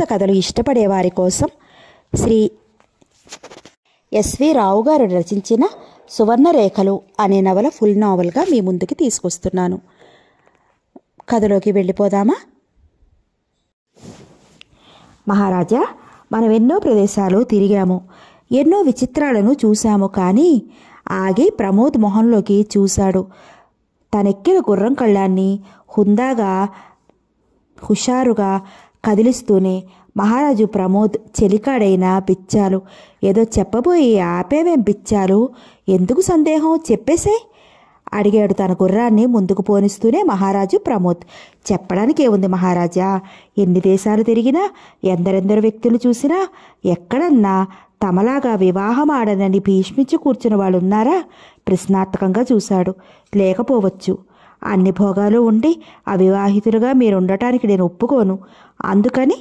భాగవత కథలు ఇష్టపడేవారి కోసం శ్రీ ఎస్వి రావు గారు రచించిన సువర్ణరేఖలు అనే నవల ఫుల్ నావల్గా మీ ముందుకి తీసుకొస్తున్నాను కథలోకి వెళ్ళిపోదామా మహారాజా మనం ఎన్నో ప్రదేశాలు తిరిగాము ఎన్నో విచిత్రాలను చూశాము కానీ ఆగి ప్రమోద్ మొహంలోకి చూశాడు తనెక్కిన గుర్రం కళ్ళాన్ని హుందాగా హుషారుగా కదిలిస్తూనే మహారాజు ప్రమోద్ చెలికాడైన పిచ్చాలు ఏదో చెప్పబోయి ఆపేవేం పిచ్చాలు ఎందుకు సందేహం చెప్పేసే అడిగాడు తన గుర్రాన్ని ముందుకు పోనిస్తూనే మహారాజు ప్రమోద్ చెప్పడానికి ఏముంది మహారాజా ఎన్ని దేశాలు తిరిగినా ఎందరెందరు వ్యక్తులు చూసినా ఎక్కడన్నా తమలాగా వివాహం ఆడనని భీష్మించి కూర్చుని వాళ్ళున్నారా ప్రశ్నార్థకంగా చూశాడు లేకపోవచ్చు అన్ని భోగాలు ఉండి అవివాహితులుగా మీరుండటానికి నేను ఒప్పుకోను అందుకని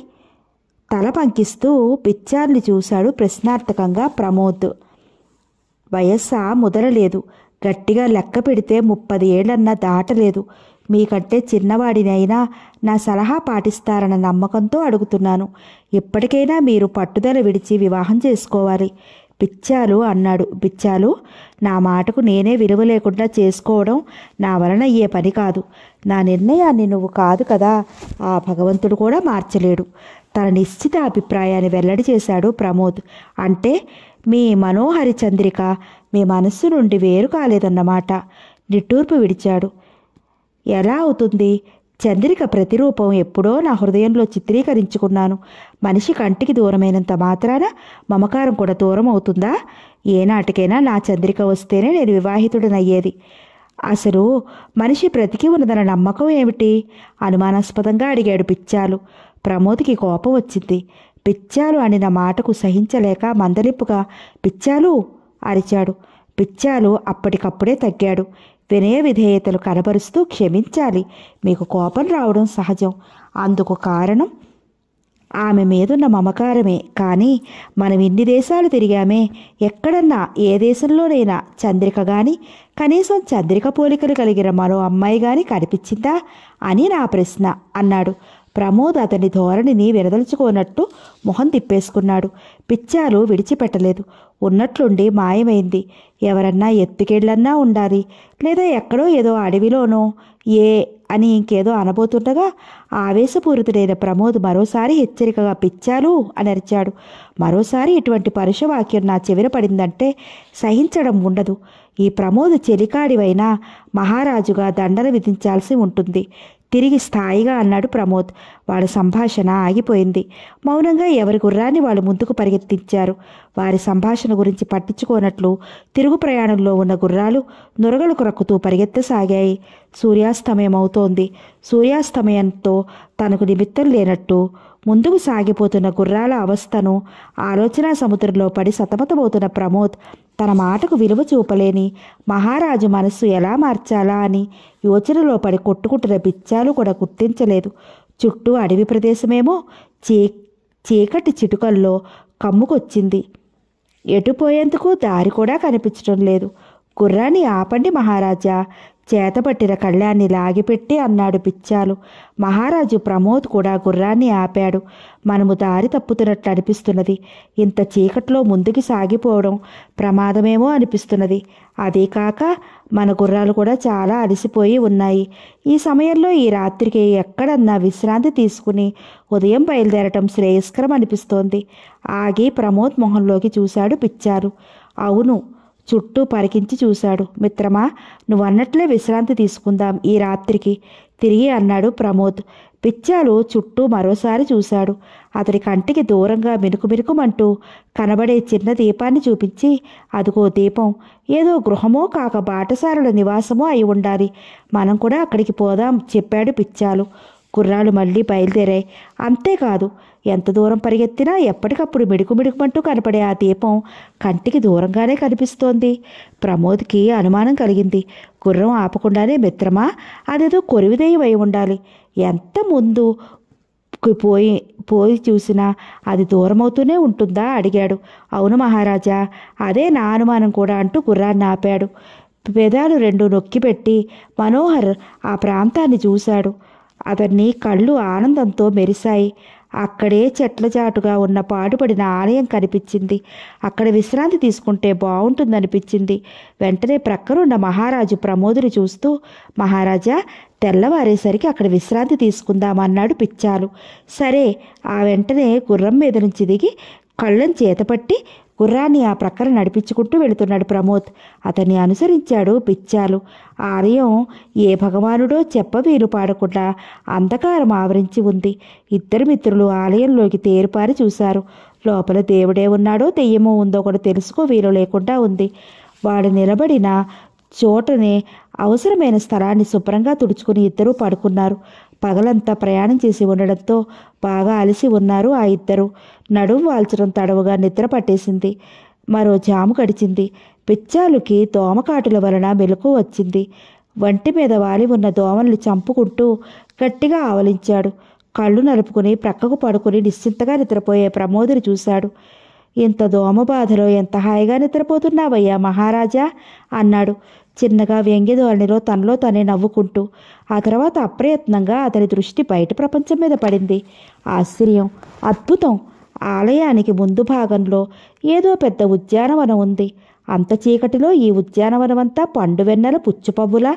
తల పంకిస్తూ పిచ్చార్లు చూశాడు ప్రశ్నార్థకంగా ప్రమోద్ వయస్స ముదరలేదు గట్టిగా లెక్క పెడితే ముప్పది ఏళ్ళన్నా దాటలేదు మీకంటే చిన్నవాడినైనా నా సలహా పాటిస్తారన్న నమ్మకంతో అడుగుతున్నాను ఇప్పటికైనా మీరు పట్టుదల విడిచి వివాహం చేసుకోవాలి పిచ్చాలు అన్నాడు పిచ్చాలు నా మాటకు నేనే విలువ లేకుండా చేసుకోవడం నా వలన ఏ పని కాదు నా నిర్ణయాన్ని నువ్వు కాదు కదా ఆ భగవంతుడు కూడా మార్చలేడు తన నిశ్చిత అభిప్రాయాన్ని వెల్లడి చేశాడు ప్రమోద్ అంటే మీ మనోహరి చంద్రిక మీ మనస్సు నుండి వేరు కాలేదన్నమాట నిట్టూర్పు విడిచాడు ఎలా అవుతుంది చంద్రిక ప్రతిరూపం ఎప్పుడో నా హృదయంలో చిత్రీకరించుకున్నాను మనిషి కంటికి దూరమైనంత మాత్రాన మమకారం కూడా దూరం అవుతుందా ఏనాటికైనా నా చంద్రిక వస్తేనే నేను వివాహితుడనయ్యేది అసలు మనిషి బ్రతికి ఉన్నదన్న నమ్మకం ఏమిటి అనుమానాస్పదంగా అడిగాడు పిచ్చాలు ప్రమోద్కి కోపం వచ్చింది పిచ్చాలు అనిన మాటకు సహించలేక మందలింపుగా పిచ్చాలు అరిచాడు పిచ్చాలు అప్పటికప్పుడే తగ్గాడు వినయ విధేయతలు కనబరుస్తూ క్షమించాలి మీకు కోపం రావడం సహజం అందుకు కారణం ఆమె మీదున్న మమకారమే కానీ మనం ఇన్ని దేశాలు తిరిగామే ఎక్కడన్నా ఏ దేశంలోనైనా చంద్రిక గాని కనీసం చంద్రిక పోలికలు కలిగిన మరో అమ్మాయి గాని కనిపించిందా అని నా ప్రశ్న అన్నాడు ప్రమోద్ అతని ధోరణిని విరదలుచుకోనట్టు మొహం తిప్పేసుకున్నాడు పిచ్చాలు విడిచిపెట్టలేదు ఉన్నట్లుండి మాయమైంది ఎవరన్నా ఎత్తుకెళ్ళన్నా ఉండాలి లేదా ఎక్కడో ఏదో అడవిలోనో ఏ అని ఇంకేదో అనబోతుండగా ఆవేశపూరితుడైన ప్రమోద్ మరోసారి హెచ్చరికగా పిచ్చాలు అని అరిచాడు మరోసారి ఇటువంటి పరుషవాక్యం నా చివర పడిందంటే సహించడం ఉండదు ఈ ప్రమోద్ చెలికాడివైనా మహారాజుగా దండన విధించాల్సి ఉంటుంది తిరిగి స్థాయిగా అన్నాడు ప్రమోద్ వాళ్ళ సంభాషణ ఆగిపోయింది మౌనంగా ఎవరి గుర్రాన్ని వాళ్ళు ముందుకు పరిగెత్తించారు వారి సంభాషణ గురించి పట్టించుకోనట్లు తిరుగు ప్రయాణంలో ఉన్న గుర్రాలు నురగలు కొరక్కుతూ పరిగెత్తసాగాయి సూర్యాస్తమయం అవుతోంది సూర్యాస్తమయంతో తనకు నిమిత్తం లేనట్టు ముందుకు సాగిపోతున్న గుర్రాల అవస్థను ఆలోచన సముద్రంలో పడి సతమతమవుతున్న ప్రమోద్ తన మాటకు విలువ చూపలేని మహారాజు మనస్సు ఎలా మార్చాలా అని యోచనలో పడి కొట్టుకుంటున్న బిచ్చాలు కూడా గుర్తించలేదు చుట్టూ అడవి ప్రదేశమేమో చీ చీకటి చిటుకల్లో కమ్ముకొచ్చింది ఎటుపోయేందుకు దారి కూడా కనిపించడం లేదు గుర్రాన్ని ఆపండి మహారాజా చేతపట్టిన కళ్యాణ్ణి లాగిపెట్టి అన్నాడు పిచ్చాలు మహారాజు ప్రమోద్ కూడా గుర్రాన్ని ఆపాడు మనము దారి తప్పుతున్నట్లు అనిపిస్తున్నది ఇంత చీకట్లో ముందుకి సాగిపోవడం ప్రమాదమేమో అనిపిస్తున్నది అదే కాక మన గుర్రాలు కూడా చాలా అలసిపోయి ఉన్నాయి ఈ సమయంలో ఈ రాత్రికి ఎక్కడన్నా విశ్రాంతి తీసుకుని ఉదయం బయలుదేరటం శ్రేయస్కరం అనిపిస్తోంది ఆగి ప్రమోద్ మొహంలోకి చూశాడు పిచ్చారు అవును చుట్టూ పరికించి చూశాడు మిత్రమా నువ్వన్నట్లే విశ్రాంతి తీసుకుందాం ఈ రాత్రికి తిరిగి అన్నాడు ప్రమోద్ పిచ్చాలు చుట్టూ మరోసారి చూశాడు అతడి కంటికి దూరంగా మినుకు మినుకుమంటూ కనబడే చిన్న దీపాన్ని చూపించి అదిగో దీపం ఏదో గృహమో కాక బాటసారుల నివాసమో అయి ఉండాలి మనం కూడా అక్కడికి పోదాం చెప్పాడు పిచ్చాలు కుర్రాలు మళ్ళీ బయలుదేరాయి అంతేకాదు ఎంత దూరం పరిగెత్తినా ఎప్పటికప్పుడు మిడుకు మిడుకుమంటూ కనపడే ఆ దీపం కంటికి దూరంగానే కనిపిస్తోంది ప్రమోద్కి అనుమానం కలిగింది గుర్రం ఆపకుండానే మిత్రమా అదేదో కొరివిదయం అయి ఉండాలి ఎంత ముందు పోయి పోయి చూసినా అది దూరమవుతూనే ఉంటుందా అడిగాడు అవును మహారాజా అదే నా అనుమానం కూడా అంటూ గుర్రాన్ని ఆపాడు పెదాలు రెండు నొక్కిపెట్టి మనోహర్ ఆ ప్రాంతాన్ని చూశాడు అతన్ని కళ్ళు ఆనందంతో మెరిశాయి అక్కడే చెట్ల చాటుగా ఉన్న పాడుపడిన ఆలయం కనిపించింది అక్కడ విశ్రాంతి తీసుకుంటే బాగుంటుందనిపించింది వెంటనే ప్రక్కనున్న మహారాజు ప్రమోదుని చూస్తూ మహారాజా తెల్లవారేసరికి అక్కడ విశ్రాంతి తీసుకుందామన్నాడు పిచ్చాలు సరే ఆ వెంటనే గుర్రం మీద నుంచి దిగి కళ్ళం చేతపట్టి గుర్రాన్ని ఆ ప్రక్కన నడిపించుకుంటూ వెళుతున్నాడు ప్రమోద్ అతన్ని అనుసరించాడు పిచ్చాలు ఆలయం ఏ భగవానుడో చెప్పవీలు పాడకుండా అంధకారం ఆవరించి ఉంది ఇద్దరు మిత్రులు ఆలయంలోకి తేరుపారి చూశారు లోపల దేవుడే ఉన్నాడో దెయ్యమో ఉందో కూడా తెలుసుకో వీలు లేకుండా ఉంది వాడు నిలబడిన చోటనే అవసరమైన స్థలాన్ని శుభ్రంగా తుడుచుకుని ఇద్దరూ పడుకున్నారు పగలంతా ప్రయాణం చేసి ఉండడంతో బాగా అలసి ఉన్నారు ఆ ఇద్దరు నడుం వాల్చడం తడవుగా నిద్ర పట్టేసింది మరో జాము గడిచింది పిచ్చాలుకి దోమకాటుల వలన మెలకు వచ్చింది వంటి మీద వాలి ఉన్న దోమల్ని చంపుకుంటూ గట్టిగా ఆవలించాడు కళ్ళు నలుపుకుని ప్రక్కకు పడుకుని నిశ్చింతగా నిద్రపోయే ప్రమోదుని చూశాడు ఇంత దోమ బాధలో ఎంత హాయిగా నిద్రపోతున్నావయ్యా మహారాజా అన్నాడు చిన్నగా వ్యంగ్యధోరణిలో తనలో తనే నవ్వుకుంటూ ఆ తర్వాత అప్రయత్నంగా అతని దృష్టి బయట ప్రపంచం మీద పడింది ఆశ్చర్యం అద్భుతం ఆలయానికి ముందు భాగంలో ఏదో పెద్ద ఉద్యానవనం ఉంది అంత చీకటిలో ఈ ఉద్యానవనమంతా పండువెన్నెల పుచ్చుపవ్వులా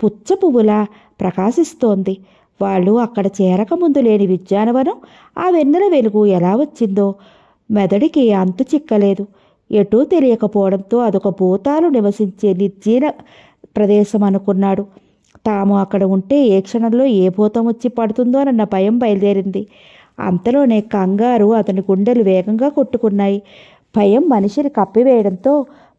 పుచ్చ పువ్వులా ప్రకాశిస్తోంది వాళ్ళు అక్కడ చేరకముందు లేని ఉద్యానవనం ఆ వెన్నెల వెలుగు ఎలా వచ్చిందో మెదడికి అంతు చిక్కలేదు ఎటూ తెలియకపోవడంతో అదొక భూతాలు నివసించే నిర్జీన ప్రదేశం అనుకున్నాడు తాము అక్కడ ఉంటే ఏ క్షణంలో ఏ భూతం వచ్చి పడుతుందోనన్న భయం బయలుదేరింది అంతలోనే కంగారు అతని గుండెలు వేగంగా కొట్టుకున్నాయి భయం మనిషిని కప్పివేయడంతో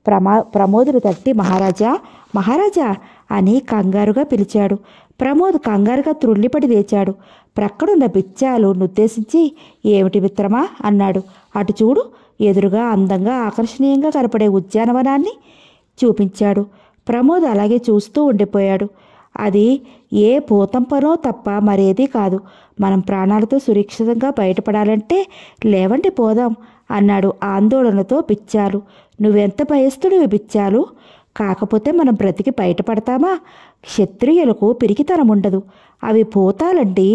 ప్రమా ప్రమోదులు తట్టి మహారాజా మహారాజా అని కంగారుగా పిలిచాడు ప్రమోద్ కంగారుగా త్రుళ్ళిపడి లేచాడు ప్రక్కడున్న బిచ్చాలును ఉద్దేశించి ఏమిటి మిత్రమా అన్నాడు అటు చూడు ఎదురుగా అందంగా ఆకర్షణీయంగా కనపడే ఉద్యానవనాన్ని చూపించాడు ప్రమోద్ అలాగే చూస్తూ ఉండిపోయాడు అది ఏ భూతంపనో తప్ప మరేది కాదు మనం ప్రాణాలతో సురక్షితంగా బయటపడాలంటే లేవండి పోదాం అన్నాడు ఆందోళనతో బిచ్చాలు నువ్వెంత భయస్థుడివి పిచ్చాలు కాకపోతే మనం బ్రతికి బయటపడతామా క్షత్రియులకు పిరికితనం ఉండదు అవి పోతాలండి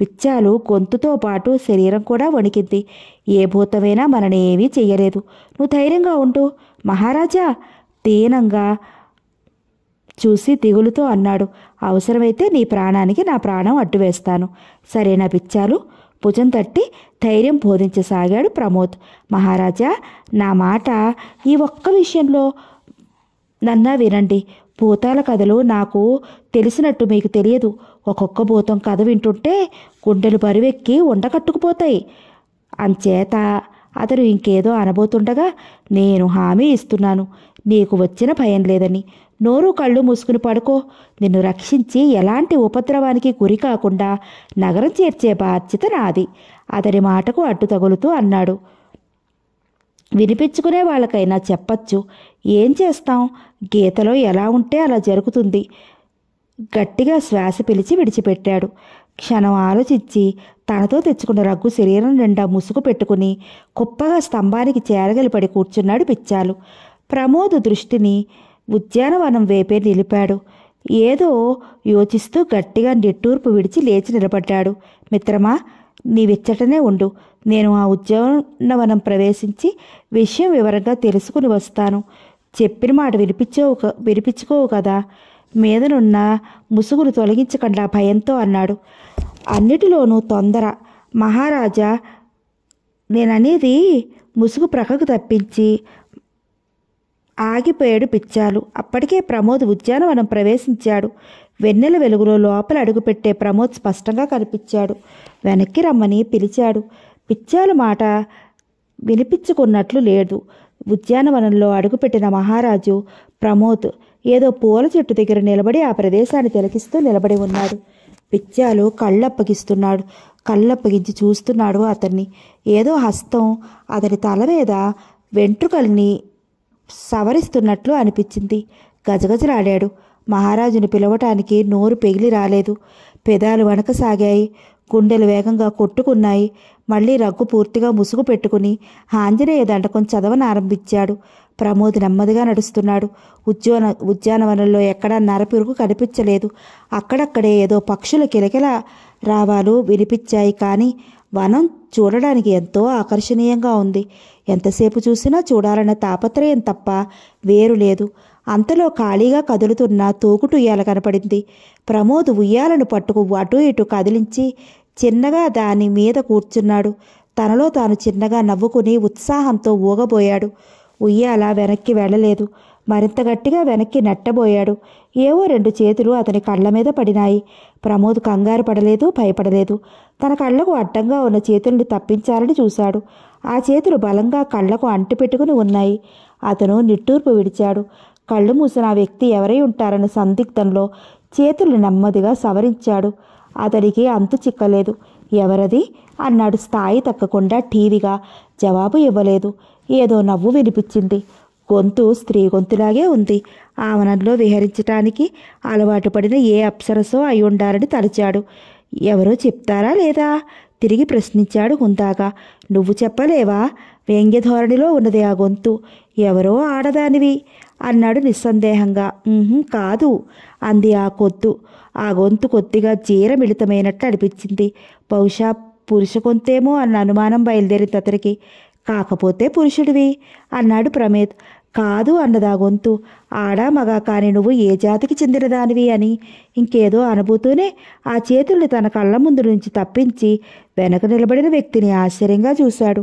పిచ్చాలు గొంతుతో పాటు శరీరం కూడా వణికింది ఏ భూతమైనా ఏమీ చెయ్యలేదు నువ్వు ధైర్యంగా ఉండు మహారాజా దీనంగా చూసి దిగులుతో అన్నాడు అవసరమైతే నీ ప్రాణానికి నా ప్రాణం అడ్డువేస్తాను సరేనా పిచ్చాలు భుజం తట్టి ధైర్యం బోధించసాగాడు ప్రమోద్ మహారాజా నా మాట ఈ ఒక్క విషయంలో నన్నా వినండి భూతాల కథలు నాకు తెలిసినట్టు మీకు తెలియదు ఒక్కొక్క భూతం కథ వింటుంటే గుండెలు బరువెక్కి ఉండకట్టుకుపోతాయి అంచేత అతను ఇంకేదో అనబోతుండగా నేను హామీ ఇస్తున్నాను నీకు వచ్చిన భయం లేదని నోరు కళ్ళు మూసుకుని పడుకో నిన్ను రక్షించి ఎలాంటి ఉపద్రవానికి గురి కాకుండా నగరం చేర్చే బాధ్యత నాది అతని మాటకు అడ్డు తగులుతూ అన్నాడు వినిపించుకునే వాళ్ళకైనా చెప్పచ్చు ఏం చేస్తాం గీతలో ఎలా ఉంటే అలా జరుగుతుంది గట్టిగా శ్వాస పిలిచి విడిచిపెట్టాడు క్షణం ఆలోచించి తనతో తెచ్చుకున్న రగ్గు శరీరం నిండా ముసుగు పెట్టుకుని కుప్పగా స్తంభానికి చేరగలిపడి కూర్చున్నాడు పిచ్చాలు ప్రమోద్ దృష్టిని ఉద్యానవనం వైపే నిలిపాడు ఏదో యోచిస్తూ గట్టిగా నిట్టూర్పు విడిచి లేచి నిలబడ్డాడు మిత్రమా నీవిచ్చటనే ఉండు నేను ఆ ఉద్యానవనం ప్రవేశించి విషయం వివరంగా తెలుసుకుని వస్తాను చెప్పిన మాట వినిపించవు వినిపించుకోవు కదా మీదనున్న ముసుగును తొలగించకుండా భయంతో అన్నాడు అన్నిటిలోనూ తొందర మహారాజా నేననేది ముసుగు ప్రక్కకు తప్పించి ఆగిపోయాడు పిచ్చాలు అప్పటికే ప్రమోద్ ఉద్యానవనం ప్రవేశించాడు వెన్నెల వెలుగులో లోపల అడుగుపెట్టే ప్రమోద్ స్పష్టంగా కనిపించాడు వెనక్కి రమ్మని పిలిచాడు పిచ్చాలు మాట వినిపించుకున్నట్లు లేదు ఉద్యానవనంలో అడుగుపెట్టిన మహారాజు ప్రమోద్ ఏదో పూల చెట్టు దగ్గర నిలబడి ఆ ప్రదేశాన్ని తిలకిస్తూ నిలబడి ఉన్నాడు పిచ్చాలు కళ్ళప్పగిస్తున్నాడు కళ్ళప్పగించి చూస్తున్నాడు అతన్ని ఏదో హస్తం అతని తల మీద వెంట్రుకల్ని సవరిస్తున్నట్లు అనిపించింది గజగజలాడాడు మహారాజును పిలవటానికి నోరు పెగిలి రాలేదు పెదాలు వణకసాగాయి గుండెలు వేగంగా కొట్టుకున్నాయి మళ్ళీ రగ్గు పూర్తిగా ముసుగు పెట్టుకుని ఆంజనేయ దండకం చదవనారంభించాడు ప్రమోద్ నెమ్మదిగా నడుస్తున్నాడు ఉద్యాన ఉద్యానవనంలో ఎక్కడా నరపిరుగు కనిపించలేదు అక్కడక్కడే ఏదో పక్షుల కిలకిల రావాలు వినిపించాయి కానీ వనం చూడడానికి ఎంతో ఆకర్షణీయంగా ఉంది ఎంతసేపు చూసినా చూడాలన్న తాపత్రయం తప్ప వేరు లేదు అంతలో ఖాళీగా కదులుతున్న తూకుటుయ్యాల కనపడింది ప్రమోద్ ఉయ్యాలను పట్టుకు అటు ఇటు కదిలించి చిన్నగా దాని మీద కూర్చున్నాడు తనలో తాను చిన్నగా నవ్వుకుని ఉత్సాహంతో ఊగబోయాడు ఉయ్యాల వెనక్కి వెళ్ళలేదు మరింత గట్టిగా వెనక్కి నెట్టబోయాడు ఏవో రెండు చేతులు అతని కళ్ళ మీద పడినాయి ప్రమోద్ కంగారు పడలేదు భయపడలేదు తన కళ్ళకు అడ్డంగా ఉన్న చేతుల్ని తప్పించాలని చూశాడు ఆ చేతులు బలంగా కళ్లకు అంటిపెట్టుకుని ఉన్నాయి అతను నిట్టూర్పు విడిచాడు కళ్ళు మూసిన ఆ వ్యక్తి ఎవరై ఉంటారన్న సందిగ్ధంలో చేతులు నెమ్మదిగా సవరించాడు అతడికి అంతు చిక్కలేదు ఎవరది అన్నాడు స్థాయి తక్కకుండా టీవీగా జవాబు ఇవ్వలేదు ఏదో నవ్వు వినిపించింది గొంతు స్త్రీ గొంతులాగే ఉంది ఆవనంలో విహరించటానికి అలవాటు పడిన ఏ అప్సరసో అయి ఉండాలని తలచాడు ఎవరో చెప్తారా లేదా తిరిగి ప్రశ్నించాడు హుందాగా నువ్వు చెప్పలేవా వ్యంగ్య ధోరణిలో ఉన్నది ఆ గొంతు ఎవరో ఆడదానివి అన్నాడు నిస్సందేహంగా కాదు అంది ఆ కొద్దు ఆ గొంతు కొద్దిగా జీర మిళితమైనట్టు అనిపించింది బహుశా పురుష గొంతేమో అన్న అనుమానం బయలుదేరింది అతనికి కాకపోతే పురుషుడివి అన్నాడు ప్రమేద్ కాదు అన్నదా గొంతు ఆడా మగా కాని నువ్వు ఏ జాతికి చెందినదానివి అని ఇంకేదో అనుభూతూనే ఆ చేతుల్ని తన కళ్ళ ముందు నుంచి తప్పించి వెనక నిలబడిన వ్యక్తిని ఆశ్చర్యంగా చూశాడు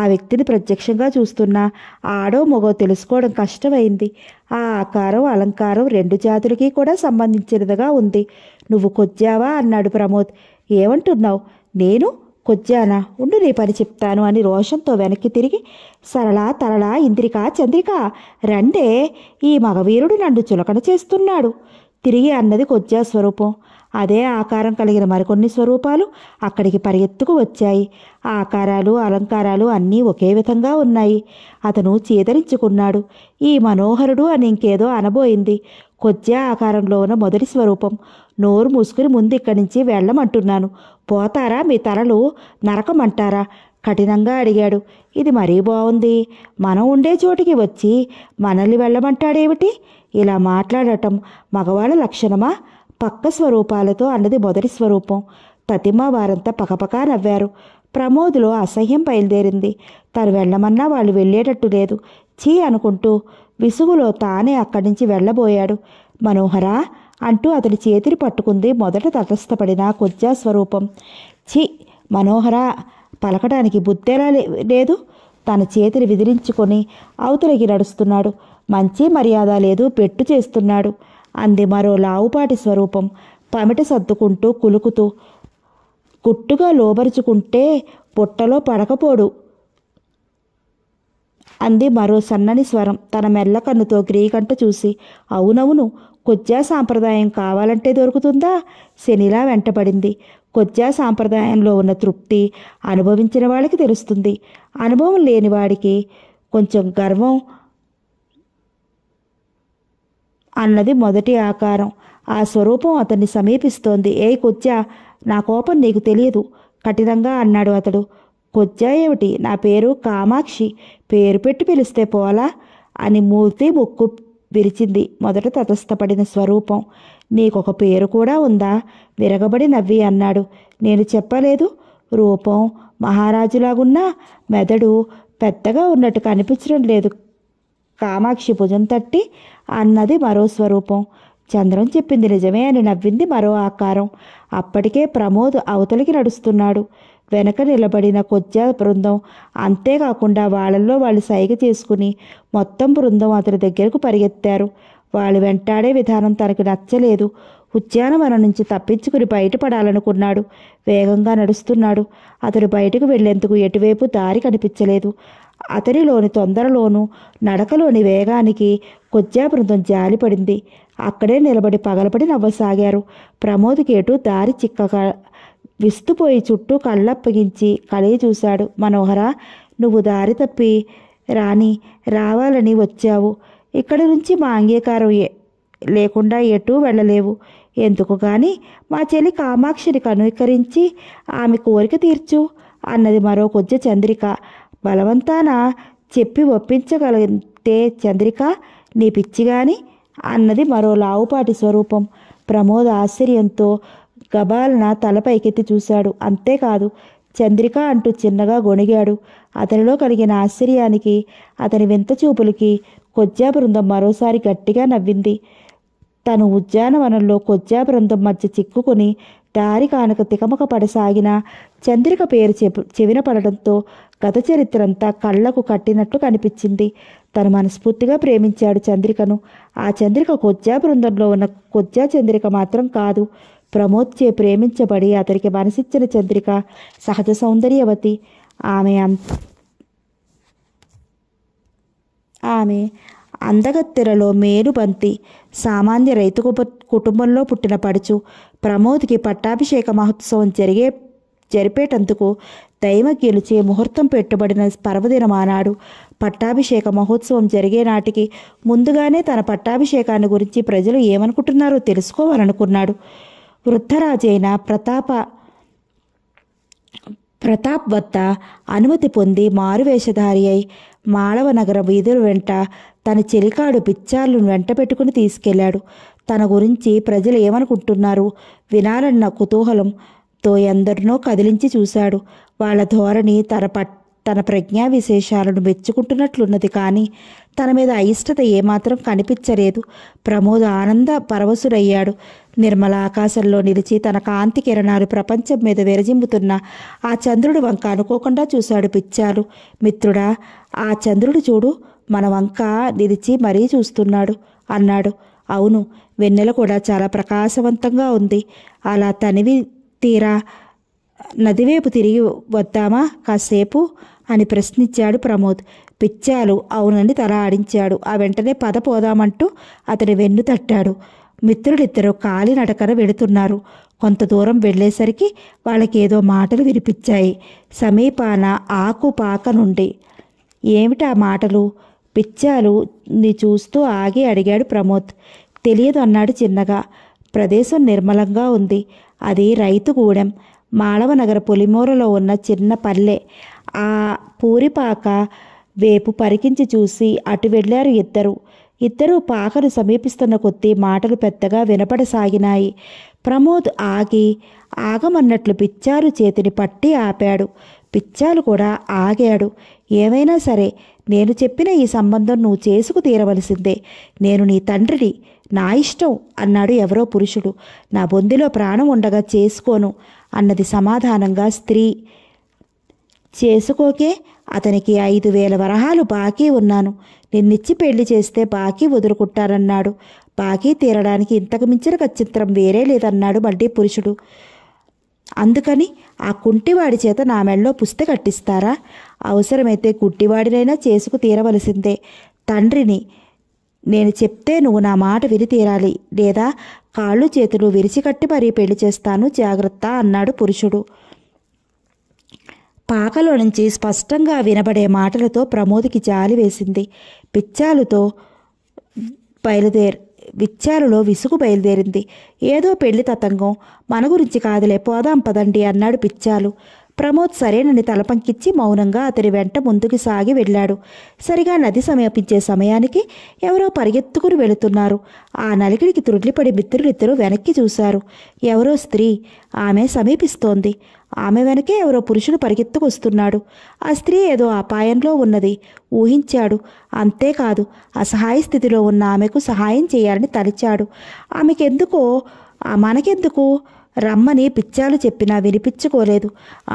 ఆ వ్యక్తిని ప్రత్యక్షంగా చూస్తున్నా ఆడో మగో తెలుసుకోవడం కష్టమైంది ఆ ఆకారం అలంకారం రెండు జాతులకి కూడా సంబంధించినదిగా ఉంది నువ్వు కొచ్చావా అన్నాడు ప్రమోద్ ఏమంటున్నావు నేను కొద్దిన ఉండు నీ పని చెప్తాను అని రోషంతో వెనక్కి తిరిగి సరళ తరళా ఇంద్రిక చంద్రిక రండే ఈ మగవీరుడు నన్ను చులకన చేస్తున్నాడు తిరిగి అన్నది కొజ్జా స్వరూపం అదే ఆకారం కలిగిన మరికొన్ని స్వరూపాలు అక్కడికి పరిగెత్తుకు వచ్చాయి ఆకారాలు అలంకారాలు అన్నీ ఒకే విధంగా ఉన్నాయి అతను చేదరించుకున్నాడు ఈ మనోహరుడు అని ఇంకేదో అనబోయింది కొద్ది ఆకారంలో ఉన్న మొదటి స్వరూపం నోరు మూసుకుని ముందు ఇక్కడి నుంచి వెళ్ళమంటున్నాను పోతారా మీ తలలు నరకమంటారా కఠినంగా అడిగాడు ఇది మరీ బాగుంది మనం ఉండే చోటికి వచ్చి మనల్ని వెళ్ళమంటాడేమిటి ఇలా మాట్లాడటం మగవాళ్ళ లక్షణమా పక్క స్వరూపాలతో అన్నది మొదటి స్వరూపం ప్రతిమ వారంతా పకపకా నవ్వారు ప్రమోదులో అసహ్యం బయలుదేరింది తను వెళ్ళమన్నా వాళ్ళు వెళ్ళేటట్టు లేదు చీ అనుకుంటూ విసుగులో తానే అక్కడి నుంచి వెళ్ళబోయాడు మనోహరా అంటూ అతని చేతిని పట్టుకుంది మొదట తటస్థపడిన కొజ్జా స్వరూపం ఛీ మనోహరా పలకడానికి బుద్ధేలా లేదు తన చేతిని విదిలించుకొని అవతలకి నడుస్తున్నాడు మంచి మర్యాద లేదు పెట్టు చేస్తున్నాడు అంది మరో లావుపాటి స్వరూపం పమిట సర్దుకుంటూ కులుకుతూ గుట్టుగా లోబరుచుకుంటే పుట్టలో పడకపోడు అంది మరో సన్నని స్వరం తన మెల్ల కన్నుతో గ్రీకంట చూసి అవునవును కొజ్జా సాంప్రదాయం కావాలంటే దొరుకుతుందా శనిలా వెంటపడింది కొజ్జా సాంప్రదాయంలో ఉన్న తృప్తి అనుభవించిన వాళ్ళకి తెలుస్తుంది అనుభవం లేనివాడికి కొంచెం గర్వం అన్నది మొదటి ఆకారం ఆ స్వరూపం అతన్ని సమీపిస్తోంది ఏ కొచ్చా నా కోపం నీకు తెలియదు కఠినంగా అన్నాడు అతడు కొచ్చా ఏమిటి నా పేరు కామాక్షి పేరు పెట్టి పిలిస్తే పోలా అని మూర్తి ముక్కు విరిచింది మొదట తటస్థపడిన స్వరూపం నీకొక పేరు కూడా ఉందా విరగబడి నవ్వి అన్నాడు నేను చెప్పలేదు రూపం మహారాజులాగున్నా మెదడు పెద్దగా ఉన్నట్టు కనిపించడం లేదు కామాక్షి భుజం తట్టి అన్నది మరో స్వరూపం చంద్రం చెప్పింది నిజమే అని నవ్వింది మరో ఆకారం అప్పటికే ప్రమోద్ అవతలికి నడుస్తున్నాడు వెనక నిలబడిన కొజ్జా బృందం అంతేకాకుండా వాళ్ళల్లో వాళ్ళు సైగ చేసుకుని మొత్తం బృందం అతని దగ్గరకు పరిగెత్తారు వాళ్ళు వెంటాడే విధానం తనకు నచ్చలేదు ఉద్యానవనం నుంచి తప్పించుకుని బయటపడాలనుకున్నాడు వేగంగా నడుస్తున్నాడు అతడు బయటకు వెళ్లేందుకు ఎటువైపు దారి కనిపించలేదు అతనిలోని తొందరలోనూ నడకలోని వేగానికి బృందం జాలిపడింది అక్కడే నిలబడి పగలబడి నవ్వసాగారు ప్రమోద్కి ఎటు దారి చిక్కగా విస్తుపోయి చుట్టూ కళ్ళప్పగించి కలిగి చూశాడు మనోహర నువ్వు దారి తప్పి రాని రావాలని వచ్చావు ఇక్కడి నుంచి మా అంగీకారం లేకుండా ఎటు వెళ్ళలేవు ఎందుకు కానీ మా చెల్లి కామాక్షిని కనుకరించి ఆమె కోరిక తీర్చు అన్నది మరో కొద్ది చంద్రిక బలవంతాన చెప్పి ఒప్పించగలిగితే చంద్రిక నీ పిచ్చి గాని అన్నది మరో లావుపాటి స్వరూపం ప్రమోద ఆశ్చర్యంతో గబాలన తలపైకెత్తి చూశాడు అంతేకాదు చంద్రిక అంటూ చిన్నగా గొణిగాడు అతనిలో కలిగిన ఆశ్చర్యానికి అతని వింత చూపులకి కొజ్జా బృందం మరోసారి గట్టిగా నవ్వింది తను ఉద్యానవనంలో కొజ్జా బృందం మధ్య చిక్కుకుని దారి కానుక తికమక పడసాగిన చంద్రిక పేరు చెపు చెవిన పడడంతో గత చరిత్రంతా కళ్లకు కట్టినట్లు కనిపించింది తను మనస్ఫూర్తిగా ప్రేమించాడు చంద్రికను ఆ చంద్రిక కొజ్జా బృందంలో ఉన్న కొజ్జా చంద్రిక మాత్రం కాదు ప్రమోద్చే ప్రేమించబడి అతనికి మనసిచ్చిన చంద్రిక సహజ సౌందర్యవతి ఆమె ఆమె అందగత్తెరలో మేరుబంతి సామాన్య రైతు కుటుంబంలో పుట్టిన పడుచు ప్రమోద్కి పట్టాభిషేక మహోత్సవం జరిగే జరిపేటందుకు గెలిచే ముహూర్తం పెట్టుబడిన పర్వదినం ఆనాడు పట్టాభిషేక మహోత్సవం జరిగే నాటికి ముందుగానే తన పట్టాభిషేకాన్ని గురించి ప్రజలు ఏమనుకుంటున్నారో తెలుసుకోవాలనుకున్నాడు వృద్ధరాజైన ప్రతాప ప్రతాప్ వద్ద అనుమతి పొంది మారువేషధారి అయి మాళవ నగర వీధుల వెంట తన చెలికాడు పిచ్చార్లను వెంట పెట్టుకుని తీసుకెళ్లాడు తన గురించి ప్రజలు ఏమనుకుంటున్నారు వినాలన్న కుతూహలంతో ఎందరినో కదిలించి చూశాడు వాళ్ళ ధోరణి తన పట్ తన ప్రజ్ఞా విశేషాలను మెచ్చుకుంటున్నట్లున్నది కానీ తన మీద అయిష్టత ఏమాత్రం కనిపించలేదు ప్రమోద ఆనంద పరవశుడయ్యాడు నిర్మల ఆకాశంలో నిలిచి తన కాంతి కిరణాలు ప్రపంచం మీద విరజింపుతున్న ఆ చంద్రుడు వంక అనుకోకుండా చూశాడు పిచ్చారు మిత్రుడా ఆ చంద్రుడు చూడు మన వంక నిలిచి మరీ చూస్తున్నాడు అన్నాడు అవును వెన్నెల కూడా చాలా ప్రకాశవంతంగా ఉంది అలా తనివి తీరా నదివైపు తిరిగి వద్దామా కాసేపు అని ప్రశ్నించాడు ప్రమోద్ పిచ్చాలు అవునని తల ఆడించాడు ఆ వెంటనే పద పోదామంటూ అతని వెన్ను తట్టాడు మిత్రులిద్దరూ కాలినడకన వెడుతున్నారు కొంత దూరం వెళ్ళేసరికి వాళ్ళకేదో మాటలు వినిపించాయి సమీపాన ఆకుపాక నుండి ఏమిటా మాటలు పిచ్చాలు ని చూస్తూ ఆగి అడిగాడు ప్రమోద్ తెలియదు అన్నాడు చిన్నగా ప్రదేశం నిర్మలంగా ఉంది అది రైతు గూడెం మాళవనగర పొలిమూరలో ఉన్న చిన్న పల్లె ఆ పూరిపాక వేపు పరికించి చూసి అటు వెళ్ళారు ఇద్దరు ఇద్దరూ పాకను సమీపిస్తున్న కొద్దీ మాటలు పెద్దగా వినపడసాగినాయి ప్రమోద్ ఆగి ఆగమన్నట్లు పిచ్చారు చేతిని పట్టి ఆపాడు పిచ్చాలు కూడా ఆగాడు ఏమైనా సరే నేను చెప్పిన ఈ సంబంధం నువ్వు చేసుకు తీరవలసిందే నేను నీ తండ్రిని నా ఇష్టం అన్నాడు ఎవరో పురుషుడు నా బొందిలో ప్రాణం ఉండగా చేసుకోను అన్నది సమాధానంగా స్త్రీ చేసుకోకే అతనికి ఐదు వేల వరహాలు బాకీ ఉన్నాను నిన్నిచ్చి పెళ్లి చేస్తే బాకీ వదులుకుంటారన్నాడు బాకీ తీరడానికి ఇంతకు మించిన ఖచ్చితం వేరే లేదన్నాడు మళ్ళీ పురుషుడు అందుకని ఆ కుంటివాడి చేత నా మెళ్ళో పుస్తె కట్టిస్తారా అవసరమైతే కుంటివాడినైనా చేసుకు తీరవలసిందే తండ్రిని నేను చెప్తే నువ్వు నా మాట విని తీరాలి లేదా కాళ్ళు చేతులు విరిచి కట్టి మరీ పెళ్లి చేస్తాను జాగ్రత్త అన్నాడు పురుషుడు పాకలో నుంచి స్పష్టంగా వినబడే మాటలతో ప్రమోద్కి జాలి వేసింది పిచ్చాలుతో బయలుదేరు విచ్చారులో విసుగు బయలుదేరింది ఏదో పెళ్లి తతంగం మన గురించి కాదులే పోదాం పదండి అన్నాడు పిచ్చాలు ప్రమోద్ సరేనని తలపంకిచ్చి మౌనంగా అతడి వెంట ముందుకు సాగి వెళ్ళాడు సరిగా నది సమీపించే సమయానికి ఎవరో పరిగెత్తుకుని వెళుతున్నారు ఆ నలిగిడికి త్రుడ్లిపడి మిత్రులిద్దరూ వెనక్కి చూశారు ఎవరో స్త్రీ ఆమె సమీపిస్తోంది ఆమె వెనకే ఎవరో పురుషుడు పరిగెత్తుకొస్తున్నాడు ఆ స్త్రీ ఏదో అపాయంలో ఉన్నది ఊహించాడు అంతేకాదు అసహాయ స్థితిలో ఉన్న ఆమెకు సహాయం చేయాలని తలిచాడు ఆమెకెందుకో మనకెందుకు రమ్మని పిచ్చాలు చెప్పినా వినిపించుకోలేదు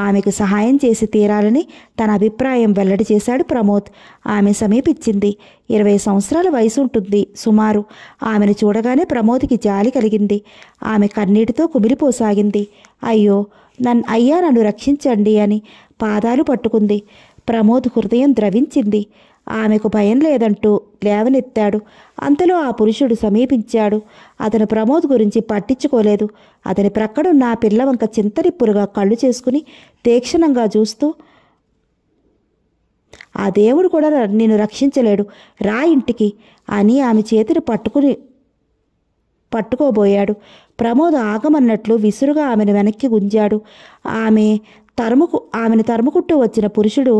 ఆమెకు సహాయం చేసి తీరాలని తన అభిప్రాయం వెల్లడి చేశాడు ప్రమోద్ ఆమె సమీపించింది ఇరవై సంవత్సరాల వయసు ఉంటుంది సుమారు ఆమెను చూడగానే ప్రమోద్కి జాలి కలిగింది ఆమె కన్నీటితో కుమిలిపోసాగింది అయ్యో నన్ను అయ్యా నన్ను రక్షించండి అని పాదాలు పట్టుకుంది ప్రమోద్ హృదయం ద్రవించింది ఆమెకు భయం లేదంటూ లేవనెత్తాడు అంతలో ఆ పురుషుడు సమీపించాడు అతను ప్రమోద్ గురించి పట్టించుకోలేదు అతని ప్రక్కడున్న ఆ పిల్లవంక చింతరిప్పులుగా కళ్ళు చేసుకుని తీక్షణంగా చూస్తూ ఆ దేవుడు కూడా నేను రక్షించలేడు రా ఇంటికి అని ఆమె చేతిని పట్టుకుని పట్టుకోబోయాడు ప్రమోద్ ఆగమన్నట్లు విసురుగా ఆమెను వెనక్కి గుంజాడు ఆమె తరుముకు ఆమెను తరుముకుంటూ వచ్చిన పురుషుడు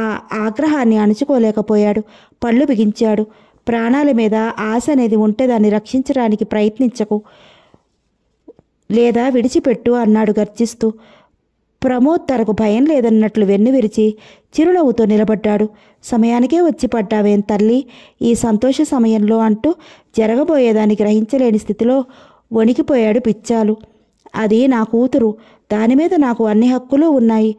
ఆ ఆగ్రహాన్ని అణుచుకోలేకపోయాడు పళ్ళు బిగించాడు ప్రాణాల మీద ఆశ అనేది ఉంటే దాన్ని రక్షించడానికి ప్రయత్నించకు లేదా విడిచిపెట్టు అన్నాడు గర్జిస్తూ ప్రమోద్ తనకు భయం లేదన్నట్లు వెన్ను విరిచి చిరునవ్వుతో నిలబడ్డాడు సమయానికే వచ్చి పడ్డావేం తల్లి ఈ సంతోష సమయంలో అంటూ జరగబోయేదాన్ని గ్రహించలేని స్థితిలో వణికిపోయాడు పిచ్చాలు అది నా కూతురు దానిమీద నాకు అన్ని హక్కులు ఉన్నాయి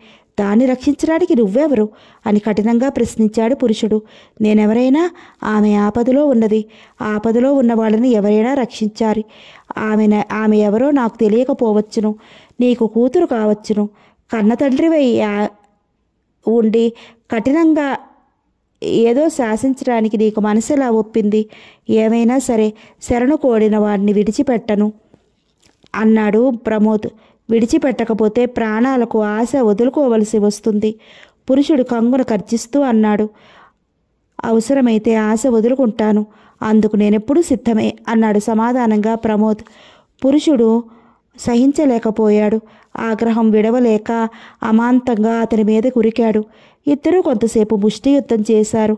దాన్ని రక్షించడానికి నువ్వెవరు అని కఠినంగా ప్రశ్నించాడు పురుషుడు నేనెవరైనా ఆమె ఆపదలో ఉన్నది ఆపదలో ఉన్న వాళ్ళని ఎవరైనా రక్షించాలి ఆమె ఆమె ఎవరో నాకు తెలియకపోవచ్చును నీకు కూతురు కావచ్చును కన్న తండ్రివై ఉండి కఠినంగా ఏదో శాసించడానికి నీకు మనసులా ఒప్పింది ఏమైనా సరే శరణు కోడిన వాడిని విడిచిపెట్టను అన్నాడు ప్రమోద్ విడిచిపెట్టకపోతే ప్రాణాలకు ఆశ వదులుకోవలసి వస్తుంది పురుషుడు కంగున ఖర్చిస్తూ అన్నాడు అవసరమైతే ఆశ వదులుకుంటాను అందుకు నేనెప్పుడు సిద్ధమే అన్నాడు సమాధానంగా ప్రమోద్ పురుషుడు సహించలేకపోయాడు ఆగ్రహం విడవలేక అమాంతంగా అతని మీద కురికాడు ఇద్దరూ కొంతసేపు ముష్టి యుద్ధం చేశారు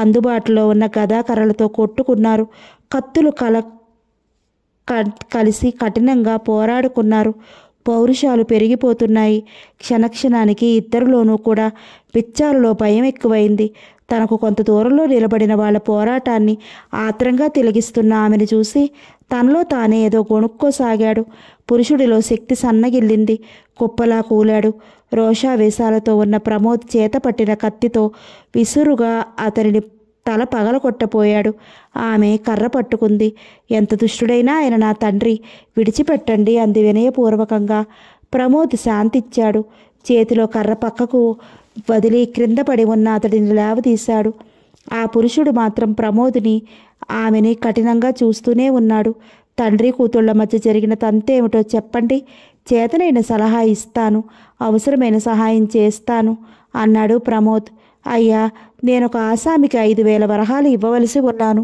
అందుబాటులో ఉన్న గదాకరలతో కొట్టుకున్నారు కత్తులు కల కలిసి కఠినంగా పోరాడుకున్నారు పౌరుషాలు పెరిగిపోతున్నాయి క్షణక్షణానికి ఇద్దరిలోనూ కూడా పిచ్చారులో భయం ఎక్కువైంది తనకు కొంత దూరంలో నిలబడిన వాళ్ళ పోరాటాన్ని ఆత్రంగా తిలగిస్తున్న ఆమెను చూసి తనలో తానే ఏదో కొనుక్కోసాగాడు పురుషుడిలో శక్తి సన్నగిల్లింది కుప్పలా కూలాడు రోషావేశాలతో ఉన్న ప్రమోద్ చేతపట్టిన కత్తితో విసురుగా అతనిని తల పగల కొట్టపోయాడు ఆమె కర్ర పట్టుకుంది ఎంత దుష్టుడైనా ఆయన నా తండ్రి విడిచిపెట్టండి అంది వినయపూర్వకంగా ప్రమోద్ శాంతిచ్చాడు చేతిలో కర్ర పక్కకు వదిలి క్రింద పడి ఉన్న అతడిని లేవదీశాడు ఆ పురుషుడు మాత్రం ప్రమోద్ని ఆమెని కఠినంగా చూస్తూనే ఉన్నాడు తండ్రి కూతుళ్ల మధ్య జరిగిన తంతేమిటో చెప్పండి చేతనైన సలహా ఇస్తాను అవసరమైన సహాయం చేస్తాను అన్నాడు ప్రమోద్ అయ్యా నేను ఒక ఆసామికి ఐదు వేల వరహాలు ఇవ్వవలసి ఉన్నాను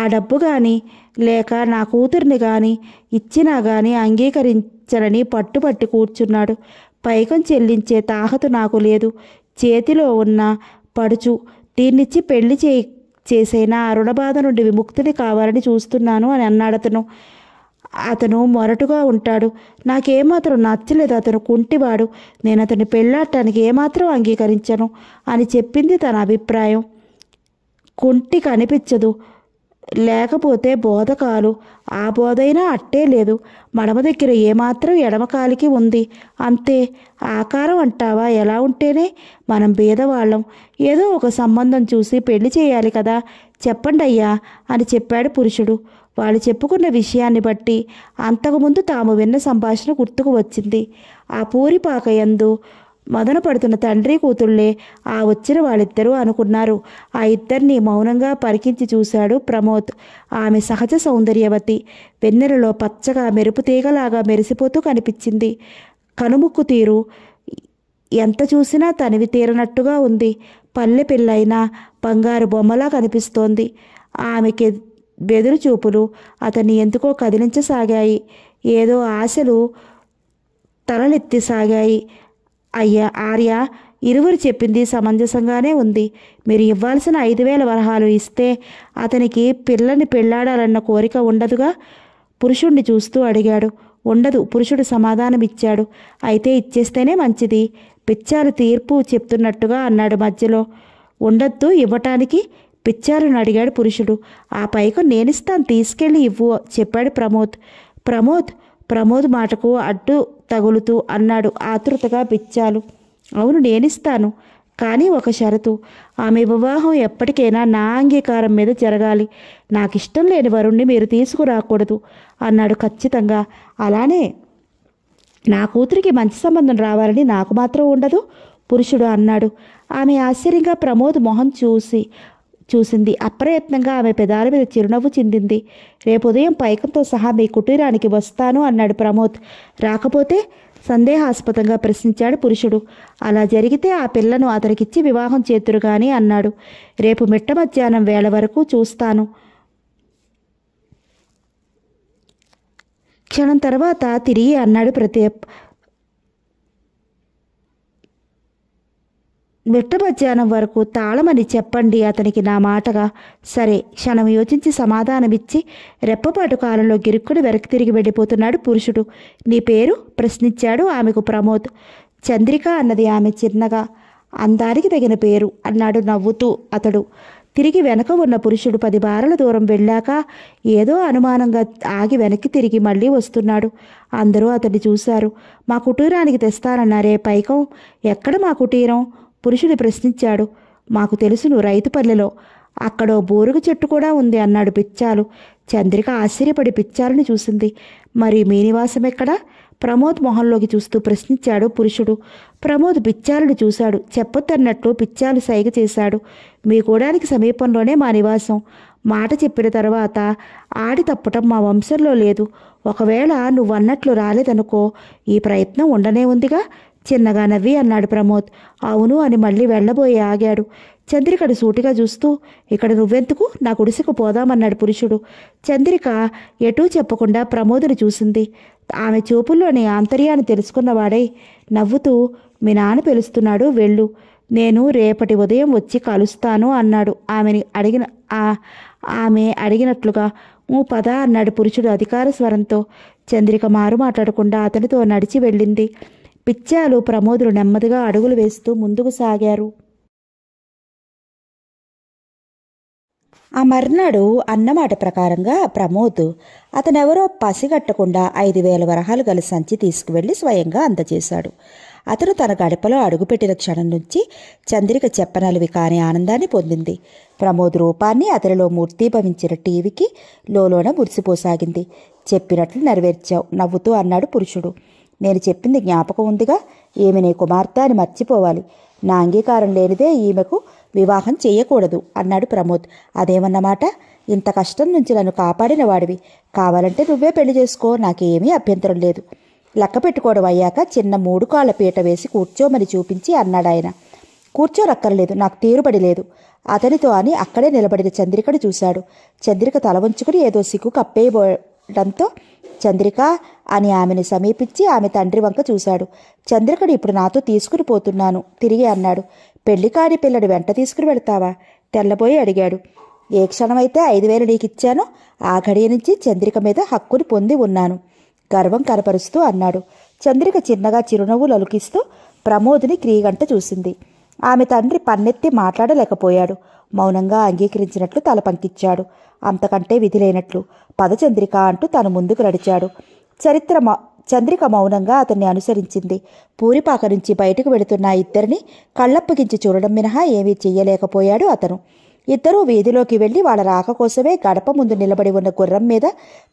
ఆ డబ్బు కానీ లేక నా కూతుర్ని కానీ ఇచ్చినా కానీ అంగీకరించరని పట్టుపట్టి కూర్చున్నాడు పైకం చెల్లించే తాహతు నాకు లేదు చేతిలో ఉన్న పడుచు దీన్నిచ్చి పెళ్లి చేసైనా ఆ రుణబాధ నుండి విముక్తిని కావాలని చూస్తున్నాను అని అన్నాడతను అతను మొరటుగా ఉంటాడు నాకేమాత్రం నచ్చలేదు అతను కుంటివాడు నేను అతని పెళ్ళాటానికి ఏమాత్రం అంగీకరించను అని చెప్పింది తన అభిప్రాయం కుంటి కనిపించదు లేకపోతే బోధకాలు ఆ బోధైనా అట్టే లేదు మడమ దగ్గర ఏమాత్రం ఎడమకాలికి ఉంది అంతే ఆకారం అంటావా ఎలా ఉంటేనే మనం బీదవాళ్ళం ఏదో ఒక సంబంధం చూసి పెళ్లి చేయాలి కదా చెప్పండి అయ్యా అని చెప్పాడు పురుషుడు వాళ్ళు చెప్పుకున్న విషయాన్ని బట్టి అంతకుముందు తాము విన్న సంభాషణ గుర్తుకు వచ్చింది ఆ పూరి పాకయందు మదన పడుతున్న తండ్రి కూతుళ్ళే ఆ వచ్చిన వాళ్ళిద్దరూ అనుకున్నారు ఆ ఇద్దరిని మౌనంగా పరికించి చూశాడు ప్రమోద్ ఆమె సహజ సౌందర్యవతి వెన్నెలలో పచ్చగా మెరుపు తీగలాగా మెరిసిపోతూ కనిపించింది కనుముక్కు తీరు ఎంత చూసినా తనివి తీరనట్టుగా ఉంది పల్లె పిల్లైనా బంగారు బొమ్మలా కనిపిస్తోంది ఆమెకి బెదురు చూపులు అతన్ని ఎందుకో కదిలించసాగాయి ఏదో ఆశలు తలలెత్తిసాగాయి అయ్యా ఆర్య ఇరువురు చెప్పింది సమంజసంగానే ఉంది మీరు ఇవ్వాల్సిన ఐదు వేల వరహాలు ఇస్తే అతనికి పిల్లని పెళ్లాడాలన్న కోరిక ఉండదుగా పురుషుణ్ణి చూస్తూ అడిగాడు ఉండదు పురుషుడు సమాధానమిచ్చాడు అయితే ఇచ్చేస్తేనే మంచిది పిచ్చారు తీర్పు చెప్తున్నట్టుగా అన్నాడు మధ్యలో ఉండొద్దు ఇవ్వటానికి పిచ్చారుని అడిగాడు పురుషుడు ఆ పైకు నేనిస్తాను తీసుకెళ్ళి ఇవ్వు చెప్పాడు ప్రమోద్ ప్రమోద్ ప్రమోద్ మాటకు అడ్డు తగులుతూ అన్నాడు ఆతృతగా పిచ్చాలు అవును నేనిస్తాను కానీ ఒక షరతు ఆమె వివాహం ఎప్పటికైనా నా అంగీకారం మీద జరగాలి నాకు ఇష్టం లేని వరుణ్ణి మీరు తీసుకురాకూడదు అన్నాడు ఖచ్చితంగా అలానే నా కూతురికి మంచి సంబంధం రావాలని నాకు మాత్రం ఉండదు పురుషుడు అన్నాడు ఆమె ఆశ్చర్యంగా ప్రమోద్ మొహం చూసి చూసింది అప్రయత్నంగా ఆమె పెదాల మీద చిరునవ్వు చెందింది రేపు ఉదయం పైకంతో సహా మీ కుటీరానికి వస్తాను అన్నాడు ప్రమోద్ రాకపోతే సందేహాస్పదంగా ప్రశ్నించాడు పురుషుడు అలా జరిగితే ఆ పిల్లను అతనికిచ్చి వివాహం చేతురు చేతురుగాని అన్నాడు రేపు మిట్ట మధ్యాహ్నం వేళ వరకు చూస్తాను క్షణం తర్వాత తిరిగి అన్నాడు ప్రతి మిట్ట మధ్యాహ్నం వరకు తాళమని చెప్పండి అతనికి నా మాటగా సరే క్షణం యోచించి సమాధానమిచ్చి రెప్పపాటు కాలంలో గిరుక్కుని వెనక్కి తిరిగి వెళ్ళిపోతున్నాడు పురుషుడు నీ పేరు ప్రశ్నించాడు ఆమెకు ప్రమోద్ చంద్రిక అన్నది ఆమె చిన్నగా అందానికి తగిన పేరు అన్నాడు నవ్వుతూ అతడు తిరిగి వెనక ఉన్న పురుషుడు పది బారల దూరం వెళ్ళాక ఏదో అనుమానంగా ఆగి వెనక్కి తిరిగి మళ్ళీ వస్తున్నాడు అందరూ అతన్ని చూశారు మా కుటీరానికి తెస్తానన్నారే పైకం ఎక్కడ మా కుటీరం పురుషుడు ప్రశ్నించాడు మాకు తెలుసును రైతు పల్లెలో అక్కడో బోరుగు చెట్టు కూడా ఉంది అన్నాడు పిచ్చాలు చంద్రిక ఆశ్చర్యపడి పిచ్చాలని చూసింది మరి మీ నివాసం ఎక్కడా ప్రమోద్ మొహంలోకి చూస్తూ ప్రశ్నించాడు పురుషుడు ప్రమోద్ పిచ్చాలను చూశాడు చెప్పొద్దన్నట్లు పిచ్చాలు సైగ చేశాడు మీ కూడానికి సమీపంలోనే మా నివాసం మాట చెప్పిన తర్వాత ఆడి తప్పటం మా వంశంలో లేదు ఒకవేళ నువ్వన్నట్లు రాలేదనుకో ఈ ప్రయత్నం ఉండనే ఉందిగా చిన్నగా నవ్వి అన్నాడు ప్రమోద్ అవును అని మళ్ళీ వెళ్ళబోయి ఆగాడు చంద్రికడు సూటిగా చూస్తూ ఇక్కడ నువ్వెందుకు నా గుడిసెకు పోదామన్నాడు పురుషుడు చంద్రిక ఎటూ చెప్పకుండా ప్రమోదుని చూసింది ఆమె చూపుల్లోని ఆంతర్యాన్ని తెలుసుకున్నవాడై నవ్వుతూ మీ నాన్న పిలుస్తున్నాడు వెళ్ళు నేను రేపటి ఉదయం వచ్చి కలుస్తాను అన్నాడు ఆమెని అడిగిన ఆమె అడిగినట్లుగా ఊ పద అన్నాడు పురుషుడు అధికార స్వరంతో చంద్రిక మారు మాట్లాడకుండా అతనితో నడిచి వెళ్ళింది పిచ్చాలు ప్రమోదులు నెమ్మదిగా అడుగులు వేస్తూ ముందుకు సాగారు ఆ మర్నాడు అన్నమాట ప్రకారంగా ప్రమోద్ అతనెవరో పసిగట్టకుండా ఐదు వేల వరహాలు గల సంచి తీసుకువెళ్లి స్వయంగా అందజేశాడు అతను తన గడపలో అడుగుపెట్టిన క్షణం నుంచి చంద్రిక చెప్పనలివి కాని ఆనందాన్ని పొందింది ప్రమోద్ రూపాన్ని అతనిలో మూర్తీభవించిన టీవీకి లోలోన మురిసిపోసాగింది చెప్పినట్లు నెరవేర్చావు నవ్వుతూ అన్నాడు పురుషుడు నేను చెప్పింది జ్ఞాపకం ఉందిగా ఈమె నీ కుమార్తె అని మర్చిపోవాలి నా అంగీకారం లేనిదే ఈమెకు వివాహం చేయకూడదు అన్నాడు ప్రమోద్ అదేమన్నమాట ఇంత కష్టం నుంచి నన్ను కాపాడిన వాడివి కావాలంటే నువ్వే పెళ్లి చేసుకో నాకేమీ అభ్యంతరం లేదు లెక్క పెట్టుకోవడం అయ్యాక చిన్న మూడు కాళ్ళ పీట వేసి కూర్చోమని చూపించి అన్నాడాయన కూర్చోరక్కర్లేదు నాకు తీరుబడి లేదు అతనితో అని అక్కడే నిలబడిన చంద్రికను చూశాడు చంద్రిక తల వంచుకుని ఏదో సిగ్గు కప్పేయబో చెప్పడంతో చంద్రిక అని ఆమెను సమీపించి ఆమె తండ్రి వంక చూశాడు చంద్రికడు ఇప్పుడు నాతో తీసుకుని పోతున్నాను తిరిగి అన్నాడు పెళ్లి కాని పిల్లడు వెంట తీసుకుని వెళ్తావా తెల్లబోయి అడిగాడు ఏ క్షణమైతే ఐదు వేలు నీకు ఇచ్చానో ఆ ఘడియ నుంచి చంద్రిక మీద హక్కుని పొంది ఉన్నాను గర్వం కనపరుస్తూ అన్నాడు చంద్రిక చిన్నగా చిరునవ్వు లొలికిస్తూ ప్రమోద్ని క్రియగంట చూసింది ఆమె తండ్రి పన్నెత్తి మాట్లాడలేకపోయాడు మౌనంగా అంగీకరించినట్లు తల పంకిచ్చాడు అంతకంటే విధి లేనట్లు పదచంద్రిక అంటూ తను ముందుకు నడిచాడు చరిత్ర చంద్రిక మౌనంగా అతన్ని అనుసరించింది పూరిపాక నుంచి బయటకు వెళుతున్న ఇద్దరిని కళ్ళప్పగించి చూడడం మినహా ఏమీ చెయ్యలేకపోయాడు అతను ఇద్దరూ వీధిలోకి వెళ్ళి వాళ్ళ రాక కోసమే గడప ముందు నిలబడి ఉన్న గుర్రం మీద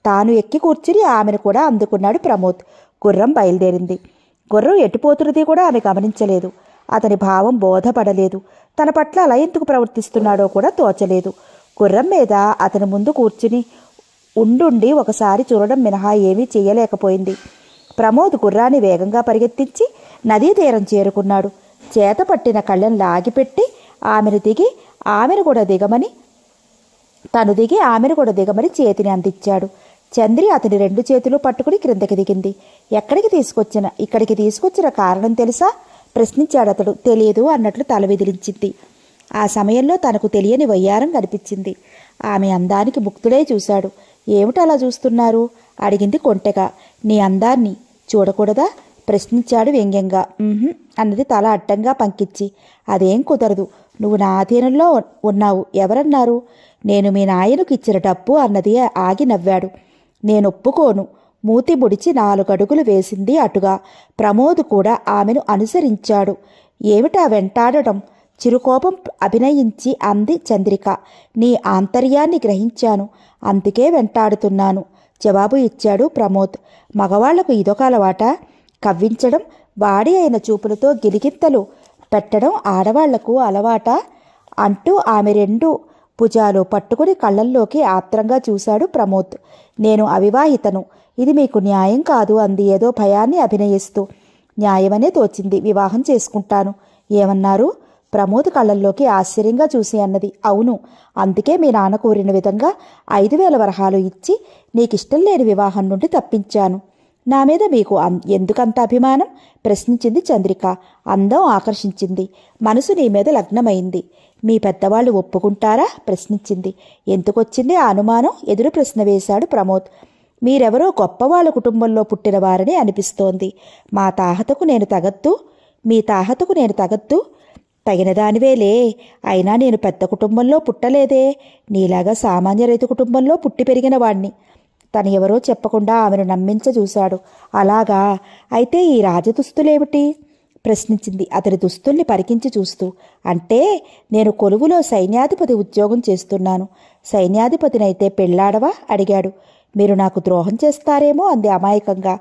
తాను ఎక్కి కూర్చుని ఆమెను కూడా అందుకున్నాడు ప్రమోద్ గుర్రం బయలుదేరింది గుర్రం ఎటుపోతున్నది కూడా ఆమె గమనించలేదు అతని భావం బోధపడలేదు తన పట్ల అలా ఎందుకు ప్రవర్తిస్తున్నాడో కూడా తోచలేదు గుర్రం మీద అతని ముందు కూర్చుని ఉండుండి ఒకసారి చూడడం మినహా ఏమీ చేయలేకపోయింది ప్రమోద్ గుర్రాన్ని వేగంగా పరిగెత్తించి నదీ తీరం చేరుకున్నాడు చేత పట్టిన కళ్ళను లాగిపెట్టి ఆమెను దిగి ఆమెను కూడా దిగమని తను దిగి ఆమెను కూడా దిగమని చేతిని అందించాడు చంద్రి అతని రెండు చేతులు పట్టుకుని క్రిందకి దిగింది ఎక్కడికి తీసుకొచ్చిన ఇక్కడికి తీసుకొచ్చిన కారణం తెలుసా ప్రశ్నించాడతడు తెలియదు అన్నట్లు తల విదిలించింది ఆ సమయంలో తనకు తెలియని వయ్యారం కనిపించింది ఆమె అందానికి ముక్తుడే చూశాడు ఏమిటలా చూస్తున్నారు అడిగింది కొంటెగా నీ అందాన్ని చూడకూడదా ప్రశ్నించాడు వ్యంగ్యంగా అన్నది తల అడ్డంగా పంకిచ్చి అదేం కుదరదు నువ్వు నా ఆధీనంలో ఉన్నావు ఎవరన్నారు నేను మీ నాయనకు ఇచ్చిన డబ్బు అన్నది ఆగి నవ్వాడు నేను ఒప్పుకోను మూతి ముడిచి నాలుగడుగులు వేసింది అటుగా ప్రమోద్ కూడా ఆమెను అనుసరించాడు ఏమిటా వెంటాడటం చిరుకోపం అభినయించి అంది చంద్రిక నీ ఆంతర్యాన్ని గ్రహించాను అందుకే వెంటాడుతున్నాను జవాబు ఇచ్చాడు ప్రమోద్ మగవాళ్లకు ఇదొక అలవాట కవ్వించడం వాడి అయిన చూపులతో గిలిగింతలు పెట్టడం ఆడవాళ్లకు అలవాట అంటూ ఆమె రెండు భుజాలు పట్టుకుని కళ్ళల్లోకి ఆత్రంగా చూశాడు ప్రమోద్ నేను అవివాహితను ఇది మీకు న్యాయం కాదు అంది ఏదో భయాన్ని అభినయిస్తూ న్యాయమనే తోచింది వివాహం చేసుకుంటాను ఏమన్నారు ప్రమోద్ కళ్ళల్లోకి ఆశ్చర్యంగా చూసి అన్నది అవును అందుకే మీ నాన్న కోరిన విధంగా ఐదు వేల వరహాలు ఇచ్చి నీకిష్టం లేని వివాహం నుండి తప్పించాను నా మీద మీకు ఎందుకంత అభిమానం ప్రశ్నించింది చంద్రిక అందం ఆకర్షించింది మనసు నీ మీద లగ్నమైంది మీ పెద్దవాళ్ళు ఒప్పుకుంటారా ప్రశ్నించింది ఎందుకొచ్చింది ఆ అనుమానం ఎదురు ప్రశ్న వేశాడు ప్రమోద్ మీరెవరో గొప్పవాళ్ళ కుటుంబంలో పుట్టినవారని అనిపిస్తోంది మా తాహతకు నేను తగద్దు మీ తాహతకు నేను తగద్దు తగినదానివేలే అయినా నేను పెద్ద కుటుంబంలో పుట్టలేదే నీలాగా సామాన్య రైతు కుటుంబంలో పుట్టి పెరిగిన వాణ్ణి తను ఎవరో చెప్పకుండా ఆమెను నమ్మించ చూశాడు అలాగా అయితే ఈ రాజదుస్తులేమిటి ప్రశ్నించింది అతని దుస్తుల్ని పరికించి చూస్తూ అంటే నేను కొలువులో సైన్యాధిపతి ఉద్యోగం చేస్తున్నాను సైన్యాధిపతినైతే పెళ్ళాడవా అడిగాడు మీరు నాకు ద్రోహం చేస్తారేమో అంది అమాయకంగా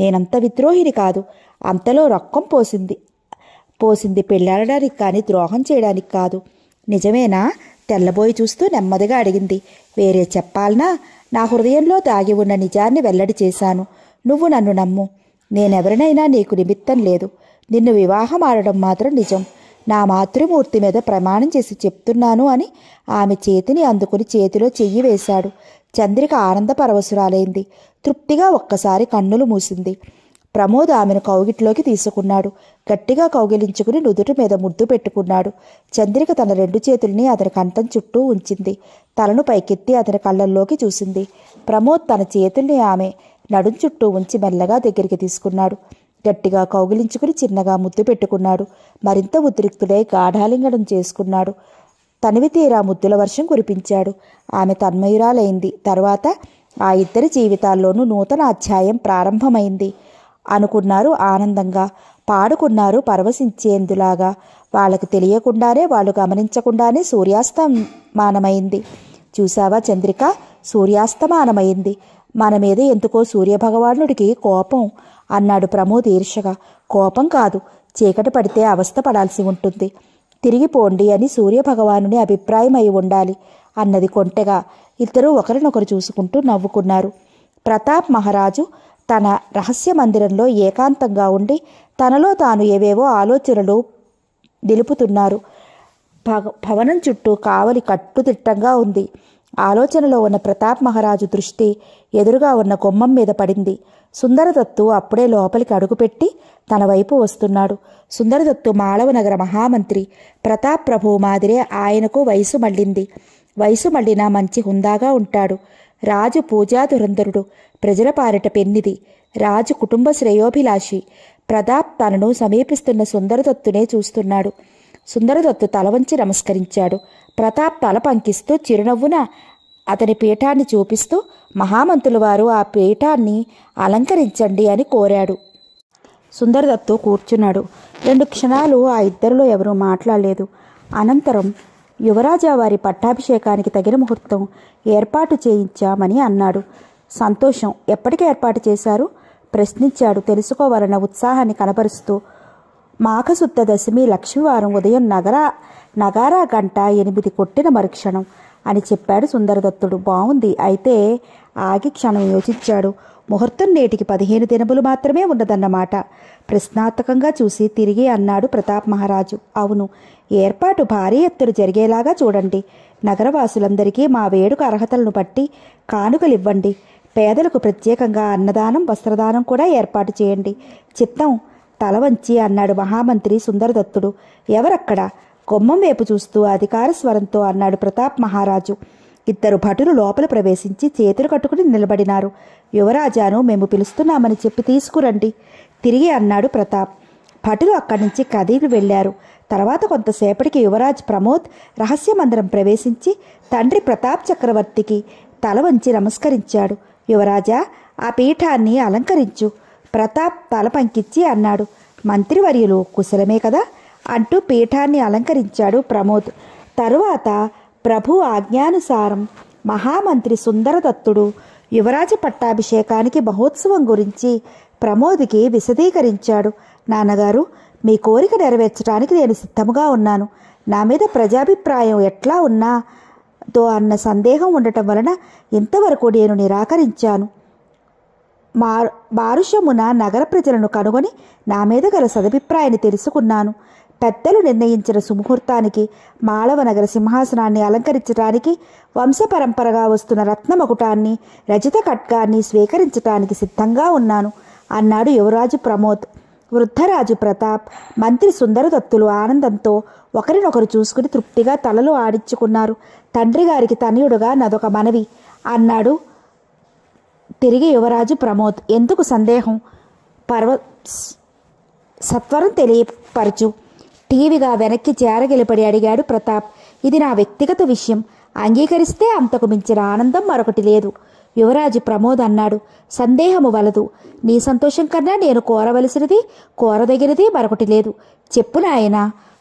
నేనంత విద్రోహిని కాదు అంతలో రొక్కం పోసింది పోసింది పెళ్ళాడడానికి కానీ ద్రోహం చేయడానికి కాదు నిజమేనా తెల్లబోయి చూస్తూ నెమ్మదిగా అడిగింది వేరే చెప్పాలనా నా హృదయంలో దాగి ఉన్న నిజాన్ని వెల్లడి చేశాను నువ్వు నన్ను నమ్ము నేనెవరినైనా నీకు నిమిత్తం లేదు నిన్ను వివాహం ఆడడం మాత్రం నిజం నా మాతృమూర్తి మీద ప్రమాణం చేసి చెప్తున్నాను అని ఆమె చేతిని అందుకుని చేతిలో చెయ్యి వేశాడు చంద్రిక ఆనంద పరవశురాలైంది తృప్తిగా ఒక్కసారి కన్నులు మూసింది ప్రమోద్ ఆమెను కౌగిట్లోకి తీసుకున్నాడు గట్టిగా కౌగిలించుకుని నుదుటి మీద ముద్దు పెట్టుకున్నాడు చంద్రిక తన రెండు చేతుల్ని అతని కంఠం చుట్టూ ఉంచింది తలను పైకెత్తి అతని కళ్ళల్లోకి చూసింది ప్రమోద్ తన చేతుల్ని ఆమె నడుం చుట్టూ ఉంచి మెల్లగా దగ్గరికి తీసుకున్నాడు గట్టిగా కౌగిలించుకుని చిన్నగా ముద్దు పెట్టుకున్నాడు మరింత ఉద్రిక్తుడై గాఢాలింగడం చేసుకున్నాడు తీరా ముద్దుల వర్షం కురిపించాడు ఆమె తన్మయురాలైంది తర్వాత ఆ ఇద్దరి జీవితాల్లోనూ నూతన అధ్యాయం ప్రారంభమైంది అనుకున్నారు ఆనందంగా పాడుకున్నారు పరవశించేందులాగా వాళ్ళకు తెలియకుండానే వాళ్ళు గమనించకుండానే సూర్యాస్తమానమైంది చూసావా చంద్రిక సూర్యాస్తమానమైంది మన మీద ఎందుకో సూర్యభగవానుడికి కోపం అన్నాడు ప్రమోద్ ఈర్షగా కోపం కాదు చీకటి పడితే అవస్థ పడాల్సి ఉంటుంది తిరిగిపోండి అని సూర్యభగవానుని అభిప్రాయమై ఉండాలి అన్నది కొంటెగా ఇద్దరూ ఒకరినొకరు చూసుకుంటూ నవ్వుకున్నారు ప్రతాప్ మహారాజు తన రహస్య మందిరంలో ఏకాంతంగా ఉండి తనలో తాను ఏవేవో ఆలోచనలు నిలుపుతున్నారు భవనం చుట్టూ కావలి కట్టుదిట్టంగా ఉంది ఆలోచనలో ఉన్న ప్రతాప్ మహారాజు దృష్టి ఎదురుగా ఉన్న కొమ్మం మీద పడింది సుందరదత్తు అప్పుడే లోపలికి అడుగుపెట్టి తన వైపు వస్తున్నాడు సుందరదత్తు మాళవ నగర మహామంత్రి ప్రతాప్ ప్రభు మాదిరే ఆయనకు వయసు మళ్ళింది వయసు మళ్ళిన మంచి హుందాగా ఉంటాడు రాజు పూజాధురంధరుడు ప్రజల పారిట పెన్నిది రాజు కుటుంబ శ్రేయోభిలాషి ప్రతాప్ తనను సమీపిస్తున్న సుందరదత్తునే చూస్తున్నాడు సుందరదత్తు తలవంచి నమస్కరించాడు ప్రతాప్ తల పంకిస్తూ చిరునవ్వున అతని పీఠాన్ని చూపిస్తూ మహామంతుల వారు ఆ పీఠాన్ని అలంకరించండి అని కోరాడు సుందరదత్తు కూర్చున్నాడు రెండు క్షణాలు ఆ ఇద్దరిలో ఎవరూ మాట్లాడలేదు అనంతరం యువరాజా వారి పట్టాభిషేకానికి తగిన ముహూర్తం ఏర్పాటు చేయించామని అన్నాడు సంతోషం ఎప్పటికి ఏర్పాటు చేశారు ప్రశ్నించాడు తెలుసుకోవాలన్న ఉత్సాహాన్ని కనబరుస్తూ మాఘశుద్ధ దశమి లక్ష్మీవారం ఉదయం నగర నగారా గంట ఎనిమిది కొట్టిన మరుక్షణం అని చెప్పాడు సుందరదత్తుడు బాగుంది అయితే ఆగి క్షణం యోచించాడు ముహూర్తం నేటికి పదిహేను దినములు మాత్రమే ఉన్నదన్నమాట ప్రశ్నార్థకంగా చూసి తిరిగి అన్నాడు ప్రతాప్ మహారాజు అవును ఏర్పాటు భారీ ఎత్తులు జరిగేలాగా చూడండి నగరవాసులందరికీ మా వేడుక అర్హతలను బట్టి కానుకలివ్వండి పేదలకు ప్రత్యేకంగా అన్నదానం వస్త్రదానం కూడా ఏర్పాటు చేయండి చిత్తం తల వంచి అన్నాడు మహామంత్రి సుందరదత్తుడు ఎవరక్కడ కొమ్మం వైపు చూస్తూ అధికార స్వరంతో అన్నాడు ప్రతాప్ మహారాజు ఇద్దరు భటులు లోపల ప్రవేశించి చేతులు కట్టుకుని నిలబడినారు యువరాజాను మేము పిలుస్తున్నామని చెప్పి తీసుకురండి తిరిగి అన్నాడు ప్రతాప్ భటులు అక్కడి నుంచి కదిలి వెళ్ళారు తర్వాత కొంతసేపటికి యువరాజ్ ప్రమోద్ రహస్య మందిరం ప్రవేశించి తండ్రి ప్రతాప్ చక్రవర్తికి తల వంచి నమస్కరించాడు యువరాజా ఆ పీఠాన్ని అలంకరించు ప్రతాప్ తల పంకిచ్చి అన్నాడు మంత్రివర్యులు కుశలమే కదా అంటూ పీఠాన్ని అలంకరించాడు ప్రమోద్ తరువాత ప్రభు ఆజ్ఞానుసారం మహామంత్రి సుందరదత్తుడు యువరాజ పట్టాభిషేకానికి మహోత్సవం గురించి ప్రమోద్కి విశదీకరించాడు నాన్నగారు మీ కోరిక నెరవేర్చడానికి నేను సిద్ధముగా ఉన్నాను నా మీద ప్రజాభిప్రాయం ఎట్లా ఉన్నా తో అన్న సందేహం ఉండటం వలన ఇంతవరకు నేను నిరాకరించాను మారు మారుషమున నగర ప్రజలను కనుగొని నా మీద గల సదభిప్రాయాన్ని తెలుసుకున్నాను పెద్దలు నిర్ణయించిన సుముహూర్తానికి మాళవ నగర సింహాసనాన్ని అలంకరించడానికి వంశపరంపరగా వస్తున్న రత్నమకుటాన్ని రజిత కట్కాన్ని స్వీకరించటానికి సిద్ధంగా ఉన్నాను అన్నాడు యువరాజు ప్రమోద్ వృద్ధరాజు ప్రతాప్ మంత్రి సుందరదత్తులు ఆనందంతో ఒకరినొకరు చూసుకుని తృప్తిగా తలలు ఆడించుకున్నారు తండ్రి గారికి తనయుడుగా నదొక మనవి అన్నాడు తిరిగి యువరాజు ప్రమోద్ ఎందుకు సందేహం పర్వ సత్వరం తెలియపరచు టీవీగా వెనక్కి చేరగిలిపడి అడిగాడు ప్రతాప్ ఇది నా వ్యక్తిగత విషయం అంగీకరిస్తే అంతకు మించిన ఆనందం మరొకటి లేదు యువరాజు ప్రమోద్ అన్నాడు సందేహము వలదు నీ సంతోషం కన్నా నేను కోరవలసినది కోరదగినది మరొకటి లేదు చెప్పు నాయన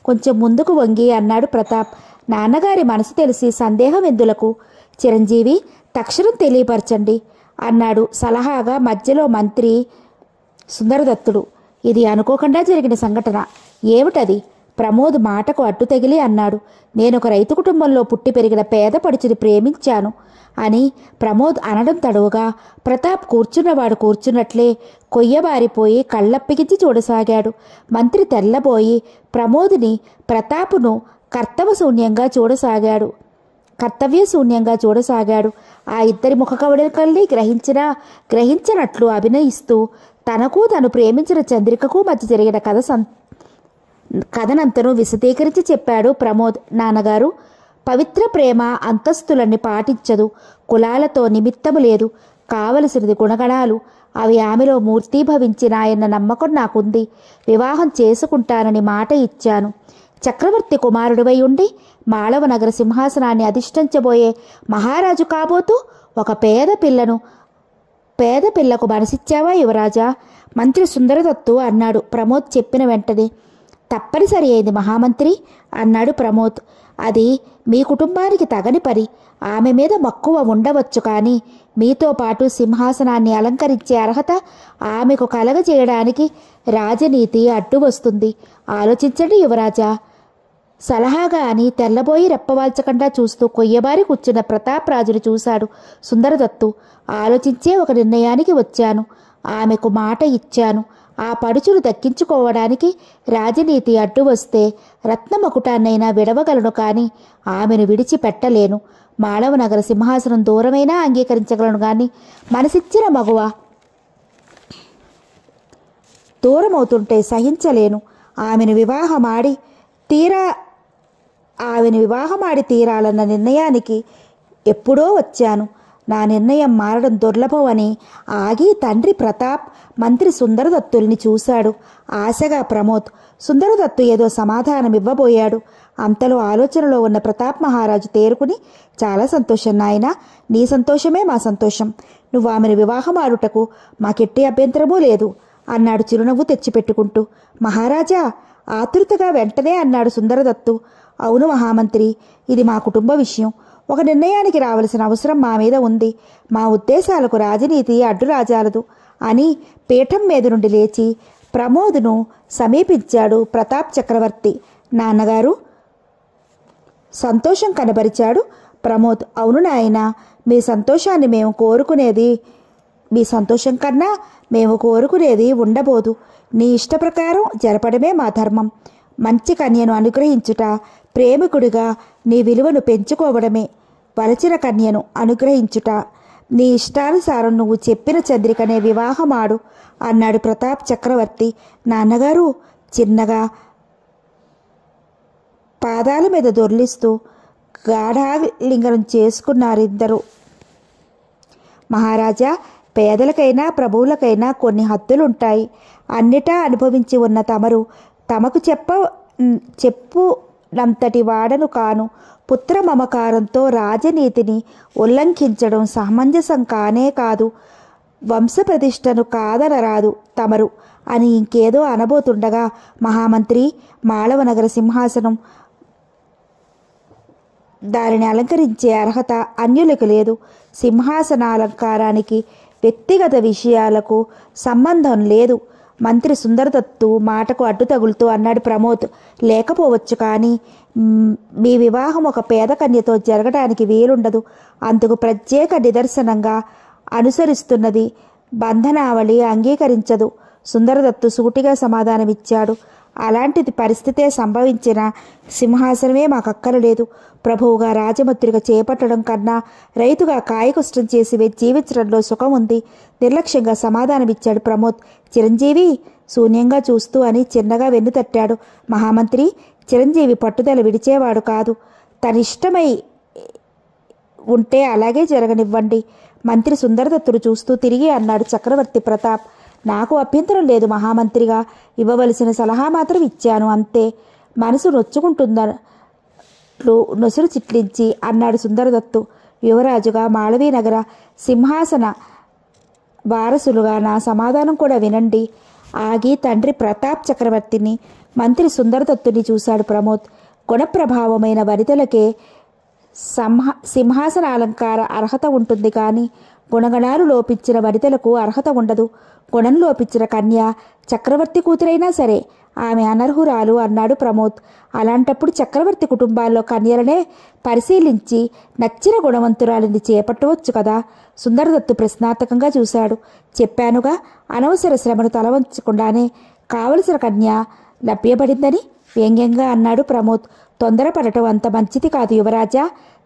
కొంచెం ముందుకు వంగి అన్నాడు ప్రతాప్ నాన్నగారి మనసు తెలిసి సందేహం ఎందులకు చిరంజీవి తక్షణం తెలియపరచండి అన్నాడు సలహాగా మధ్యలో మంత్రి సుందరదత్తుడు ఇది అనుకోకుండా జరిగిన సంఘటన ఏమిటది ప్రమోద్ మాటకు అడ్డు తగిలి అన్నాడు నేను ఒక రైతు కుటుంబంలో పుట్టి పెరిగిన పేద పడుచుని ప్రేమించాను అని ప్రమోద్ అనడం తడవుగా ప్రతాప్ కూర్చున్నవాడు కూర్చున్నట్లే కొయ్యబారిపోయి కళ్ళప్పిగించి చూడసాగాడు మంత్రి తెల్లబోయి ప్రమోద్ని ప్రతాప్ను కర్తవశూన్యంగా చూడసాగాడు కర్తవ్యశూన్యంగా చూడసాగాడు ఆ ఇద్దరి ముఖ కవడికల్ని గ్రహించిన గ్రహించినట్లు అభినయిస్తూ తనకు తను ప్రేమించిన చంద్రికకు మధ్య జరిగిన కథ సం కథనంతను విశదీకరించి చెప్పాడు ప్రమోద్ నాన్నగారు పవిత్ర ప్రేమ అంతస్తులన్నీ పాటించదు కులాలతో నిమిత్తము లేదు కావలసినది గుణగణాలు అవి ఆమెలో ఆయన నమ్మకం నాకుంది వివాహం చేసుకుంటానని మాట ఇచ్చాను చక్రవర్తి కుమారుడివై ఉండి మాళవ నగర సింహాసనాన్ని అధిష్ఠించబోయే మహారాజు కాబోతూ ఒక పేద పిల్లను పేద పిల్లకు మనసిచ్చావా యువరాజా మంత్రి సుందరదత్తు అన్నాడు ప్రమోద్ చెప్పిన వెంటనే తప్పనిసరి అయింది మహామంత్రి అన్నాడు ప్రమోద్ అది మీ కుటుంబానికి తగని పని ఆమె మీద మక్కువ ఉండవచ్చు కానీ మీతో పాటు సింహాసనాన్ని అలంకరించే అర్హత ఆమెకు కలగజేయడానికి రాజనీతి అడ్డు వస్తుంది ఆలోచించండి యువరాజా సలహాగా అని తెల్లబోయి రెప్పవాల్చకుండా చూస్తూ కొయ్యబారి కూర్చున్న ప్రతాపరాజును చూశాడు సుందరదత్తు ఆలోచించే ఒక నిర్ణయానికి వచ్చాను ఆమెకు మాట ఇచ్చాను ఆ పడుచును దక్కించుకోవడానికి రాజనీతి అడ్డు వస్తే రత్నమకుటాన్నైనా విడవగలను కానీ ఆమెను విడిచిపెట్టలేను మాళవనగర సింహాసనం దూరమైనా అంగీకరించగలను కానీ మనసిచ్చిన మగువ దూరమవుతుంటే సహించలేను ఆమెను వివాహమాడి తీరా ఆమెను వివాహమాడి తీరాలన్న నిర్ణయానికి ఎప్పుడో వచ్చాను నా నిర్ణయం మారడం దుర్లభమని ఆగి తండ్రి ప్రతాప్ మంత్రి సుందరదత్తుల్ని చూశాడు ఆశగా ప్రమోద్ సుందరదత్తు ఏదో సమాధానం ఇవ్వబోయాడు అంతలో ఆలోచనలో ఉన్న ప్రతాప్ మహారాజు తేరుకుని చాలా సంతోషం నాయన నీ సంతోషమే మా సంతోషం నువ్వు ఆమెను వివాహమాడుటకు మాకెట్టి అభ్యంతరమూ లేదు అన్నాడు చిరునవ్వు తెచ్చిపెట్టుకుంటూ మహారాజా ఆతృతగా వెంటనే అన్నాడు సుందరదత్తు అవును మహామంత్రి ఇది మా కుటుంబ విషయం ఒక నిర్ణయానికి రావలసిన అవసరం మా మీద ఉంది మా ఉద్దేశాలకు రాజనీతి అడ్డు రాజాలదు అని పీఠం మీద నుండి లేచి ప్రమోద్ను సమీపించాడు ప్రతాప్ చక్రవర్తి నాన్నగారు సంతోషం కనబరిచాడు ప్రమోద్ అవును నాయన మీ సంతోషాన్ని మేము కోరుకునేది మీ సంతోషం కన్నా మేము కోరుకునేది ఉండబోదు నీ ఇష్ట ప్రకారం జరపడమే మా ధర్మం మంచి కన్యను అనుగ్రహించుట ప్రేమికుడిగా నీ విలువను పెంచుకోవడమే వలచిన కన్యను అనుగ్రహించుట నీ ఇష్టానుసారం నువ్వు చెప్పిన చంద్రికనే వివాహమాడు అన్నాడు ప్రతాప్ చక్రవర్తి నాన్నగారు చిన్నగా పాదాల మీద దొర్లిస్తూ గాఢాలింగనం చేసుకున్నారిద్దరు మహారాజా పేదలకైనా ప్రభువులకైనా కొన్ని హద్దులుంటాయి అన్నిటా అనుభవించి ఉన్న తమరు తమకు చెప్ప చెప్పు నంతటి వాడను కాను పుత్ర మమకారంతో రాజనీతిని ఉల్లంఘించడం సమంజసం కానే కాదు వంశప్రతిష్టను కాదనరాదు తమరు అని ఇంకేదో అనబోతుండగా మహామంత్రి మాళవనగర సింహాసనం దానిని అలంకరించే అర్హత అన్యులకు లేదు సింహాసనాలంకారానికి వ్యక్తిగత విషయాలకు సంబంధం లేదు మంత్రి సుందరదత్తు మాటకు అడ్డు తగులుతూ అన్నాడు ప్రమోద్ లేకపోవచ్చు కానీ మీ వివాహం ఒక పేద కన్యతో జరగడానికి వీలుండదు అందుకు ప్రత్యేక నిదర్శనంగా అనుసరిస్తున్నది బంధనావళి అంగీకరించదు సుందరదత్తు సూటిగా సమాధానమిచ్చాడు అలాంటిది పరిస్థితే సంభవించిన సింహాసనమే మాకక్కరలేదు ప్రభువుగా రాజముద్రిక చేపట్టడం కన్నా రైతుగా కాయకుష్టం చేసి జీవించడంలో సుఖం ఉంది నిర్లక్ష్యంగా సమాధానమిచ్చాడు ప్రమోద్ చిరంజీవి శూన్యంగా చూస్తూ అని చిన్నగా వెన్ను తట్టాడు మహామంత్రి చిరంజీవి పట్టుదల విడిచేవాడు కాదు తనిష్టమై ఉంటే అలాగే జరగనివ్వండి మంత్రి సుందరదత్తుడు చూస్తూ తిరిగి అన్నాడు చక్రవర్తి ప్రతాప్ నాకు అభ్యంతరం లేదు మహామంత్రిగా ఇవ్వవలసిన సలహా మాత్రం ఇచ్చాను అంతే మనసు నొచ్చుకుంటుంద నొసురు చిట్లించి అన్నాడు సుందరదత్తు యువరాజుగా మాళవీ నగర సింహాసన వారసులుగా నా సమాధానం కూడా వినండి ఆగి తండ్రి ప్రతాప్ చక్రవర్తిని మంత్రి సుందరదత్తుని చూశాడు ప్రమోద్ గుణప్రభావమైన వనితలకే సింహ సింహాసన అలంకార అర్హత ఉంటుంది కానీ గుణగణాలు లోపించిన వనితలకు అర్హత ఉండదు గుణం లోపించిన కన్య చక్రవర్తి కూతురైనా సరే ఆమె అనర్హురాలు అన్నాడు ప్రమోద్ అలాంటప్పుడు చక్రవర్తి కుటుంబాల్లో కన్యలనే పరిశీలించి నచ్చిన గుణవంతురాలిని చేపట్టవచ్చు కదా సుందరదత్తు ప్రశ్నార్థకంగా చూశాడు చెప్పానుగా అనవసర శ్రమను తలవంచకుండానే కావలసిన కన్య లభ్యపడిందని వ్యంగ్యంగా అన్నాడు ప్రమోద్ తొందరపడటం అంత మంచిది కాదు యువరాజా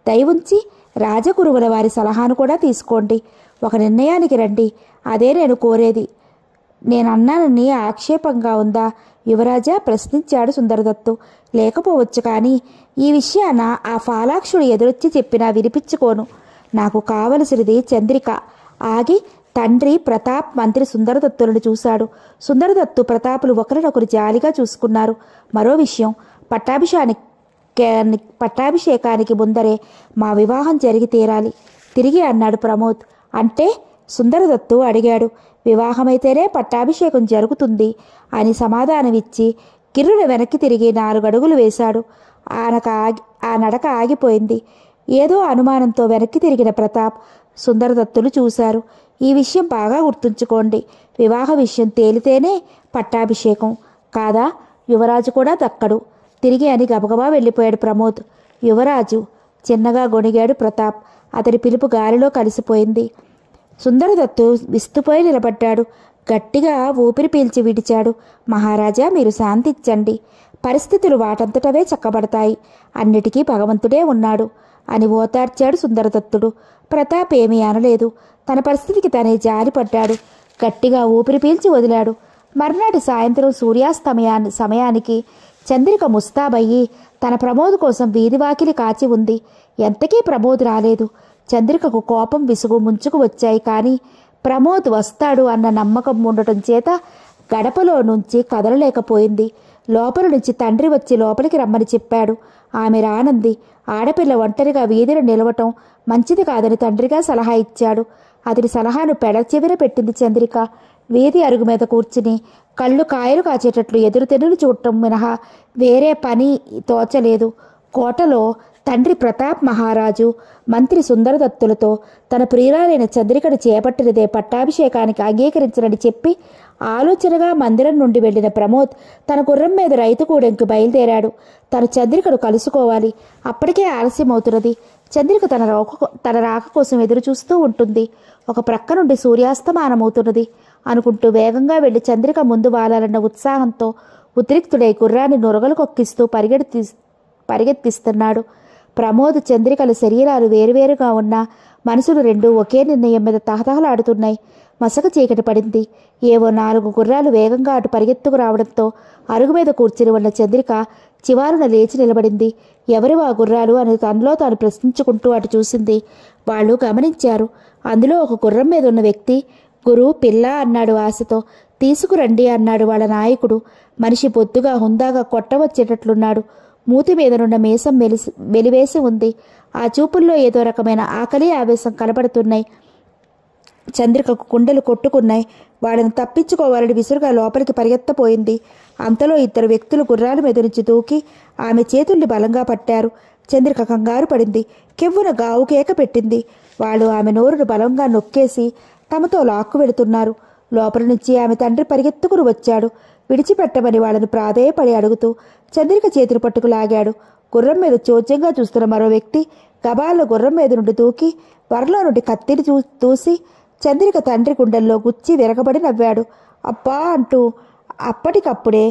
దయవుంచి రాజగురువుల వారి సలహాను కూడా తీసుకోండి ఒక నిర్ణయానికి రండి అదే నేను కోరేది నేనన్నానని ఆక్షేపంగా ఉందా యువరాజా ప్రశ్నించాడు సుందరదత్తు లేకపోవచ్చు కానీ ఈ విషయాన ఆ ఫాలాక్షుడు ఎదురొచ్చి చెప్పినా వినిపించుకోను నాకు కావలసినది చంద్రిక ఆగి తండ్రి ప్రతాప్ మంత్రి సుందరదత్తులను చూశాడు సుందరదత్తు ప్రతాపులు ఒకరినొకరు జాలిగా చూసుకున్నారు మరో విషయం పట్టాభిషానికి పట్టాభిషేకానికి ముందరే మా వివాహం జరిగి తీరాలి తిరిగి అన్నాడు ప్రమోద్ అంటే సుందరదత్తు అడిగాడు వివాహమైతేనే పట్టాభిషేకం జరుగుతుంది అని సమాధానమిచ్చి కిర్రుడు వెనక్కి తిరిగి నాలుగడుగులు వేశాడు ఆనక ఆగి ఆ నడక ఆగిపోయింది ఏదో అనుమానంతో వెనక్కి తిరిగిన ప్రతాప్ సుందరదత్తులు చూశారు ఈ విషయం బాగా గుర్తుంచుకోండి వివాహ విషయం తేలితేనే పట్టాభిషేకం కాదా యువరాజు కూడా దక్కడు తిరిగి అని గబగబా వెళ్ళిపోయాడు ప్రమోద్ యువరాజు చిన్నగా గొణిగాడు ప్రతాప్ అతడి పిలుపు గాలిలో కలిసిపోయింది సుందరదత్తు విస్తుపోయి నిలబడ్డాడు గట్టిగా ఊపిరి పీల్చి విడిచాడు మహారాజా మీరు ఇచ్చండి పరిస్థితులు వాటంతటవే చక్కబడతాయి అన్నిటికీ భగవంతుడే ఉన్నాడు అని ఓతార్చాడు సుందరదత్తుడు ప్రతాప్ ఏమీ అనలేదు తన పరిస్థితికి తనే జారిపడ్డాడు గట్టిగా ఊపిరి పీల్చి వదిలాడు మర్నాటి సాయంత్రం సూర్యాస్తమయాన్ని సమయానికి చంద్రిక ముస్తాబయ్యి తన ప్రమోద్ కోసం వీధివాకిలి కాచి ఉంది ఎంతకీ ప్రమోద్ రాలేదు చంద్రికకు కోపం విసుగు ముంచుకు వచ్చాయి కానీ ప్రమోద్ వస్తాడు అన్న నమ్మకం ఉండటం చేత గడపలో నుంచి కదలలేకపోయింది లోపల నుంచి తండ్రి వచ్చి లోపలికి రమ్మని చెప్పాడు ఆమె రానంది ఆడపిల్ల ఒంటరిగా వీధిలో నిలవటం మంచిది కాదని తండ్రిగా సలహా ఇచ్చాడు అతడి సలహాను పెడ చివర పెట్టింది చంద్రిక వీధి అరుగు మీద కూర్చుని కళ్ళు కాయలు కాచేటట్లు ఎదురు తెన్నులు చూడటం మినహా వేరే పని తోచలేదు కోటలో తండ్రి ప్రతాప్ మహారాజు మంత్రి సుందరదత్తులతో తన ప్రియురాలైన చంద్రికను చేపట్టినదే పట్టాభిషేకానికి అంగీకరించనని చెప్పి ఆలోచనగా మందిరం నుండి వెళ్లిన ప్రమోద్ తన గుర్రం మీద రైతు కూడెంకు బయలుదేరాడు తను చంద్రికను కలుసుకోవాలి అప్పటికే ఆలస్యమవుతున్నది చంద్రిక తన రాక తన రాక కోసం ఎదురు చూస్తూ ఉంటుంది ఒక ప్రక్క నుండి సూర్యాస్తమానమవుతున్నది అనుకుంటూ వేగంగా వెళ్లి చంద్రిక ముందు వాలాలన్న ఉత్సాహంతో ఉద్రిక్తుడై గుర్రాన్ని నొరగలు కొక్కిస్తూ పరిగెత్తి పరిగెత్తిస్తున్నాడు ప్రమోద్ చంద్రికల శరీరాలు వేరువేరుగా ఉన్నా మనసులు రెండు ఒకే నిర్ణయం మీద తహతహలాడుతున్నాయి మసక చీకటి పడింది ఏవో నాలుగు గుర్రాలు వేగంగా అటు పరిగెత్తుకు రావడంతో అరుగు మీద కూర్చుని ఉన్న చంద్రిక చివారున లేచి నిలబడింది ఎవరు ఆ గుర్రాలు అని తనలో తాను ప్రశ్నించుకుంటూ అటు చూసింది వాళ్ళు గమనించారు అందులో ఒక గుర్రం మీద ఉన్న వ్యక్తి గురు పిల్ల అన్నాడు ఆశతో తీసుకురండి అన్నాడు వాళ్ళ నాయకుడు మనిషి పొద్దుగా హుందాగా కొట్టవచ్చేటట్లున్నాడు మూతి మీదనున్న మేసం మెలిసి వెలివేసి ఉంది ఆ చూపుల్లో ఏదో రకమైన ఆకలి ఆవేశం కనబడుతున్నాయి చంద్రికకు కుండలు కొట్టుకున్నాయి వాళ్ళని తప్పించుకోవాలని విసురుగా లోపలికి పరిగెత్తపోయింది అంతలో ఇద్దరు వ్యక్తులు గుర్రాల మీద నుంచి దూకి ఆమె చేతుల్ని బలంగా పట్టారు చంద్రిక కంగారు పడింది కెవ్వున గావు కేక పెట్టింది వాళ్ళు ఆమె నోరును బలంగా నొక్కేసి తమతో లాక్కు వెడుతున్నారు లోపల నుంచి ఆమె తండ్రి పరిగెత్తుకుని వచ్చాడు విడిచిపెట్టమని వాళ్ళను ప్రాధేయపడి అడుగుతూ చంద్రిక చేతులు పట్టుకు లాగాడు గుర్రం మీద చోద్యంగా చూస్తున్న మరో వ్యక్తి గబాల్లో గుర్రం మీద నుండి దూకి వరలో నుండి కత్తిని చూ దూసి చంద్రిక తండ్రి గుండెల్లో గుచ్చి విరగబడి నవ్వాడు అబ్బా అంటూ అప్పటికప్పుడే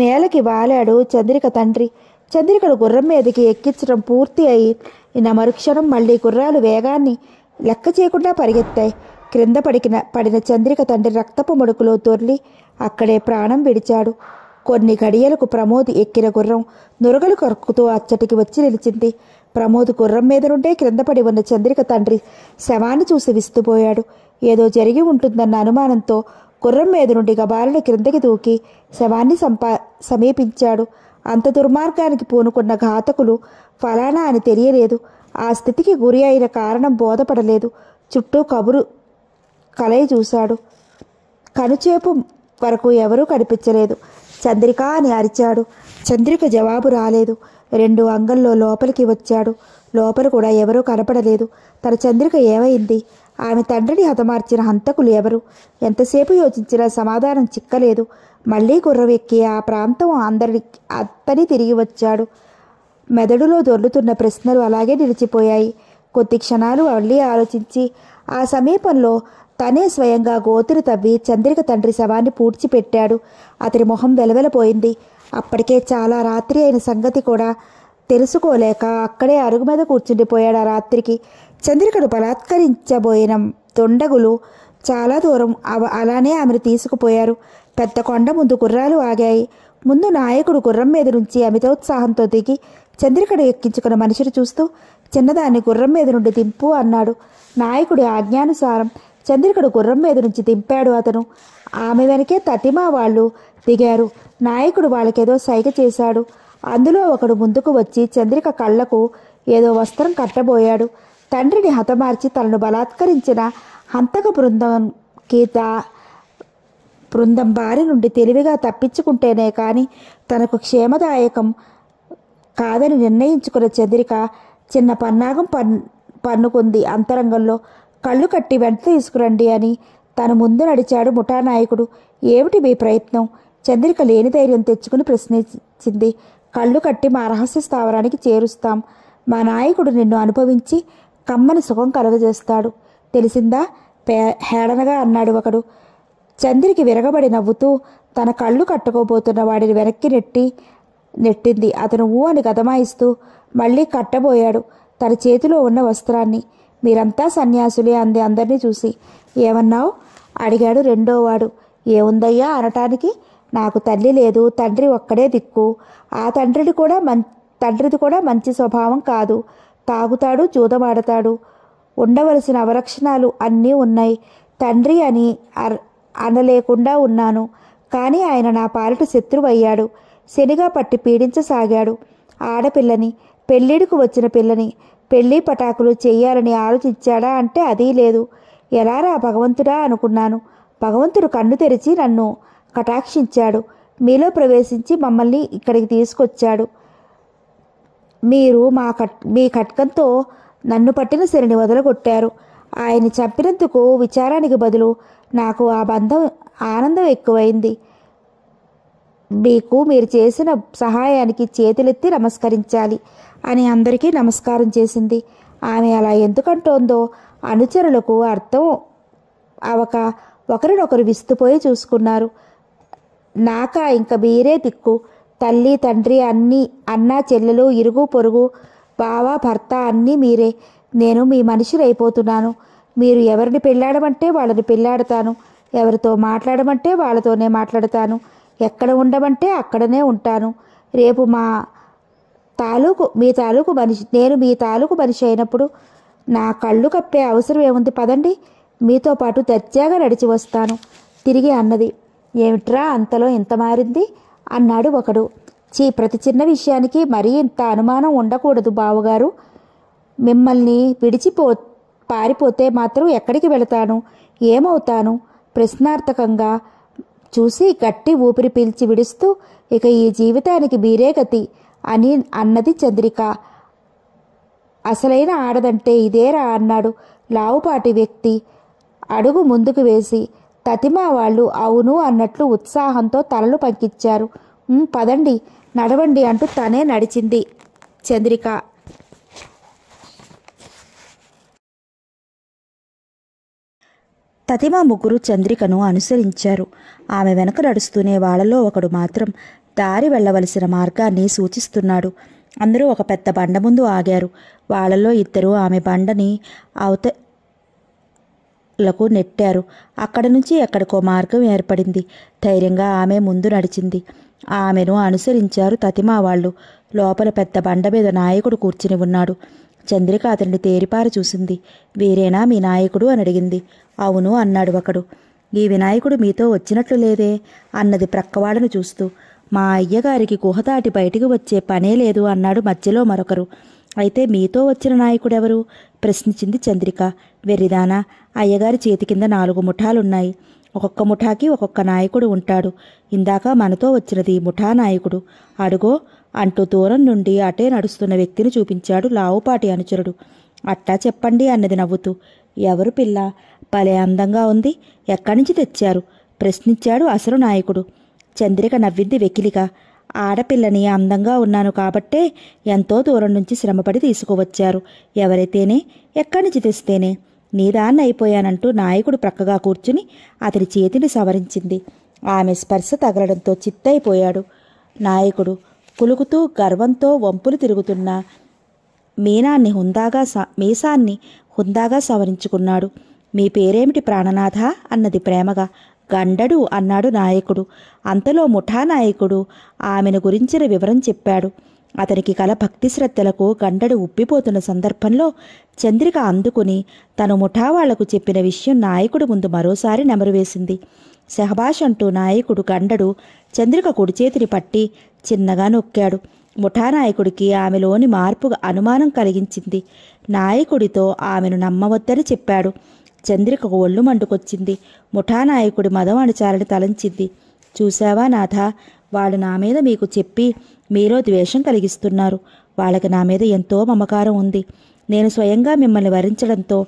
నేలకి వాలాడు చంద్రిక తండ్రి చంద్రికడు గుర్రం మీదకి ఎక్కించడం పూర్తి అయి నిన్న మరుక్షణం మళ్ళీ గుర్రాలు వేగాన్ని లెక్క చేయకుండా పరిగెత్తాయి క్రింద పడికిన పడిన చంద్రిక తండ్రి రక్తపు మడుకులో తొర్లి అక్కడే ప్రాణం విడిచాడు కొన్ని గడియలకు ప్రమోద్ ఎక్కిన గుర్రం నురగలు కరుక్కుతూ అచ్చటికి వచ్చి నిలిచింది ప్రమోద్ గుర్రం మీద నుండే క్రిందపడి ఉన్న చంద్రిక తండ్రి శవాన్ని చూసి విస్తుపోయాడు ఏదో జరిగి ఉంటుందన్న అనుమానంతో గుర్రం మీద నుండి గబాలను క్రిందకి దూకి శవాన్ని సంపా సమీపించాడు అంత దుర్మార్గానికి పూనుకున్న ఘాతకులు ఫలానా అని తెలియలేదు ఆ స్థితికి గురి అయిన కారణం బోధపడలేదు చుట్టూ కబురు కలయి చూశాడు కనుచేపు వరకు ఎవరూ కనిపించలేదు చంద్రిక అని అరిచాడు చంద్రిక జవాబు రాలేదు రెండు అంగల్లో లోపలికి వచ్చాడు లోపల కూడా ఎవరూ కనపడలేదు తన చంద్రిక ఏమైంది ఆమె తండ్రిని హతమార్చిన హంతకులు ఎవరు ఎంతసేపు యోచించినా సమాధానం చిక్కలేదు మళ్లీ గుర్రవెక్కి ఆ ప్రాంతం అందరి అత్తని తిరిగి వచ్చాడు మెదడులో దొర్లుతున్న ప్రశ్నలు అలాగే నిలిచిపోయాయి కొద్ది క్షణాలు మళ్ళీ ఆలోచించి ఆ సమీపంలో తనే స్వయంగా గోతులు తవ్వి చంద్రిక తండ్రి శవాన్ని పూడ్చిపెట్టాడు అతని మొహం వెలవెలపోయింది అప్పటికే చాలా రాత్రి అయిన సంగతి కూడా తెలుసుకోలేక అక్కడే అరుగు మీద కూర్చుండిపోయాడు ఆ రాత్రికి చంద్రికను బలాత్కరించబోయిన తొండగులు చాలా దూరం అవ అలానే ఆమెను తీసుకుపోయారు పెద్ద కొండ ముందు గుర్రాలు ఆగాయి ముందు నాయకుడు గుర్రం మీద నుంచి అమితోత్సాహంతో దిగి చంద్రికడు ఎక్కించుకున్న మనిషిని చూస్తూ చిన్నదాన్ని గుర్రం మీద నుండి దింపు అన్నాడు నాయకుడి ఆజ్ఞానుసారం చంద్రికడు గుర్రం మీద నుంచి దింపాడు అతను ఆమె వెనకే తటిమా వాళ్ళు దిగారు నాయకుడు వాళ్ళకేదో సైగ చేశాడు అందులో ఒకడు ముందుకు వచ్చి చంద్రిక కళ్ళకు ఏదో వస్త్రం కట్టబోయాడు తండ్రిని హతమార్చి తనను బలాత్కరించిన హంతక బృందంకి గీత బృందం బారి నుండి తెలివిగా తప్పించుకుంటేనే కానీ తనకు క్షేమదాయకం కాదని నిర్ణయించుకున్న చంద్రిక చిన్న పన్నాగం పన్ పన్నుకుంది అంతరంగంలో కళ్ళు కట్టి వెంట తీసుకురండి అని తన ముందు నడిచాడు ముఠానాయకుడు ఏమిటి మీ ప్రయత్నం చంద్రిక లేని ధైర్యం తెచ్చుకుని ప్రశ్నించింది కళ్ళు కట్టి మా రహస్య స్థావరానికి చేరుస్తాం మా నాయకుడు నిన్ను అనుభవించి కమ్మని సుఖం కలుగజేస్తాడు తెలిసిందా పే హేళనగా అన్నాడు ఒకడు చంద్రికి విరగబడి నవ్వుతూ తన కళ్ళు కట్టుకోబోతున్న వాడిని వెనక్కి నెట్టి నెట్టింది అతను ఊ అని గదమాయిస్తూ మళ్ళీ కట్టబోయాడు తన చేతిలో ఉన్న వస్త్రాన్ని మీరంతా సన్యాసులే అంది అందరినీ చూసి ఏమన్నావు అడిగాడు రెండోవాడు ఏముందయ్యా అనటానికి నాకు తల్లి లేదు తండ్రి ఒక్కడే దిక్కు ఆ తండ్రిది కూడా మం తండ్రిది కూడా మంచి స్వభావం కాదు తాగుతాడు జూదమాడతాడు ఉండవలసిన అవలక్షణాలు అన్నీ ఉన్నాయి తండ్రి అని అనలేకుండా ఉన్నాను కానీ ఆయన నా పాలిట శత్రువు అయ్యాడు శనిగా పట్టి పీడించసాగాడు ఆడపిల్లని పెళ్ళిడికి వచ్చిన పిల్లని పెళ్ళి పటాకులు చేయాలని ఆలోచించాడా అంటే అదీ లేదు ఎలారా భగవంతుడా అనుకున్నాను భగవంతుడు కన్ను తెరిచి నన్ను కటాక్షించాడు మీలో ప్రవేశించి మమ్మల్ని ఇక్కడికి తీసుకొచ్చాడు మీరు మా కట్ మీ కట్కంతో నన్ను పట్టిన శరిని వదలగొట్టారు ఆయన చంపినందుకు విచారానికి బదులు నాకు ఆ బంధం ఆనందం ఎక్కువైంది మీకు మీరు చేసిన సహాయానికి చేతులెత్తి నమస్కరించాలి అని అందరికీ నమస్కారం చేసింది ఆమె అలా ఎందుకంటోందో అనుచరులకు అర్థం అవక ఒకరినొకరు విస్తుపోయి చూసుకున్నారు నాక ఇంక మీరే దిక్కు తల్లి తండ్రి అన్నీ అన్న చెల్లెలు ఇరుగు పొరుగు బావ భర్త అన్నీ మీరే నేను మీ మనిషినైపోతున్నాను మీరు ఎవరిని పెళ్ళాడమంటే వాళ్ళని పెళ్ళాడతాను ఎవరితో మాట్లాడమంటే వాళ్ళతోనే మాట్లాడతాను ఎక్కడ ఉండమంటే అక్కడనే ఉంటాను రేపు మా తాలూకు మీ తాలూకు మనిషి నేను మీ తాలూకు మనిషి అయినప్పుడు నా కళ్ళు కప్పే అవసరం ఏముంది పదండి మీతో పాటు దర్జాగా నడిచి వస్తాను తిరిగి అన్నది ఏమిట్రా అంతలో ఇంత మారింది అన్నాడు ఒకడు చీ ప్రతి చిన్న విషయానికి మరీ ఇంత అనుమానం ఉండకూడదు బావగారు మిమ్మల్ని విడిచిపో పారిపోతే మాత్రం ఎక్కడికి వెళతాను ఏమవుతాను ప్రశ్నార్థకంగా చూసి గట్టి ఊపిరి పీల్చి విడుస్తూ ఇక ఈ జీవితానికి మీరే గతి అని అన్నది చంద్రిక అసలైన ఆడదంటే ఇదేరా అన్నాడు లావుపాటి వ్యక్తి అడుగు ముందుకు వేసి తతిమా వాళ్ళు అవును అన్నట్లు ఉత్సాహంతో తలలు పంకిచ్చారు పదండి నడవండి అంటూ తనే నడిచింది చంద్రిక తతిమా ముగ్గురు చంద్రికను అనుసరించారు ఆమె వెనక నడుస్తూనే వాళ్ళలో ఒకడు మాత్రం దారి వెళ్ళవలసిన మార్గాన్ని సూచిస్తున్నాడు అందరూ ఒక పెద్ద బండ ముందు ఆగారు వాళ్ళలో ఇద్దరు ఆమె బండని అవత లకు నెట్టారు అక్కడ నుంచి ఎక్కడికో మార్గం ఏర్పడింది ధైర్యంగా ఆమె ముందు నడిచింది ఆమెను అనుసరించారు తతిమా వాళ్ళు లోపల పెద్ద బండ మీద నాయకుడు కూర్చుని ఉన్నాడు చంద్రిక అతన్ని తేరిపార చూసింది వీరేనా మీ నాయకుడు అని అడిగింది అవును అన్నాడు ఒకడు ఈ వినాయకుడు మీతో వచ్చినట్లు లేదే అన్నది ప్రక్కవాడను చూస్తూ మా అయ్యగారికి గుహదాటి బయటికి వచ్చే పనే లేదు అన్నాడు మధ్యలో మరొకరు అయితే మీతో వచ్చిన నాయకుడెవరు ప్రశ్నించింది చంద్రిక వెర్రిదానా అయ్యగారి చేతి కింద నాలుగు ముఠాలున్నాయి ఒక్కొక్క ముఠాకి ఒక్కొక్క నాయకుడు ఉంటాడు ఇందాక మనతో వచ్చినది ముఠా నాయకుడు అడుగో అంటూ దూరం నుండి అటే నడుస్తున్న వ్యక్తిని చూపించాడు లావుపాటి అనుచరుడు అట్టా చెప్పండి అన్నది నవ్వుతూ ఎవరు పిల్ల భలే అందంగా ఉంది ఎక్కడి నుంచి తెచ్చారు ప్రశ్నించాడు అసలు నాయకుడు చంద్రిక నవ్వింది వెకిలిగా ఆడపిల్లని అందంగా ఉన్నాను కాబట్టే ఎంతో దూరం నుంచి శ్రమపడి తీసుకువచ్చారు ఎవరైతేనే ఎక్కడి నుంచి తెస్తేనే నీదాన్ని అయిపోయానంటూ నాయకుడు ప్రక్కగా కూర్చుని అతని చేతిని సవరించింది ఆమె స్పర్శ తగలడంతో చిత్తైపోయాడు నాయకుడు కులుగుతూ గర్వంతో వంపులు తిరుగుతున్న మీనాన్ని హుందాగా మీసాన్ని హుందాగా సవరించుకున్నాడు మీ పేరేమిటి ప్రాణనాథ అన్నది ప్రేమగా గండడు అన్నాడు నాయకుడు అంతలో ముఠా నాయకుడు ఆమెను గురించిన వివరం చెప్పాడు అతనికి కల భక్తి శ్రద్ధలకు గండడు ఉబ్బిపోతున్న సందర్భంలో చంద్రిక అందుకుని తను ముఠావాళ్లకు చెప్పిన విషయం నాయకుడు ముందు మరోసారి నెమరువేసింది సహబాష్ అంటూ నాయకుడు గండడు చంద్రిక కుడి చేతిని పట్టి చిన్నగా నొక్కాడు ముఠానాయకుడికి ఆమెలోని మార్పు అనుమానం కలిగించింది నాయకుడితో ఆమెను నమ్మవద్దని చెప్పాడు చంద్రిక ఒళ్ళు మండుకొచ్చింది ముఠానాయకుడి మదమణుచారని తలంచింది చూశావా నాథ వాళ్ళు నా మీద మీకు చెప్పి మీలో ద్వేషం కలిగిస్తున్నారు వాళ్ళకి నా మీద ఎంతో మమకారం ఉంది నేను స్వయంగా మిమ్మల్ని వరించడంతో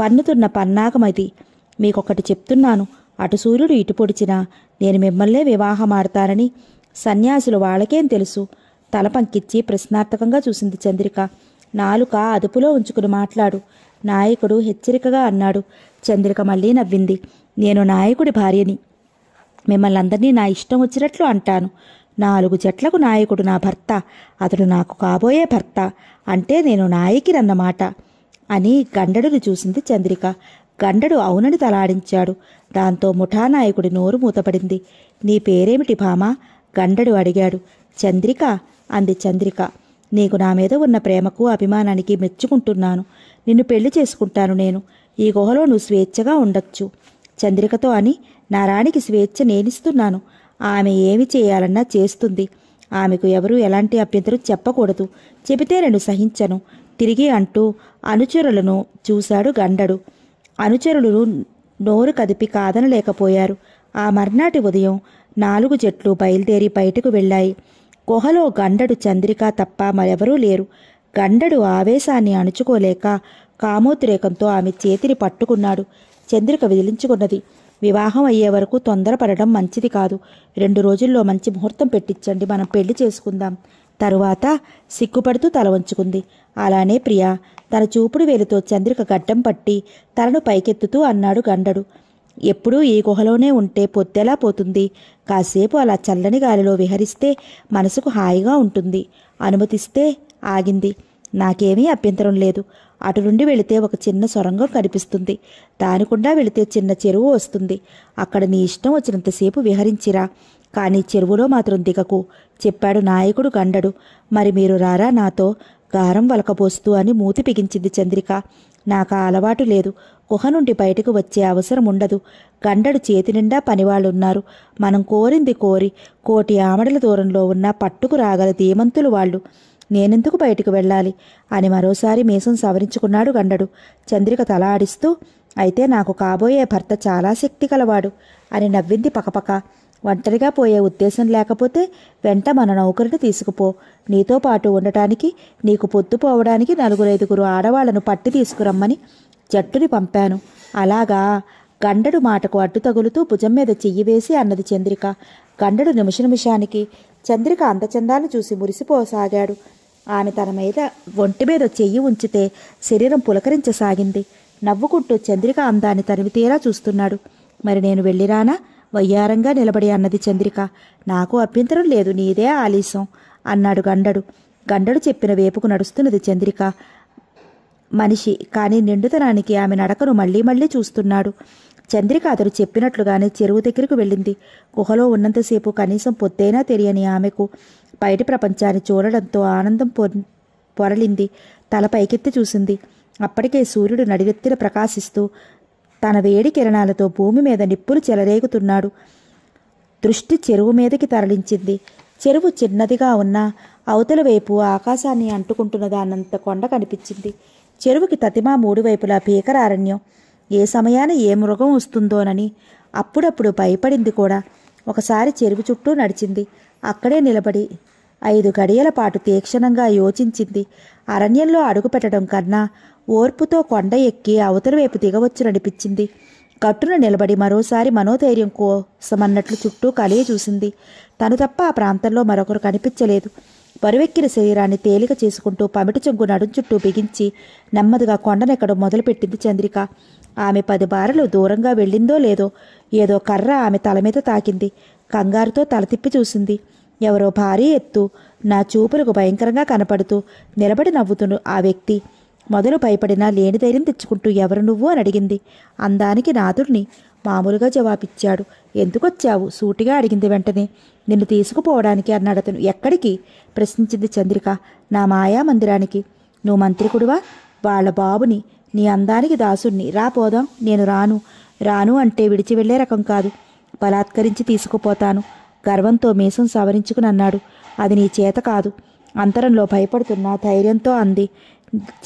పన్నుతున్న పన్నాకమది మీకొకటి చెప్తున్నాను అటు సూర్యుడు ఇటు పొడిచినా నేను మిమ్మల్నే వివాహమాడతానని సన్యాసులు వాళ్ళకేం తెలుసు తల పంకిచ్చి ప్రశ్నార్థకంగా చూసింది చంద్రిక నాలుక అదుపులో ఉంచుకుని మాట్లాడు నాయకుడు హెచ్చరికగా అన్నాడు చంద్రిక మళ్ళీ నవ్వింది నేను నాయకుడి భార్యని మిమ్మల్ని అందరినీ నా ఇష్టం వచ్చినట్లు అంటాను నాలుగు జట్లకు నాయకుడు నా భర్త అతడు నాకు కాబోయే భర్త అంటే నేను నాయకిరన్నమాట అని గండడును చూసింది చంద్రిక గండడు అవునని తలాడించాడు దాంతో ముఠానాయకుడి నోరు మూతపడింది నీ పేరేమిటి భామా గండడు అడిగాడు చంద్రిక అంది చంద్రిక నీకు నా మీద ఉన్న ప్రేమకు అభిమానానికి మెచ్చుకుంటున్నాను నిన్ను పెళ్లి చేసుకుంటాను నేను ఈ గుహలో నువ్వు స్వేచ్ఛగా ఉండొచ్చు చంద్రికతో అని నా రాణికి స్వేచ్ఛ నేనిస్తున్నాను ఆమె ఏమి చేయాలన్నా చేస్తుంది ఆమెకు ఎవరూ ఎలాంటి అభ్యంతరం చెప్పకూడదు చెబితే నేను సహించను తిరిగి అంటూ అనుచరులను చూశాడు గండడు అనుచరులు నోరు కదిపి కాదనలేకపోయారు ఆ మర్నాటి ఉదయం నాలుగు జట్లు బయలుదేరి బయటకు వెళ్ళాయి గుహలో గండడు చంద్రిక తప్ప మరెవరూ లేరు గండడు ఆవేశాన్ని అణుచుకోలేక కామోద్రేకంతో ఆమె చేతిని పట్టుకున్నాడు చంద్రిక విదిలించుకున్నది వివాహం అయ్యే వరకు తొందరపడడం మంచిది కాదు రెండు రోజుల్లో మంచి ముహూర్తం పెట్టించండి మనం పెళ్లి చేసుకుందాం తరువాత సిగ్గుపడుతూ తల వంచుకుంది అలానే ప్రియా తన చూపుడు వేలుతో చంద్రిక గడ్డం పట్టి తలను పైకెత్తుతూ అన్నాడు గండడు ఎప్పుడూ ఈ గుహలోనే ఉంటే పొద్దెలా పోతుంది కాసేపు అలా చల్లని గాలిలో విహరిస్తే మనసుకు హాయిగా ఉంటుంది అనుమతిస్తే ఆగింది నాకేమీ అభ్యంతరం లేదు అటు నుండి వెళితే ఒక చిన్న సొరంగం కనిపిస్తుంది దానికుండా వెళితే చిన్న చెరువు వస్తుంది అక్కడ నీ ఇష్టం వచ్చినంతసేపు విహరించిరా కానీ చెరువులో మాత్రం దిగకు చెప్పాడు నాయకుడు గండడు మరి మీరు రారా నాతో గారం వలకపోస్తూ అని మూతి పిగించింది చంద్రిక నాకు అలవాటు లేదు గుహ నుండి బయటకు వచ్చే అవసరం ఉండదు గండడు చేతి నిండా పనివాళ్ళున్నారు మనం కోరింది కోరి కోటి ఆమడల దూరంలో ఉన్న పట్టుకు రాగల ధీమంతులు వాళ్ళు నేనెందుకు బయటికి వెళ్ళాలి అని మరోసారి మీసం సవరించుకున్నాడు గండడు చంద్రిక తల ఆడిస్తూ అయితే నాకు కాబోయే భర్త చాలా శక్తి కలవాడు అని నవ్వింది పకపక ఒంటరిగా పోయే ఉద్దేశం లేకపోతే వెంట మన నౌకరిని తీసుకుపో నీతో పాటు ఉండటానికి నీకు పొత్తుపోవడానికి నలుగురైదుగురు ఆడవాళ్లను పట్టి తీసుకురమ్మని జట్టుని పంపాను అలాగా గండడు మాటకు అడ్డు తగులుతూ భుజం మీద చెయ్యి వేసి అన్నది చంద్రిక గండడు నిమిష నిమిషానికి చంద్రిక అందచందాన్ని చూసి మురిసిపోసాగాడు ఆమె తన మీద ఒంటి మీద చెయ్యి ఉంచితే శరీరం పులకరించసాగింది నవ్వుకుంటూ చంద్రిక అందాన్ని తనివి తీరా చూస్తున్నాడు మరి నేను వెళ్ళిరానా వయ్యారంగా నిలబడి అన్నది చంద్రిక నాకు అభ్యంతరం లేదు నీదే ఆలీసం అన్నాడు గండడు గండడు చెప్పిన వేపుకు నడుస్తున్నది చంద్రిక మనిషి కానీ నిండుతనానికి ఆమె నడకను మళ్లీ మళ్లీ చూస్తున్నాడు చంద్రిక అతడు చెప్పినట్లుగానే చెరువు దగ్గరకు వెళ్ళింది గుహలో ఉన్నంతసేపు కనీసం పొద్దైనా తెలియని ఆమెకు బయటి ప్రపంచాన్ని చూడడంతో ఆనందం పొరలింది తల పైకెత్తి చూసింది అప్పటికే సూర్యుడు నడివెత్తిన ప్రకాశిస్తూ తన వేడి కిరణాలతో భూమి మీద నిప్పులు చెలరేగుతున్నాడు దృష్టి చెరువు మీదకి తరలించింది చెరువు చిన్నదిగా ఉన్న అవతల వైపు ఆకాశాన్ని అంటుకుంటున్న దానంత కొండ కనిపించింది చెరువుకి తతిమా మూడు వైపులా భీకరారణ్యం ఏ సమయాన ఏ మృగం వస్తుందోనని అప్పుడప్పుడు భయపడింది కూడా ఒకసారి చెరువు చుట్టూ నడిచింది అక్కడే నిలబడి ఐదు గడియల పాటు తీక్షణంగా యోచించింది అరణ్యంలో అడుగుపెట్టడం కన్నా ఓర్పుతో కొండ ఎక్కి అవతలివైపు దిగవచ్చుననిపించింది కట్టున నిలబడి మరోసారి మనోధైర్యం కోసమన్నట్లు చుట్టూ కలియ చూసింది తను తప్ప ఆ ప్రాంతంలో మరొకరు కనిపించలేదు బరువెక్కిన శరీరాన్ని తేలిక చేసుకుంటూ పమిటి చెంగు నడుం చుట్టూ బిగించి నెమ్మదిగా కొండనెక్కడం మొదలుపెట్టింది చంద్రిక ఆమె పది బారలు దూరంగా వెళ్ళిందో లేదో ఏదో కర్ర ఆమె తల మీద తాకింది కంగారుతో తల తిప్పి చూసింది ఎవరో భారీ ఎత్తు నా చూపులకు భయంకరంగా కనపడుతూ నిలబడి నవ్వుతును ఆ వ్యక్తి మొదలు భయపడినా లేని ధైర్యం తెచ్చుకుంటూ ఎవరు నువ్వు అని అడిగింది అందానికి నాథుడిని మామూలుగా జవాబిచ్చాడు ఎందుకొచ్చావు సూటిగా అడిగింది వెంటనే నిన్ను తీసుకుపోవడానికి అన్నాడు అతను ఎక్కడికి ప్రశ్నించింది చంద్రిక నా మాయా మందిరానికి నువ్వు మంత్రికుడువా వాళ్ళ బాబుని నీ అందానికి దాసుణ్ణి రా పోదాం నేను రాను రాను అంటే విడిచి వెళ్లే రకం కాదు బలాత్కరించి తీసుకుపోతాను గర్వంతో మీసం సవరించుకుని అన్నాడు అది నీ చేత కాదు అంతరంలో భయపడుతున్న ధైర్యంతో అంది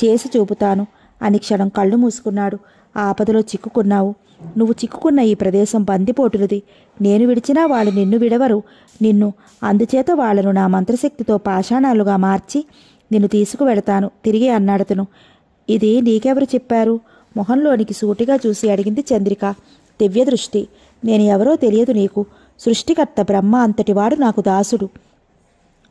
చేసి చూపుతాను అని క్షణం కళ్ళు మూసుకున్నాడు ఆపదలో చిక్కుకున్నావు నువ్వు చిక్కుకున్న ఈ ప్రదేశం బందిపోటులది నేను విడిచినా వాళ్ళు నిన్ను విడవరు నిన్ను అందుచేత వాళ్లను నా మంత్రశక్తితో పాషాణాలుగా మార్చి నిన్ను తీసుకువెడతాను తిరిగి అన్నాడతను ఇది నీకెవరు చెప్పారు మొహంలోనికి సూటిగా చూసి అడిగింది చంద్రిక దివ్య దృష్టి నేను ఎవరో తెలియదు నీకు సృష్టికర్త బ్రహ్మ అంతటివాడు నాకు దాసుడు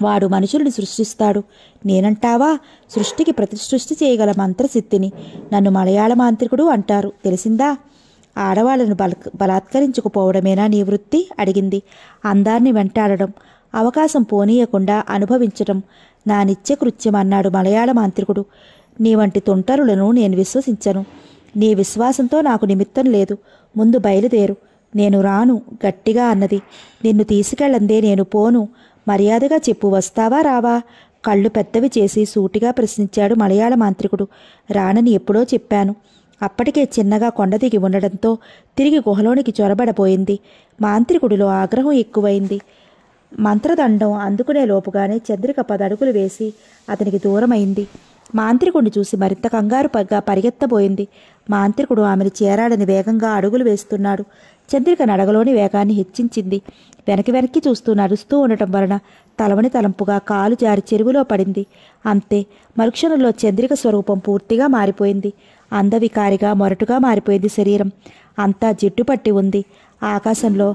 వాడు మనుషులను సృష్టిస్తాడు నేనంటావా సృష్టికి ప్రతిసృష్టి చేయగల మంత్రశక్తిని నన్ను మలయాళ మాంత్రికుడు అంటారు తెలిసిందా ఆడవాళ్లను బల బలాత్కరించుకుపోవడమేనా నీ వృత్తి అడిగింది అందాన్ని వెంటాడడం అవకాశం పోనీయకుండా అనుభవించడం నా నిత్యకృత్యం అన్నాడు మలయాళ మాంత్రికుడు నీ వంటి తొంటరులను నేను విశ్వసించను నీ విశ్వాసంతో నాకు నిమిత్తం లేదు ముందు బయలుదేరు నేను రాను గట్టిగా అన్నది నిన్ను తీసుకెళ్ళందే నేను పోను మర్యాదగా చెప్పు వస్తావా రావా కళ్ళు పెద్దవి చేసి సూటిగా ప్రశ్నించాడు మలయాళ మాంత్రికుడు రానని ఎప్పుడో చెప్పాను అప్పటికే చిన్నగా కొండ దిగి ఉండడంతో తిరిగి గుహలోనికి చొరబడబోయింది మాంత్రికుడిలో ఆగ్రహం ఎక్కువైంది మంత్రదండం అందుకునే లోపుగానే చంద్రిక పదడుగులు వేసి అతనికి దూరమైంది మాంత్రికుడిని చూసి మరింత కంగారు పగ్గా పరిగెత్తబోయింది మాంత్రికుడు ఆమెను చేరాడని వేగంగా అడుగులు వేస్తున్నాడు చంద్రిక నడగలోని వేగాన్ని హెచ్చించింది వెనక్కి వెనక్కి చూస్తూ నడుస్తూ ఉండటం వలన తలవని తలంపుగా కాలు జారి చెరువులో పడింది అంతే మరుక్షణంలో చంద్రిక స్వరూపం పూర్తిగా మారిపోయింది అందవికారిగా మొరటుగా మారిపోయింది శరీరం అంతా జిడ్డు పట్టి ఉంది ఆకాశంలో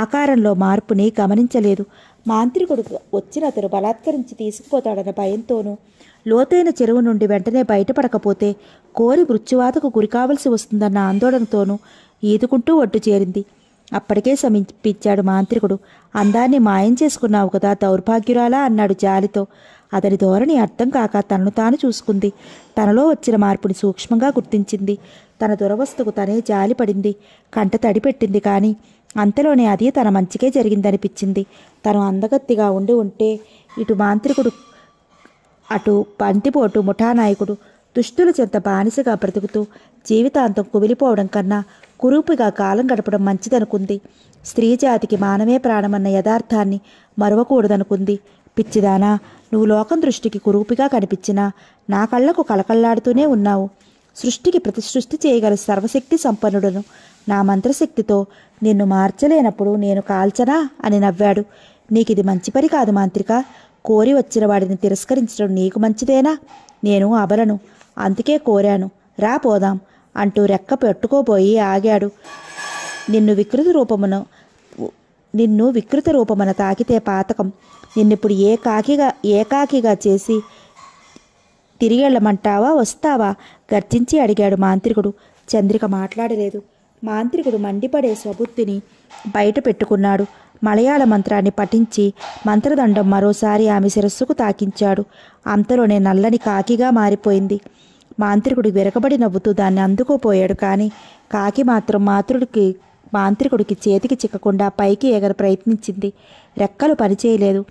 ఆకారంలో మార్పుని గమనించలేదు మాంత్రికుడు వచ్చిన అతను బలాత్కరించి తీసుకుపోతాడన్న భయంతోనూ లోతైన చెరువు నుండి వెంటనే బయటపడకపోతే కోరి మృత్యువాతకు గురికావలసి వస్తుందన్న ఆందోళనతోనూ ఈదుకుంటూ ఒట్టు చేరింది అప్పటికే సమీపించాడు మాంత్రికుడు అందాన్ని మాయం చేసుకున్నావు కదా దౌర్భాగ్యురాలా అన్నాడు జాలితో అతని ధోరణి అర్థం కాక తనను తాను చూసుకుంది తనలో వచ్చిన మార్పుని సూక్ష్మంగా గుర్తించింది తన దురవస్థకు తనే జాలి పడింది కంట తడిపెట్టింది కానీ అంతలోనే అది తన మంచికే జరిగిందనిపించింది తను అందగత్తిగా ఉండి ఉంటే ఇటు మాంత్రికుడు అటు బంతిపోటు ముఠానాయకుడు దుష్టుల చెంత బానిసగా బ్రతుకుతూ జీవితాంతం కుమిలిపోవడం కన్నా కురూపుగా కాలం గడపడం మంచిదనుకుంది స్త్రీ జాతికి మానవే ప్రాణమన్న యథార్థాన్ని మరవకూడదనుకుంది పిచ్చిదానా నువ్వు లోకం దృష్టికి కురూపిగా కనిపించినా నా కళ్ళకు కలకల్లాడుతూనే ఉన్నావు సృష్టికి ప్రతిసృష్టి చేయగల సర్వశక్తి సంపన్నుడను నా మంత్రశక్తితో నిన్ను మార్చలేనప్పుడు నేను కాల్చనా అని నవ్వాడు నీకిది మంచి పని కాదు మాంత్రిక కోరి వచ్చిన వాడిని తిరస్కరించడం నీకు మంచిదేనా నేను అబలను అందుకే కోరాను రా పోదాం అంటూ రెక్క పెట్టుకోబోయి ఆగాడు నిన్ను వికృత రూపమును నిన్ను వికృత రూపమున తాకితే పాతకం నిన్నిప్పుడు ఏకాకిగా ఏకాకిగా చేసి తిరిగెళ్ళమంటావా వస్తావా గర్జించి అడిగాడు మాంత్రికుడు చంద్రిక మాట్లాడలేదు మాంత్రికుడు మండిపడే స్వబుద్ధిని బయట పెట్టుకున్నాడు మలయాళ మంత్రాన్ని పఠించి మంత్రదండం మరోసారి ఆమె శిరస్సుకు తాకించాడు అంతలోనే నల్లని కాకిగా మారిపోయింది మాంత్రికుడు విరగబడి నవ్వుతూ దాన్ని అందుకోపోయాడు కానీ కాకి మాత్రం మాతృడికి మాంత్రికుడికి చేతికి చిక్కకుండా పైకి ఎగర ప్రయత్నించింది రెక్కలు పనిచేయలేదు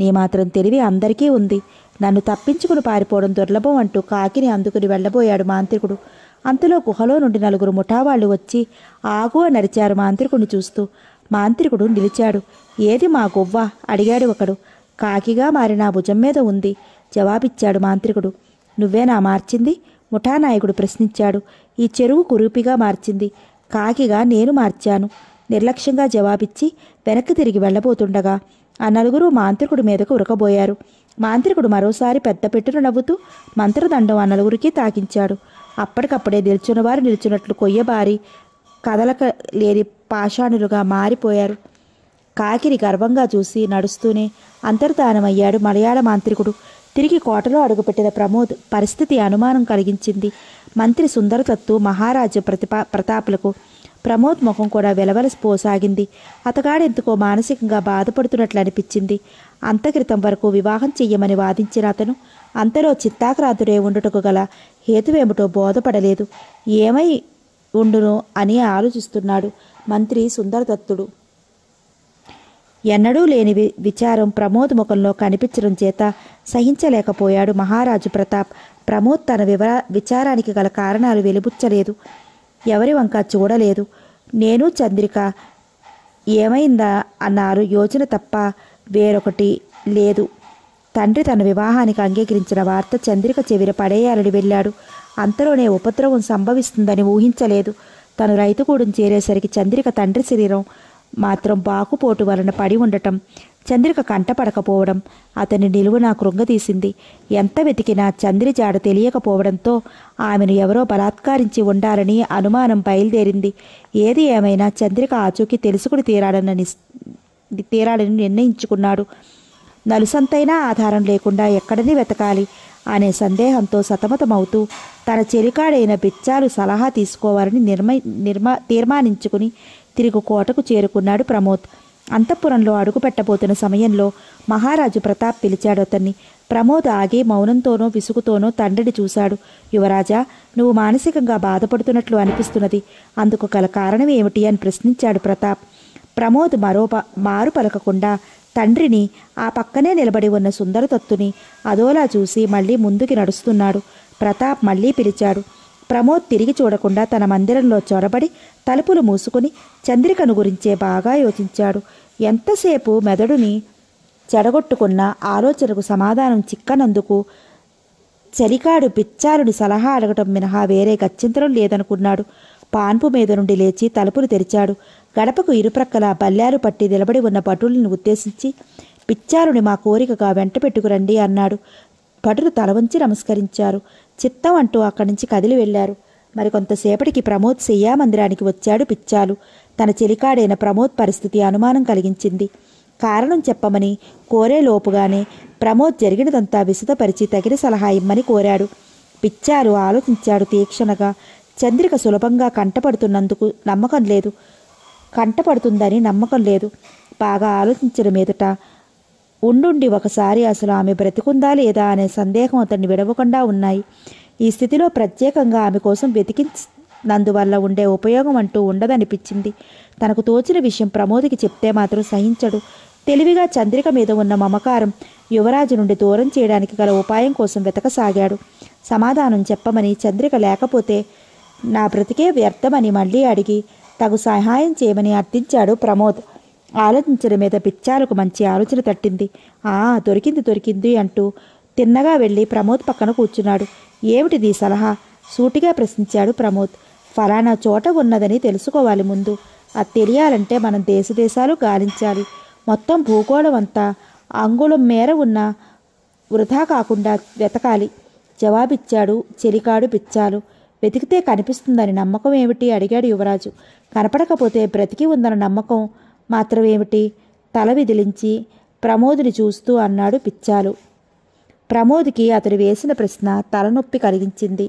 నీ మాత్రం తెలివి అందరికీ ఉంది నన్ను తప్పించుకుని పారిపోవడం దుర్లభం అంటూ కాకిని అందుకుని వెళ్ళబోయాడు మాంత్రికుడు అంతలో గుహలో నుండి నలుగురు ముఠావాళ్లు వచ్చి ఆగు నరిచారు మాంత్రికుడిని చూస్తూ మాంత్రికుడు నిలిచాడు ఏది మా గువ్వ అడిగాడు ఒకడు కాకిగా మారి నా భుజం మీద ఉంది జవాబిచ్చాడు మాంత్రికుడు నువ్వేనా మార్చింది ముఠానాయకుడు ప్రశ్నించాడు ఈ చెరువు కురూపిగా మార్చింది కాకిగా నేను మార్చాను నిర్లక్ష్యంగా జవాబిచ్చి వెనక్కి తిరిగి వెళ్ళబోతుండగా ఆ నలుగురు మాంత్రికుడి మీదకు ఉరకబోయారు మాంత్రికుడు మరోసారి పెద్ద పెట్టును నవ్వుతూ మంత్రదండం ఆ నలుగురికి తాకించాడు అప్పటికప్పుడే నిల్చున్నవారు నిల్చున్నట్లు కొయ్యబారి కదలక లేని పాషాణులుగా మారిపోయారు కాకిని గర్వంగా చూసి నడుస్తూనే అంతర్ధానమయ్యాడు మలయాళ మాంత్రికుడు తిరిగి కోటలో అడుగుపెట్టిన ప్రమోద్ పరిస్థితి అనుమానం కలిగించింది మంత్రి సుందరదత్తు మహారాజు ప్రతిపా ప్రతాపులకు ప్రమోద్ ముఖం కూడా పోసాగింది అతగాడెందుకో మానసికంగా బాధపడుతున్నట్లు అనిపించింది అంతక్రితం వరకు వివాహం చెయ్యమని వాదించిన అతను అంతలో చిత్తాక్రాంతుడే ఉండుటకు గల హేతువేమిటో బోధపడలేదు ఏమై ఉండును అని ఆలోచిస్తున్నాడు మంత్రి సుందరదత్తుడు ఎన్నడూ లేని విచారం ప్రమోద్ ముఖంలో కనిపించడం చేత సహించలేకపోయాడు మహారాజు ప్రతాప్ ప్రమోద్ తన వివర విచారానికి గల కారణాలు వెలిబుచ్చలేదు ఎవరి వంక చూడలేదు నేను చంద్రిక ఏమైందా అన్నారు యోచన తప్ప వేరొకటి లేదు తండ్రి తన వివాహానికి అంగీకరించిన వార్త చంద్రిక చెవిర పడేయాలని వెళ్ళాడు అంతలోనే ఉపద్రవం సంభవిస్తుందని ఊహించలేదు తను రైతుగూడెం చేరేసరికి చంద్రిక తండ్రి శరీరం మాత్రం బాకుపోటు వలన పడి ఉండటం చంద్రిక కంటపడకపోవడం అతని నిలువునా కృంగదీసింది ఎంత వెతికినా చంద్రి జాడ తెలియకపోవడంతో ఆమెను ఎవరో బలాత్కారించి ఉండాలని అనుమానం బయలుదేరింది ఏది ఏమైనా చంద్రిక ఆచూకీ తెలుసుకుని తీరాలని తీరాడని నిర్ణయించుకున్నాడు నలుసంతైనా ఆధారం లేకుండా ఎక్కడని వెతకాలి అనే సందేహంతో సతమతమవుతూ తన చెలికాడైన బిచ్చాలు సలహా తీసుకోవాలని నిర్మ నిర్మా తీర్మానించుకుని తిరిగి కోటకు చేరుకున్నాడు ప్రమోద్ అంతఃపురంలో అడుగుపెట్టబోతున్న సమయంలో మహారాజు ప్రతాప్ పిలిచాడు అతన్ని ప్రమోద్ ఆగి మౌనంతోనో విసుగుతోనో తండ్రిని చూశాడు యువరాజా నువ్వు మానసికంగా బాధపడుతున్నట్లు అనిపిస్తున్నది అందుకు గల కారణం ఏమిటి అని ప్రశ్నించాడు ప్రతాప్ ప్రమోద్ మరో మారు పలకకుండా తండ్రిని ఆ పక్కనే నిలబడి ఉన్న సుందరతత్తుని అదోలా చూసి మళ్ళీ ముందుకి నడుస్తున్నాడు ప్రతాప్ మళ్ళీ పిలిచాడు ప్రమోద్ తిరిగి చూడకుండా తన మందిరంలో చొరబడి తలుపులు మూసుకుని చంద్రికను గురించే బాగా యోచించాడు ఎంతసేపు మెదడుని చెడగొట్టుకున్న ఆలోచనకు సమాధానం చిక్కనందుకు చలికాడు పిచ్చారుని సలహా అడగటం మినహా వేరే గచ్చింతరం లేదనుకున్నాడు పాన్పు మీద నుండి లేచి తలుపులు తెరిచాడు గడపకు ఇరుప్రక్కల బల్లారు పట్టి నిలబడి ఉన్న భటులను ఉద్దేశించి పిచ్చారుని మా కోరికగా వెంట పెట్టుకురండి అన్నాడు భటులు తల వంచి నమస్కరించారు చిత్తం అంటూ అక్కడి నుంచి కదిలి వెళ్లారు మరికొంతసేపటికి ప్రమోద్ శయ్యా మందిరానికి వచ్చాడు పిచ్చాలు తన చెలికాడైన ప్రమోద్ పరిస్థితి అనుమానం కలిగించింది కారణం చెప్పమని కోరే లోపుగానే ప్రమోద్ జరిగినదంతా విశదపరిచి తగిన సలహా ఇమ్మని కోరాడు పిచ్చాలు ఆలోచించాడు తీక్షణగా చంద్రిక సులభంగా కంటపడుతున్నందుకు నమ్మకం లేదు కంటపడుతుందని నమ్మకం లేదు బాగా ఆలోచించడం మీదట ఉండుండి ఒకసారి అసలు ఆమె బ్రతికుందా లేదా అనే సందేహం అతన్ని విడవకుండా ఉన్నాయి ఈ స్థితిలో ప్రత్యేకంగా ఆమె కోసం వెతికి నందువల్ల ఉండే ఉపయోగం అంటూ ఉండదనిపించింది తనకు తోచిన విషయం ప్రమోద్కి చెప్తే మాత్రం సహించడు తెలివిగా చంద్రిక మీద ఉన్న మమకారం యువరాజు నుండి దూరం చేయడానికి గల ఉపాయం కోసం వెతకసాగాడు సమాధానం చెప్పమని చంద్రిక లేకపోతే నా బ్రతికే వ్యర్థమని మళ్ళీ అడిగి తగు సహాయం చేయమని అర్థించాడు ప్రమోద్ ఆలోచించడం మీద పిచ్చాలకు మంచి ఆలోచన తట్టింది ఆ దొరికింది దొరికింది అంటూ తిన్నగా వెళ్ళి ప్రమోద్ పక్కన కూర్చున్నాడు ఏమిటిది సలహా సూటిగా ప్రశ్నించాడు ప్రమోద్ ఫలానా చోట ఉన్నదని తెలుసుకోవాలి ముందు అది తెలియాలంటే మనం దేశదేశాలు గాలించాలి మొత్తం భూగోళం అంతా అంగుళం మేర ఉన్న వృధా కాకుండా వెతకాలి జవాబిచ్చాడు చెలికాడు పిచ్చాలు వెతికితే కనిపిస్తుందని నమ్మకం ఏమిటి అడిగాడు యువరాజు కనపడకపోతే బ్రతికి ఉందన్న నమ్మకం మాత్రమేమిటి తల విదిలించి ప్రమోదిని చూస్తూ అన్నాడు పిచ్చాలు ప్రమోద్కి అతడు వేసిన ప్రశ్న తలనొప్పి కలిగించింది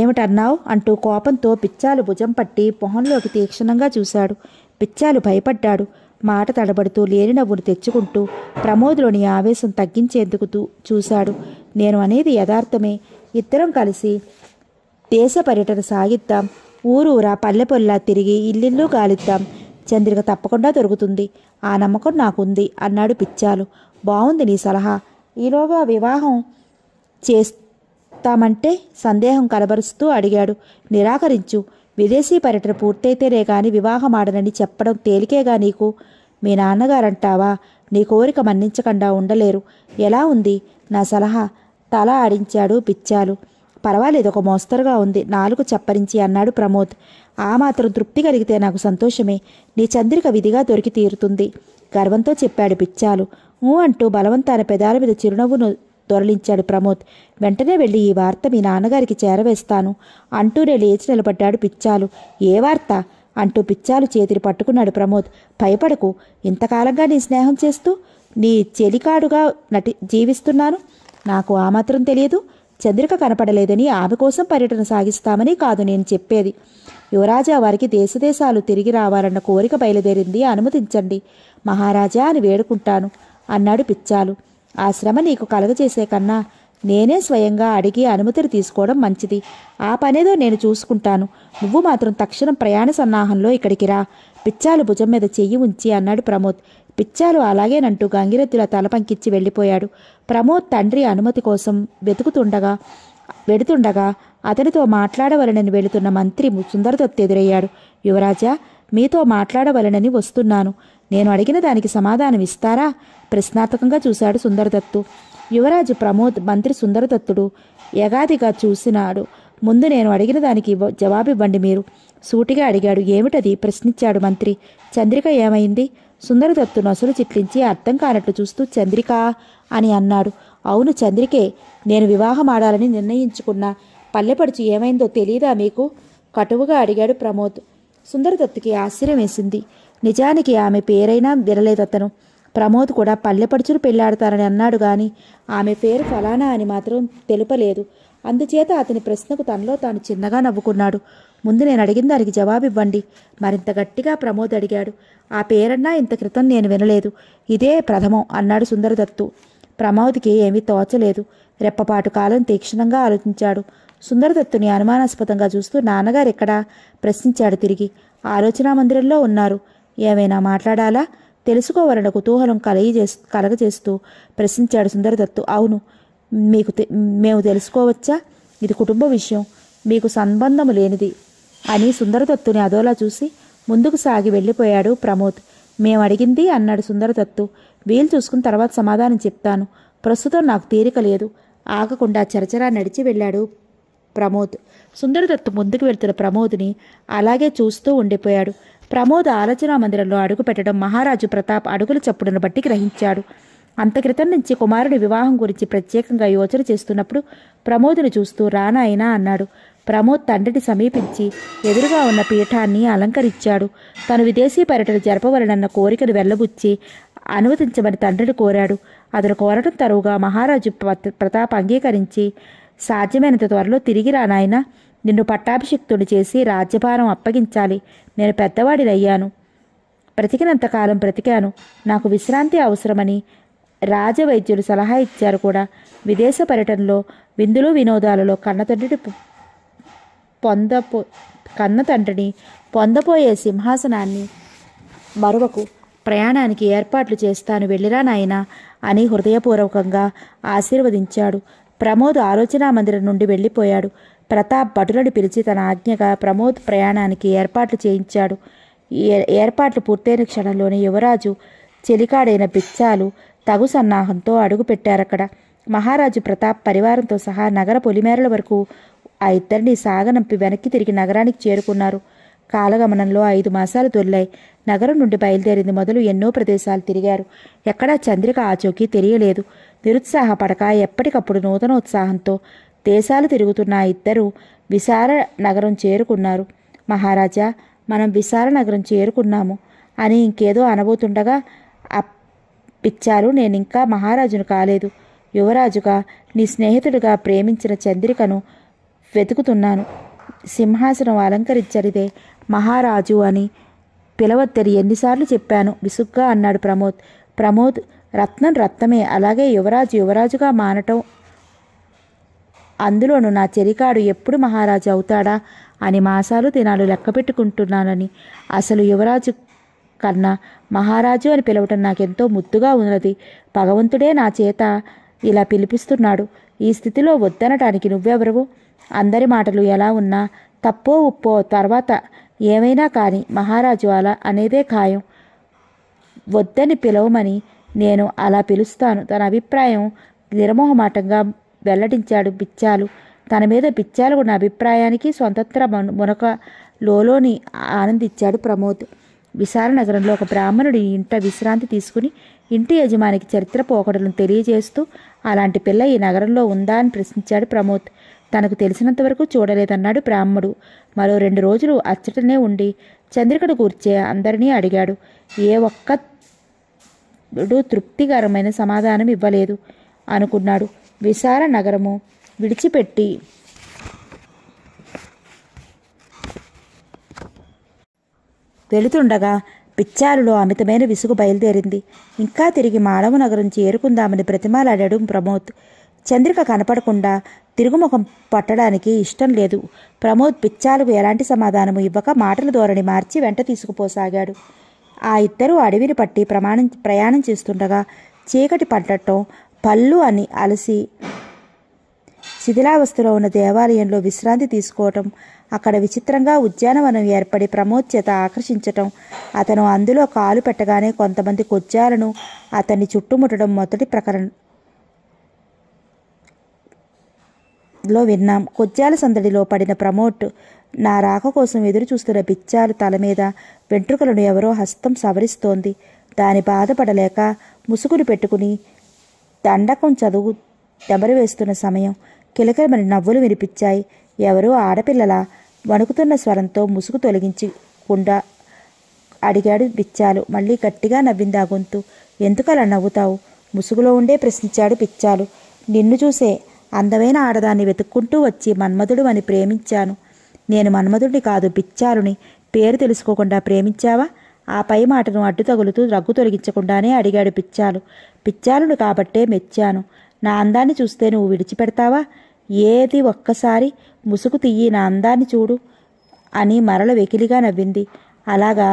ఏమిటన్నావు అంటూ కోపంతో పిచ్చాలు భుజం పట్టి మొహంలోకి తీక్షణంగా చూశాడు పిచ్చాలు భయపడ్డాడు మాట తడబడుతూ లేని నవ్వును తెచ్చుకుంటూ ప్రమోదులోని ఆవేశం తగ్గించేందుకు చూశాడు నేను అనేది యథార్థమే ఇద్దరం కలిసి దేశ పర్యటన సాగిద్దాం ఊరూరా పల్లె పొల్లా తిరిగి ఇల్లిల్లు గాలిద్దాం చంద్రిక తప్పకుండా దొరుకుతుంది ఆ నమ్మకం నాకుంది అన్నాడు పిచ్చాలు బాగుంది నీ సలహా ఈలోగా వివాహం చేస్తామంటే సందేహం కలబరుస్తూ అడిగాడు నిరాకరించు విదేశీ పర్యటన పూర్తయితేనే కానీ వివాహం ఆడనని చెప్పడం తేలికేగా నీకు మీ నాన్నగారంటావా నీ కోరిక మన్నించకుండా ఉండలేరు ఎలా ఉంది నా సలహా తల ఆడించాడు పిచ్చాలు పర్వాలేదు ఒక మోస్తరుగా ఉంది నాలుగు చప్పరించి అన్నాడు ప్రమోద్ ఆ మాత్రం తృప్తి కలిగితే నాకు సంతోషమే నీ చంద్రిక విధిగా దొరికి తీరుతుంది గర్వంతో చెప్పాడు పిచ్చాలు ఊ అంటూ బలవంతాన పెదాల మీద చిరునవ్వును దొరలించాడు ప్రమోద్ వెంటనే వెళ్ళి ఈ వార్త మీ నాన్నగారికి చేరవేస్తాను అంటూనే లేచి నిలబడ్డాడు పిచ్చాలు ఏ వార్త అంటూ పిచ్చాలు చేతిని పట్టుకున్నాడు ప్రమోద్ భయపడకు ఇంతకాలంగా నీ స్నేహం చేస్తూ నీ చెలికాడుగా నటి జీవిస్తున్నాను నాకు ఆ మాత్రం తెలియదు చంద్రిక కనపడలేదని ఆమె కోసం పర్యటన సాగిస్తామని కాదు నేను చెప్పేది యువరాజా వారికి దేశదేశాలు తిరిగి రావాలన్న కోరిక బయలుదేరింది అనుమతించండి మహారాజా అని వేడుకుంటాను అన్నాడు పిచ్చాలు ఆ శ్రమ నీకు కలగజేసే కన్నా నేనే స్వయంగా అడిగి అనుమతిని తీసుకోవడం మంచిది ఆ పనేదో నేను చూసుకుంటాను నువ్వు మాత్రం తక్షణం ప్రయాణ సన్నాహంలో ఇక్కడికి రా పిచ్చాలు భుజం మీద చెయ్యి ఉంచి అన్నాడు ప్రమోద్ పిచ్చాలు అలాగేనంటూ గంగిరెద్దుల తలపంకిచ్చి వెళ్ళిపోయాడు ప్రమోద్ తండ్రి అనుమతి కోసం వెతుకుతుండగా వెడుతుండగా అతనితో మాట్లాడవలనని వెళుతున్న మంత్రి సుందరదత్తు ఎదురయ్యాడు యువరాజా మీతో మాట్లాడవలనని వస్తున్నాను నేను అడిగిన దానికి సమాధానం ఇస్తారా ప్రశ్నార్థకంగా చూశాడు సుందరదత్తు యువరాజు ప్రమోద్ మంత్రి సుందరదత్తుడు యగాదిగా చూసినాడు ముందు నేను అడిగిన దానికి జవాబివ్వండి మీరు సూటిగా అడిగాడు ఏమిటది ప్రశ్నించాడు మంత్రి చంద్రిక ఏమైంది సుందరదత్తు అసలు చిట్లించి అర్థం కానట్లు చూస్తూ చంద్రిక అని అన్నాడు అవును చంద్రికే నేను వివాహం ఆడాలని నిర్ణయించుకున్నా పల్లెపడుచు ఏమైందో తెలియదా మీకు కటువుగా అడిగాడు ప్రమోద్ సుందరదత్తుకి ఆశ్చర్యం వేసింది నిజానికి ఆమె పేరైనా అతను ప్రమోద్ కూడా పల్లెపడుచును పెళ్లాడతారని అన్నాడు కానీ ఆమె పేరు ఫలానా అని మాత్రం తెలుపలేదు అందుచేత అతని ప్రశ్నకు తనలో తాను చిన్నగా నవ్వుకున్నాడు ముందు నేను అడిగిన దానికి జవాబివ్వండి మరింత గట్టిగా ప్రమోద్ అడిగాడు ఆ పేరన్నా ఇంత క్రితం నేను వినలేదు ఇదే ప్రథమం అన్నాడు సుందరదత్తు ప్రమోద్కి ఏమీ తోచలేదు రెప్పపాటు కాలం తీక్షణంగా ఆలోచించాడు సుందరదత్తుని అనుమానాస్పదంగా చూస్తూ నాన్నగారు ఎక్కడా ప్రశ్నించాడు తిరిగి ఆలోచనా మందిరంలో ఉన్నారు ఏమైనా మాట్లాడాలా తెలుసుకోవాలన్న కుతూహలం కలగజేస్తూ కలగజేస్తూ ప్రశ్నించాడు సుందరదత్తు అవును మీకు మేము తెలుసుకోవచ్చా ఇది కుటుంబ విషయం మీకు సంబంధం లేనిది అని సుందరదత్తుని అదోలా చూసి ముందుకు సాగి వెళ్ళిపోయాడు ప్రమోద్ మేము అడిగింది అన్నాడు సుందరదత్తు వీలు చూసుకున్న తర్వాత సమాధానం చెప్తాను ప్రస్తుతం నాకు తీరిక లేదు ఆగకుండా చరచరా నడిచి వెళ్ళాడు ప్రమోద్ సుందరదత్తు ముందుకు వెళ్తున్న ప్రమోద్ని అలాగే చూస్తూ ఉండిపోయాడు ప్రమోద్ ఆలోచనా మందిరంలో అడుగు పెట్టడం మహారాజు ప్రతాప్ అడుగుల చప్పుడును బట్టి గ్రహించాడు అంత క్రితం నుంచి కుమారుడి వివాహం గురించి ప్రత్యేకంగా యోచన చేస్తున్నప్పుడు ప్రమోదుని చూస్తూ రానాయినా అన్నాడు ప్రమోద్ తండ్రిని సమీపించి ఎదురుగా ఉన్న పీఠాన్ని అలంకరించాడు తను విదేశీ పర్యటన జరపవలనన్న కోరికను వెళ్లబుచ్చి అనుమతించమని తండ్రిని కోరాడు అతను కోరడం తరువుగా మహారాజు ప్రతాప్ అంగీకరించి సాధ్యమైనంత త్వరలో తిరిగి రానాయన నిన్ను పట్టాభిషిక్తుడు చేసి రాజ్యభారం అప్పగించాలి నేను పెద్దవాడినయ్యాను బ్రతికినంతకాలం బ్రతికాను నాకు విశ్రాంతి అవసరమని రాజవైద్యులు సలహా ఇచ్చారు కూడా విదేశ పర్యటనలో విందులు వినోదాలలో కన్నతండ్రి పొందపో కన్న తండ్రిని పొందపోయే సింహాసనాన్ని మరొకకు ప్రయాణానికి ఏర్పాట్లు చేస్తాను వెళ్ళిరా నాయనా అని హృదయపూర్వకంగా ఆశీర్వదించాడు ప్రమోద్ ఆలోచనా మందిరం నుండి వెళ్ళిపోయాడు ప్రతాప్ భటులను పిలిచి తన ఆజ్ఞగా ప్రమోద్ ప్రయాణానికి ఏర్పాట్లు చేయించాడు ఏర్పాట్లు పూర్తయిన క్షణంలోనే యువరాజు చెలికాడైన బిచ్చాలు తగు సన్నాహంతో అడుగుపెట్టారక్కడ మహారాజు ప్రతాప్ పరివారంతో సహా నగర పొలిమేరల వరకు ఆ ఇద్దరిని సాగనంపి వెనక్కి తిరిగి నగరానికి చేరుకున్నారు కాలగమనంలో ఐదు మాసాలు తొల్లాయి నగరం నుండి బయలుదేరింది మొదలు ఎన్నో ప్రదేశాలు తిరిగారు ఎక్కడా చంద్రిక ఆచూకీ తెలియలేదు నిరుత్సాహపడక ఎప్పటికప్పుడు నూతన ఉత్సాహంతో దేశాలు తిరుగుతున్న ఇద్దరు విశార నగరం చేరుకున్నారు మహారాజా మనం విశార నగరం చేరుకున్నాము అని ఇంకేదో అనబోతుండగా పిచ్చారు నేనింకా మహారాజును కాలేదు యువరాజుగా నీ స్నేహితుడిగా ప్రేమించిన చంద్రికను వెతుకుతున్నాను సింహాసనం అలంకరించరిదే మహారాజు అని పిలవద్దని ఎన్నిసార్లు చెప్పాను విసుగ్గా అన్నాడు ప్రమోద్ ప్రమోద్ రత్నం రత్నమే అలాగే యువరాజు యువరాజుగా మానటం అందులోనూ నా చెరికాడు ఎప్పుడు మహారాజు అవుతాడా అని మాసాలు దినాలు లెక్క పెట్టుకుంటున్నానని అసలు యువరాజు కన్నా మహారాజు అని పిలవటం నాకెంతో ముద్దుగా ఉన్నది భగవంతుడే నా చేత ఇలా పిలిపిస్తున్నాడు ఈ స్థితిలో వద్దనటానికి నువ్వెవరవు అందరి మాటలు ఎలా ఉన్నా తప్పో ఉప్పో తర్వాత ఏమైనా కానీ మహారాజు అలా అనేదే ఖాయం వద్దని పిలవమని నేను అలా పిలుస్తాను తన అభిప్రాయం నిర్మోహమాటంగా వెల్లడించాడు బిచ్చాలు తన మీద బిచ్చాలు ఉన్న అభిప్రాయానికి స్వతంత్ర మునక లోలోని ఆనందించాడు ప్రమోద్ విశాలనగరంలో ఒక బ్రాహ్మణుడి ఇంట విశ్రాంతి తీసుకుని ఇంటి యజమానికి చరిత్ర పోకడలను తెలియజేస్తూ అలాంటి పిల్ల ఈ నగరంలో ఉందా అని ప్రశ్నించాడు ప్రమోద్ తనకు తెలిసినంతవరకు చూడలేదన్నాడు బ్రాహ్మడు మరో రెండు రోజులు అచ్చటనే ఉండి చంద్రికడు కూర్చే అందరినీ అడిగాడు ఏ ఒక్క తృప్తికరమైన సమాధానం ఇవ్వలేదు అనుకున్నాడు విశాల నగరము విడిచిపెట్టి వెళుతుండగా పిచ్చారులో అమితమైన విసుగు బయలుదేరింది ఇంకా తిరిగి మాళవ నగరం చేరుకుందామని ప్రతిమాలాడాడు ప్రమోద్ చంద్రిక కనపడకుండా తిరుగుముఖం పట్టడానికి ఇష్టం లేదు ప్రమోద్ పిచ్చాలకు ఎలాంటి సమాధానము ఇవ్వక మాటల ధోరణి మార్చి వెంట తీసుకుపోసాగాడు ఆ ఇద్దరు అడవిని పట్టి ప్రమాణం ప్రయాణం చేస్తుండగా చీకటి పట్టటం పళ్ళు అని అలసి శిథిలావస్థలో ఉన్న దేవాలయంలో విశ్రాంతి తీసుకోవటం అక్కడ విచిత్రంగా ఉద్యానవనం ఏర్పడి ప్రమోద్ చేత ఆకర్షించటం అతను అందులో కాలు పెట్టగానే కొంతమంది కొజ్జాలను అతన్ని చుట్టుముట్టడం మొదటి ప్రకరణ లో విన్నాం కొజ్జాల సందడిలో పడిన ప్రమోట్ నా రాక కోసం ఎదురు చూస్తున్న బిచ్చాలు తల మీద వెంట్రుకలను ఎవరో హస్తం సవరిస్తోంది దాని బాధపడలేక ముసుగులు పెట్టుకుని దండకం చదువు వేస్తున్న సమయం కిలకరమని నవ్వులు వినిపించాయి ఎవరో ఆడపిల్లల వణుకుతున్న స్వరంతో ముసుగు తొలగించకుండా అడిగాడు పిచ్చాలు మళ్ళీ గట్టిగా నవ్వింది ఆ గొంతు ఎందుకలా నవ్వుతావు ముసుగులో ఉండే ప్రశ్నించాడు పిచ్చాలు నిన్ను చూసే అందమైన ఆడదాన్ని వెతుక్కుంటూ వచ్చి మన్మధుడు అని ప్రేమించాను నేను మన్మధుడిని కాదు పిచ్చారుని పేరు తెలుసుకోకుండా ప్రేమించావా ఆ పై మాటను అడ్డు తగులుతూ రగ్గు తొలగించకుండానే అడిగాడు పిచ్చాలు పిచ్చాలును కాబట్టే మెచ్చాను నా అందాన్ని చూస్తే నువ్వు విడిచిపెడతావా ఏది ఒక్కసారి ముసుగు తీయి నా అందాన్ని చూడు అని మరల వెకిలిగా నవ్వింది అలాగా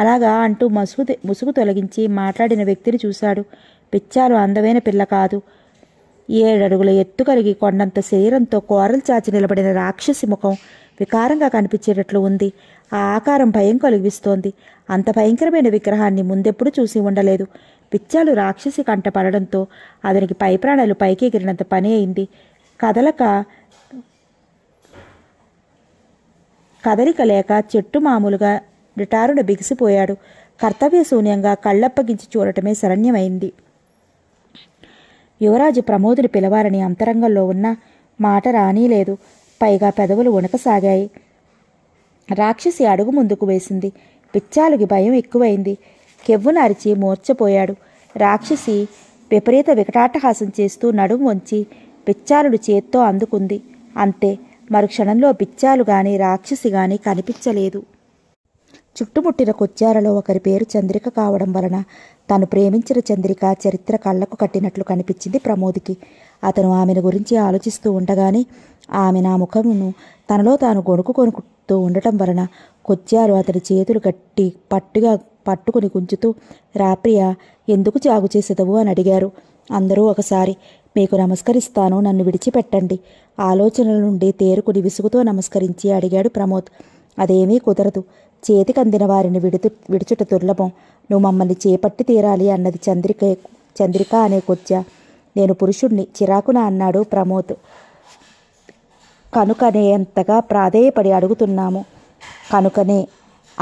అలాగా అంటూ మసుగు ముసుగు తొలగించి మాట్లాడిన వ్యక్తిని చూశాడు పిచ్చాలు అందమైన పిల్ల కాదు ఏడడుగుల ఎత్తు కలిగి కొండంత శరీరంతో కోరలు చాచి నిలబడిన రాక్షసి ముఖం వికారంగా కనిపించేటట్లు ఉంది ఆ ఆకారం భయం కలిగిస్తోంది అంత భయంకరమైన విగ్రహాన్ని ముందెప్పుడు చూసి ఉండలేదు పిచ్చాలు రాక్షసి కంట పడడంతో అతనికి పై ప్రాణాలు పైకి ఎగిరినంత పని అయింది కదలక కదలిక లేక చెట్టు మామూలుగా రిటారుడు బిగిసిపోయాడు కర్తవ్యశూన్యంగా కళ్ళప్పగించి చూడటమే శరణ్యమైంది యువరాజు ప్రమోదుని పిలవాలని అంతరంగంలో ఉన్న మాట రానీలేదు పైగా పెదవులు ఉణకసాగాయి రాక్షసి అడుగు ముందుకు వేసింది పిచ్చాలుకి భయం ఎక్కువైంది కెవ్వును అరిచి మూర్చపోయాడు రాక్షసి విపరీత వికటాటహాసం చేస్తూ నడుము వంచి పిచ్చాలుడు చేత్తో అందుకుంది అంతే మరుక్షణంలో పిచ్చాలు గాని రాక్షసి గాని కనిపించలేదు చుట్టుముట్టిన కొచ్చారలో ఒకరి పేరు చంద్రిక కావడం వలన తను ప్రేమించిన చంద్రిక చరిత్ర కళ్ళకు కట్టినట్లు కనిపించింది ప్రమోద్కి అతను ఆమెను గురించి ఆలోచిస్తూ ఉండగానే ఆమె నా ముఖమును తనలో తాను గొణుకు కొనుకుతూ ఉండటం వలన కొచ్చారు అతని చేతులు గట్టి పట్టుగా పట్టుకుని గుంజుతూ రాప్రియ ఎందుకు చాగు చేసేదవు అని అడిగారు అందరూ ఒకసారి మీకు నమస్కరిస్తాను నన్ను విడిచిపెట్టండి ఆలోచనల నుండి తేరుకుని విసుగుతో నమస్కరించి అడిగాడు ప్రమోద్ అదేమీ కుదరదు చేతికందిన వారిని విడుతు విడుచుట దుర్లభం నువ్వు మమ్మల్ని చేపట్టి తీరాలి అన్నది చంద్రిక చంద్రిక అనే కొచ్చ నేను పురుషుణ్ణి చిరాకున అన్నాడు ప్రమోద్ కనుకనే అంతగా ప్రాధేయపడి అడుగుతున్నాము కనుకనే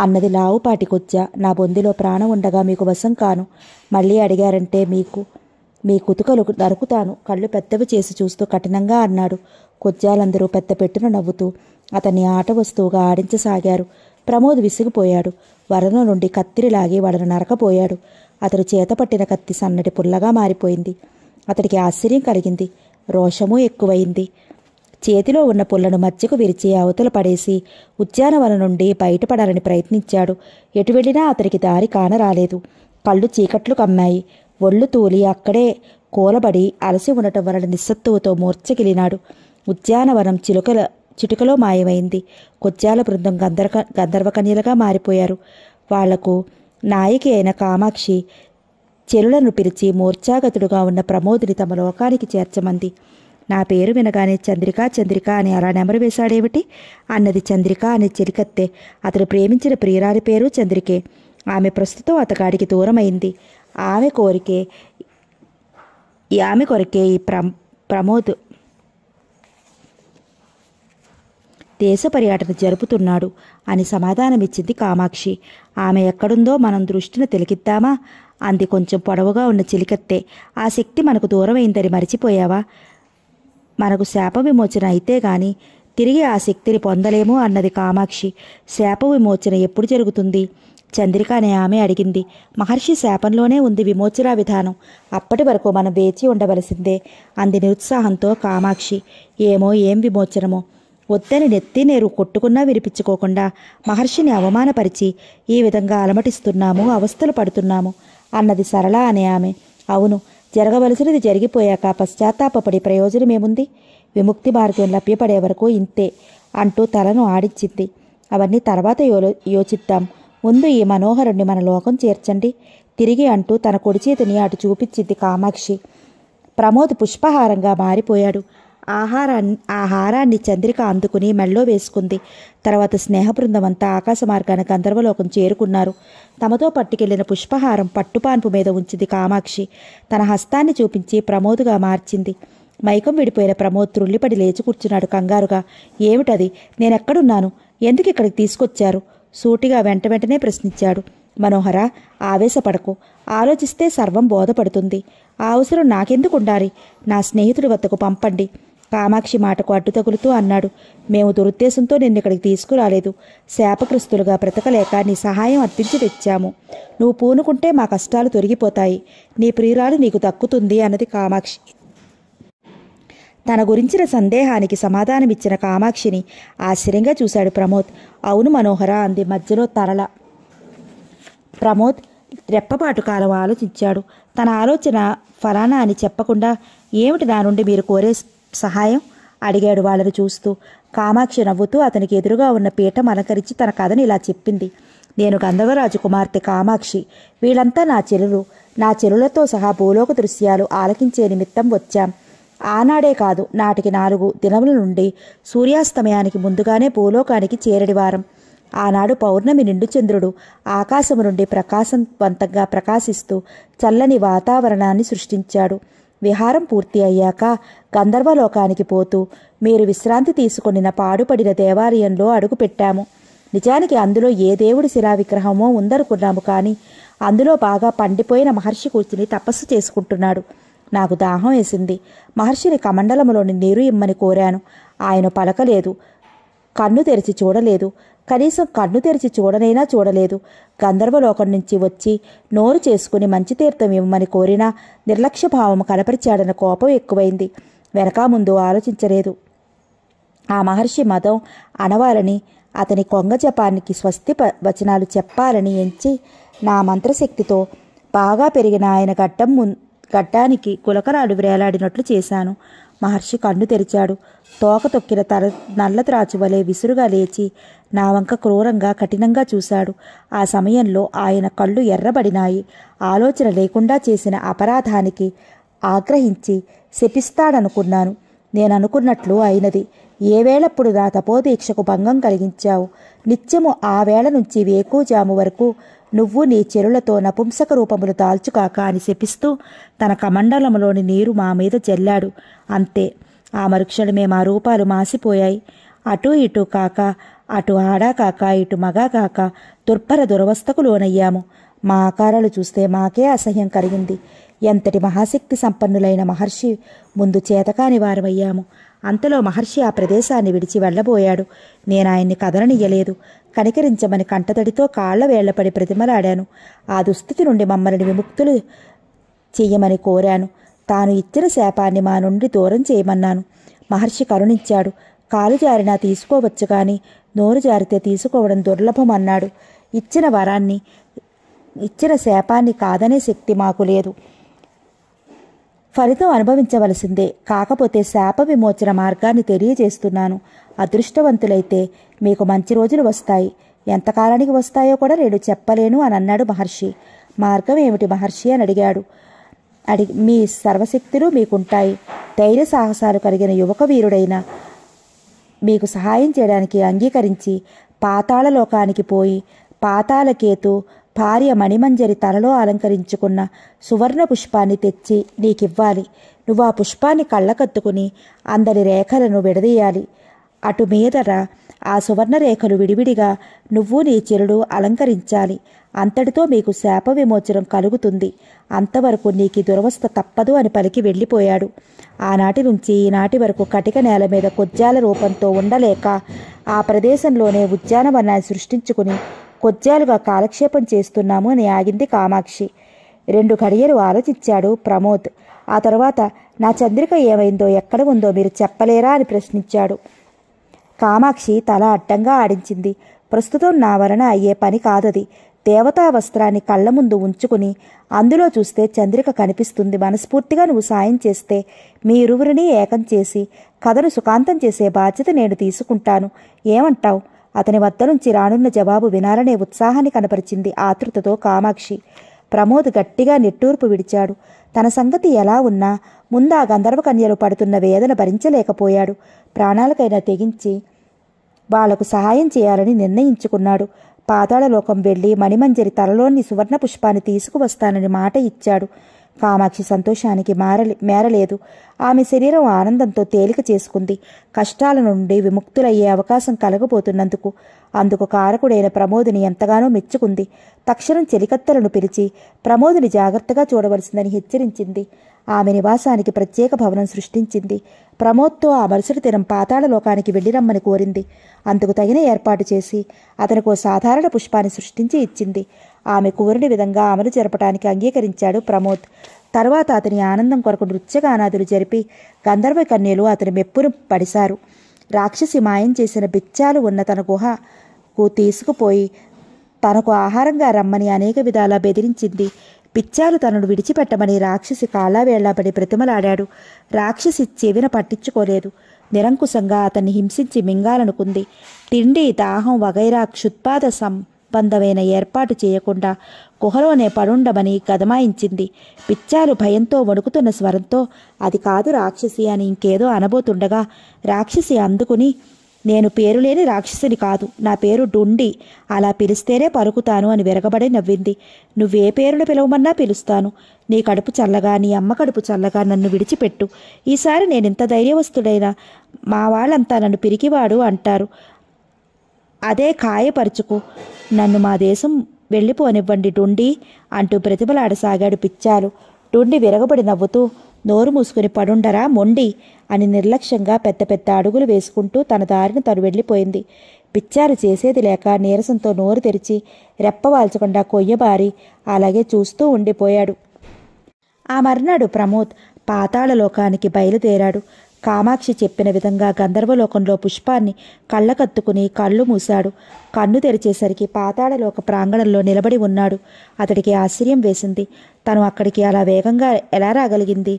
అన్నది లావుపాటికొచ్చా నా బొందిలో ప్రాణం ఉండగా మీకు వశం కాను మళ్ళీ అడిగారంటే మీకు మీ కుతుకలు నరుకుతాను కళ్ళు పెద్దవి చేసి చూస్తూ కఠినంగా అన్నాడు కొజ్జాలందరూ పెద్ద పెట్టును నవ్వుతూ అతన్ని ఆట వస్తువుగా ఆడించసాగారు ప్రమోద్ విసిగిపోయాడు వరద నుండి కత్తిరి లాగి వాడను నరకపోయాడు అతడు చేతపట్టిన కత్తి సన్నటి పుల్లగా మారిపోయింది అతడికి ఆశ్చర్యం కలిగింది రోషము ఎక్కువైంది చేతిలో ఉన్న పుల్లను మధ్యకు విరిచి అవతల పడేసి ఉద్యానవనం నుండి బయటపడాలని ప్రయత్నించాడు ఎటు వెళ్ళినా అతడికి దారి కానరాలేదు కళ్ళు చీకట్లు కమ్మాయి ఒళ్ళు తూలి అక్కడే కూలబడి అలసి ఉండటం వలన నిస్సత్తువుతో మూర్చగిలినాడు ఉద్యానవనం చిలుకల చిటుకలో మాయమైంది కొచ్చాల బృందం గంధర్వ గంధర్వకన్యలుగా మారిపోయారు వాళ్లకు నాయకి అయిన కామాక్షి చెరులను పిలిచి మూర్ఛాగతుడుగా ఉన్న ప్రమోదిని తమ లోకానికి చేర్చమంది నా పేరు వినగానే చంద్రిక చంద్రిక అని అలా నెమరు వేశాడేమిటి అన్నది చంద్రిక అని చిరికత్తే అతడు ప్రేమించిన ప్రియురాలి పేరు చంద్రికే ఆమె ప్రస్తుతం అతగాడికి దూరమైంది ఆమె కోరికే ఆమె కొరికే ఈ ప్ర ప్రమోద్ దేశ పర్యటన జరుపుతున్నాడు అని సమాధానమిచ్చింది కామాక్షి ఆమె ఎక్కడుందో మనం దృష్టిని తెలికిద్దామా అంది కొంచెం పొడవుగా ఉన్న చిలికత్తే ఆ శక్తి మనకు దూరమైందని మరిచిపోయావా మనకు శాప విమోచన అయితే గాని తిరిగి ఆ శక్తిని పొందలేము అన్నది కామాక్షి శాప విమోచన ఎప్పుడు జరుగుతుంది చంద్రిక అనే ఆమె అడిగింది మహర్షి శాపంలోనే ఉంది విమోచన విధానం అప్పటి వరకు మనం వేచి ఉండవలసిందే అంది నిరుత్సాహంతో కామాక్షి ఏమో ఏం విమోచనమో నెత్తి నేరు కొట్టుకున్నా వినిపించుకోకుండా మహర్షిని అవమానపరిచి ఈ విధంగా అలమటిస్తున్నాము అవస్థలు పడుతున్నాము అన్నది సరళ అనే ఆమె అవును జరగవలసినది జరిగిపోయాక పశ్చాత్తాపడి ప్రయోజనమేముంది విముక్తి మార్గం లభ్యపడే వరకు ఇంతే అంటూ తలను ఆడించింది అవన్నీ తర్వాత యో యోచిద్దాం ముందు ఈ మనోహరుణ్ణి మన లోకం చేర్చండి తిరిగి అంటూ తన కుడి చేతిని అటు చూపించింది కామాక్షి ప్రమోద్ పుష్పహారంగా మారిపోయాడు ఆహారాన్ని ఆహారాన్ని చంద్రిక అందుకుని మెళ్ళో వేసుకుంది తర్వాత స్నేహ అంతా ఆకాశ మార్గాన గంధర్వలోకం చేరుకున్నారు తమతో పట్టుకెళ్లిన పుష్పహారం పట్టుపాన్పు మీద ఉంచింది కామాక్షి తన హస్తాన్ని చూపించి ప్రమోదుగా మార్చింది మైకం విడిపోయిన ప్రమోద్ త్రుల్లిపడి లేచి కూర్చున్నాడు కంగారుగా ఏమిటది నేనెక్కడున్నాను ఎందుకు ఇక్కడికి తీసుకొచ్చారు సూటిగా వెంట వెంటనే ప్రశ్నించాడు మనోహర ఆవేశపడకు ఆలోచిస్తే సర్వం బోధపడుతుంది ఆ అవసరం నాకెందుకు ఉండాలి నా స్నేహితుడి వద్దకు పంపండి కామాక్షి మాటకు అడ్డు తగులుతూ అన్నాడు మేము దురుద్దేశంతో నిన్ను ఇక్కడికి తీసుకురాలేదు శాపగ్రస్తులుగా బ్రతకలేక నీ సహాయం అర్పించి తెచ్చాము నువ్వు పూనుకుంటే మా కష్టాలు తొలగిపోతాయి నీ ప్రియురాలు నీకు దక్కుతుంది అన్నది కామాక్షి తన గురించిన సందేహానికి సమాధానమిచ్చిన కామాక్షిని ఆశ్చర్యంగా చూశాడు ప్రమోద్ అవును మనోహర అంది మధ్యలో తరల ప్రమోద్ రెప్పపాటు కాలం ఆలోచించాడు తన ఆలోచన ఫలానా అని చెప్పకుండా ఏమిటి దానుండి నుండి మీరు కోరే సహాయం అడిగాడు వాళ్ళని చూస్తూ కామాక్షి నవ్వుతూ అతనికి ఎదురుగా ఉన్న పీఠం అలంకరించి తన కథను ఇలా చెప్పింది నేను గంధవరాజు కుమార్తె కామాక్షి వీళ్ళంతా నా చెలులు నా చెలులతో సహా భూలోక దృశ్యాలు ఆలకించే నిమిత్తం వచ్చాం ఆనాడే కాదు నాటికి నాలుగు దినముల నుండి సూర్యాస్తమయానికి ముందుగానే భూలోకానికి చేరడి వారం ఆనాడు పౌర్ణమి నిండు చంద్రుడు ఆకాశము నుండి ప్రకాశవంతంగా ప్రకాశిస్తూ చల్లని వాతావరణాన్ని సృష్టించాడు విహారం పూర్తి అయ్యాక గంధర్వలోకానికి పోతూ మీరు విశ్రాంతి తీసుకొనిన పాడుపడిన దేవాలయంలో అడుగుపెట్టాము నిజానికి అందులో ఏ దేవుడి శిలా విగ్రహమో ఉందనుకున్నాము కానీ అందులో బాగా పండిపోయిన మహర్షి కూర్చుని తపస్సు చేసుకుంటున్నాడు నాకు దాహం వేసింది మహర్షిని కమండలంలోని నీరు ఇమ్మని కోరాను ఆయన పలకలేదు కన్ను తెరిచి చూడలేదు కనీసం కన్ను తెరిచి చూడనైనా చూడలేదు గంధర్వలోకం నుంచి వచ్చి నోరు చేసుకుని మంచి తీర్థం ఇవ్వమని కోరినా నిర్లక్ష్యభావం కనపరిచాడన్న కోపం ఎక్కువైంది వెనక ముందు ఆలోచించలేదు ఆ మహర్షి మతం అనవాలని అతని కొంగ జపానికి స్వస్తి వచనాలు చెప్పాలని ఎంచి నా మంత్రశక్తితో బాగా పెరిగిన ఆయన గడ్డం ము గడ్డానికి కులకరాలు వేలాడినట్లు చేశాను మహర్షి కన్ను తెరిచాడు తోక తొక్కిన తర నల్ల త్రాచు వలె విసురుగా లేచి నా వంక క్రూరంగా కఠినంగా చూశాడు ఆ సమయంలో ఆయన కళ్ళు ఎర్రబడినాయి ఆలోచన లేకుండా చేసిన అపరాధానికి ఆగ్రహించి శపిస్తాడనుకున్నాను నేను అనుకున్నట్లు అయినది ఏ వేళప్పుడు నా తపోదీక్షకు భంగం కలిగించావు నిత్యము ఆ వేళ నుంచి వేకుజాము వరకు నువ్వు నీ చెరులతో నపుంసక రూపములు దాల్చుకాక అని శపిస్తూ తన కమండలంలోని నీరు మా మీద చెల్లాడు అంతే ఆ మరుక్షణమే మా రూపాలు మాసిపోయాయి అటూ ఇటూ కాక అటు ఆడా కాక ఇటు మగా కాక దుర్భర దురవస్థకు లోనయ్యాము మా ఆకారాలు చూస్తే మాకే అసహ్యం కలిగింది ఎంతటి మహాశక్తి సంపన్నులైన మహర్షి ముందు చేతకాని వారమయ్యాము అంతలో మహర్షి ఆ ప్రదేశాన్ని విడిచి వెళ్ళబోయాడు నేను ఆయన్ని కదలనియ్యలేదు కనికరించమని కంటతడితో కాళ్ల వేళ్లపడి ప్రతిమలాడాను ఆ దుస్థితి నుండి మమ్మల్ని విముక్తులు చెయ్యమని కోరాను తాను ఇచ్చిన శాపాన్ని మా నుండి దూరం చేయమన్నాను మహర్షి కరుణించాడు కాలు జారినా తీసుకోవచ్చు కానీ నోరు జారితే తీసుకోవడం దుర్లభమన్నాడు ఇచ్చిన వరాన్ని ఇచ్చిన శాపాన్ని కాదనే శక్తి మాకు లేదు ఫలితం అనుభవించవలసిందే కాకపోతే శాప విమోచన మార్గాన్ని తెలియజేస్తున్నాను అదృష్టవంతులైతే మీకు మంచి రోజులు వస్తాయి ఎంతకాలానికి వస్తాయో కూడా నేను చెప్పలేను అని అన్నాడు మహర్షి మార్గం ఏమిటి మహర్షి అని అడిగాడు అడి మీ సర్వశక్తులు మీకుంటాయి ధైర్య సాహసాలు కలిగిన యువక వీరుడైన మీకు సహాయం చేయడానికి అంగీకరించి పాతాళ లోకానికి పోయి పాతాళకేతు భార్య మణిమంజరి తలలో అలంకరించుకున్న సువర్ణ పుష్పాన్ని తెచ్చి నీకివ్వాలి నువ్వు ఆ పుష్పాన్ని కళ్ళకత్తుకుని అందరి రేఖలను విడదీయాలి అటు మీదట ఆ సువర్ణరేఖలు విడివిడిగా నువ్వు నీ చెరుడు అలంకరించాలి అంతటితో మీకు శాప విమోచనం కలుగుతుంది అంతవరకు నీకు దురవస్థ తప్పదు అని పలికి వెళ్ళిపోయాడు ఆనాటి నుంచి ఈనాటి వరకు కటిక నేల మీద కొజ్జాల రూపంతో ఉండలేక ఆ ప్రదేశంలోనే ఉద్యానవనాన్ని సృష్టించుకుని కొజ్జాలుగా కాలక్షేపం చేస్తున్నాము అని ఆగింది కామాక్షి రెండు ఘడియలు ఆలోచించాడు ప్రమోద్ ఆ తర్వాత నా చంద్రిక ఏమైందో ఎక్కడ ఉందో మీరు చెప్పలేరా అని ప్రశ్నించాడు కామాక్షి తల అడ్డంగా ఆడించింది ప్రస్తుతం నా వలన అయ్యే పని కాదది దేవతా వస్త్రాన్ని కళ్ళ ముందు ఉంచుకుని అందులో చూస్తే చంద్రిక కనిపిస్తుంది మనస్ఫూర్తిగా నువ్వు సాయం చేస్తే మీ ఇరువురిని ఏకం చేసి కథను సుఖాంతం చేసే బాధ్యత నేను తీసుకుంటాను ఏమంటావు అతని వద్ద నుంచి రానున్న జవాబు వినాలనే ఉత్సాహాన్ని కనపరిచింది ఆతృతతో కామాక్షి ప్రమోద్ గట్టిగా నిట్టూర్పు విడిచాడు తన సంగతి ఎలా ఉన్నా ముందా గంధర్వకన్యలు పడుతున్న వేదన భరించలేకపోయాడు ప్రాణాలకైనా తెగించి వాళ్లకు సహాయం చేయాలని నిర్ణయించుకున్నాడు పాతాళలోకం వెళ్ళి మణిమంజరి తలలోని సువర్ణ పుష్పాన్ని తీసుకువస్తానని మాట ఇచ్చాడు కామాక్షి సంతోషానికి మారలే మేరలేదు ఆమె శరీరం ఆనందంతో తేలిక చేసుకుంది కష్టాల నుండి విముక్తులయ్యే అవకాశం కలగబోతున్నందుకు అందుకు కారకుడైన ప్రమోదిని ఎంతగానో మెచ్చుకుంది తక్షణం చెలికత్తలను పిలిచి ప్రమోదిని జాగ్రత్తగా చూడవలసిందని హెచ్చరించింది ఆమె నివాసానికి ప్రత్యేక భవనం సృష్టించింది ప్రమోద్తో ఆ మరుసటి దినం పాతాళలోకానికి వెళ్ళిరమ్మని కోరింది అందుకు తగిన ఏర్పాటు చేసి అతనికి సాధారణ పుష్పాన్ని సృష్టించి ఇచ్చింది ఆమె కోరిన విధంగా అమలు జరపడానికి అంగీకరించాడు ప్రమోద్ తర్వాత అతని ఆనందం కొరకు నృత్యగానాథులు జరిపి గంధర్వ కన్యలు అతని మెప్పును పడిశారు రాక్షసి మాయం చేసిన బిచ్చాలు ఉన్న తన గుహకు తీసుకుపోయి తనకు ఆహారంగా రమ్మని అనేక విధాలా బెదిరించింది పిచ్చాలు తనను విడిచిపెట్టమని రాక్షసి కాలావేళ్లాపడి ప్రతిమలాడాడు రాక్షసి చెవిన పట్టించుకోలేదు నిరంకుశంగా అతన్ని హింసించి మింగాలనుకుంది తిండి దాహం వగైరా క్షుత్పాద సం ఒప్పందమైన ఏర్పాటు చేయకుండా గుహలోనే పడుండమని గదమాయించింది పిచ్చాలు భయంతో వణుకుతున్న స్వరంతో అది కాదు రాక్షసి అని ఇంకేదో అనబోతుండగా రాక్షసి అందుకుని నేను పేరు లేని రాక్షసుని కాదు నా పేరు డుండి అలా పిలిస్తేనే పరుకుతాను అని విరగబడి నవ్వింది నువ్వే పేరును పిలవమన్నా పిలుస్తాను నీ కడుపు చల్లగా నీ అమ్మ కడుపు చల్లగా నన్ను విడిచిపెట్టు ఈసారి నేనింత ధైర్యవస్తుడైనా మా వాళ్ళంతా నన్ను పిరికివాడు అంటారు అదే కాయపరుచుకు నన్ను మా దేశం వెళ్ళిపోనివ్వండి డుండి అంటూ ప్రతిమలాడసాగాడు పిచ్చాలు డుండి విరగబడి నవ్వుతూ నోరు మూసుకుని పడుండరా మొండి అని నిర్లక్ష్యంగా పెద్ద పెద్ద అడుగులు వేసుకుంటూ తన దారిని తను వెళ్ళిపోయింది పిచ్చారు చేసేది లేక నీరసంతో నోరు తెరిచి రెప్పవాల్చకుండా కొయ్యబారి అలాగే చూస్తూ ఉండిపోయాడు ఆ మర్నాడు ప్రమోద్ పాతాళలోకానికి బయలుదేరాడు కామాక్షి చెప్పిన విధంగా గంధర్వలోకంలో పుష్పాన్ని కళ్ళకత్తుకుని కళ్ళు మూశాడు కన్ను తెరిచేసరికి పాతాళలోక ప్రాంగణంలో నిలబడి ఉన్నాడు అతడికి ఆశ్చర్యం వేసింది తను అక్కడికి అలా వేగంగా ఎలా రాగలిగింది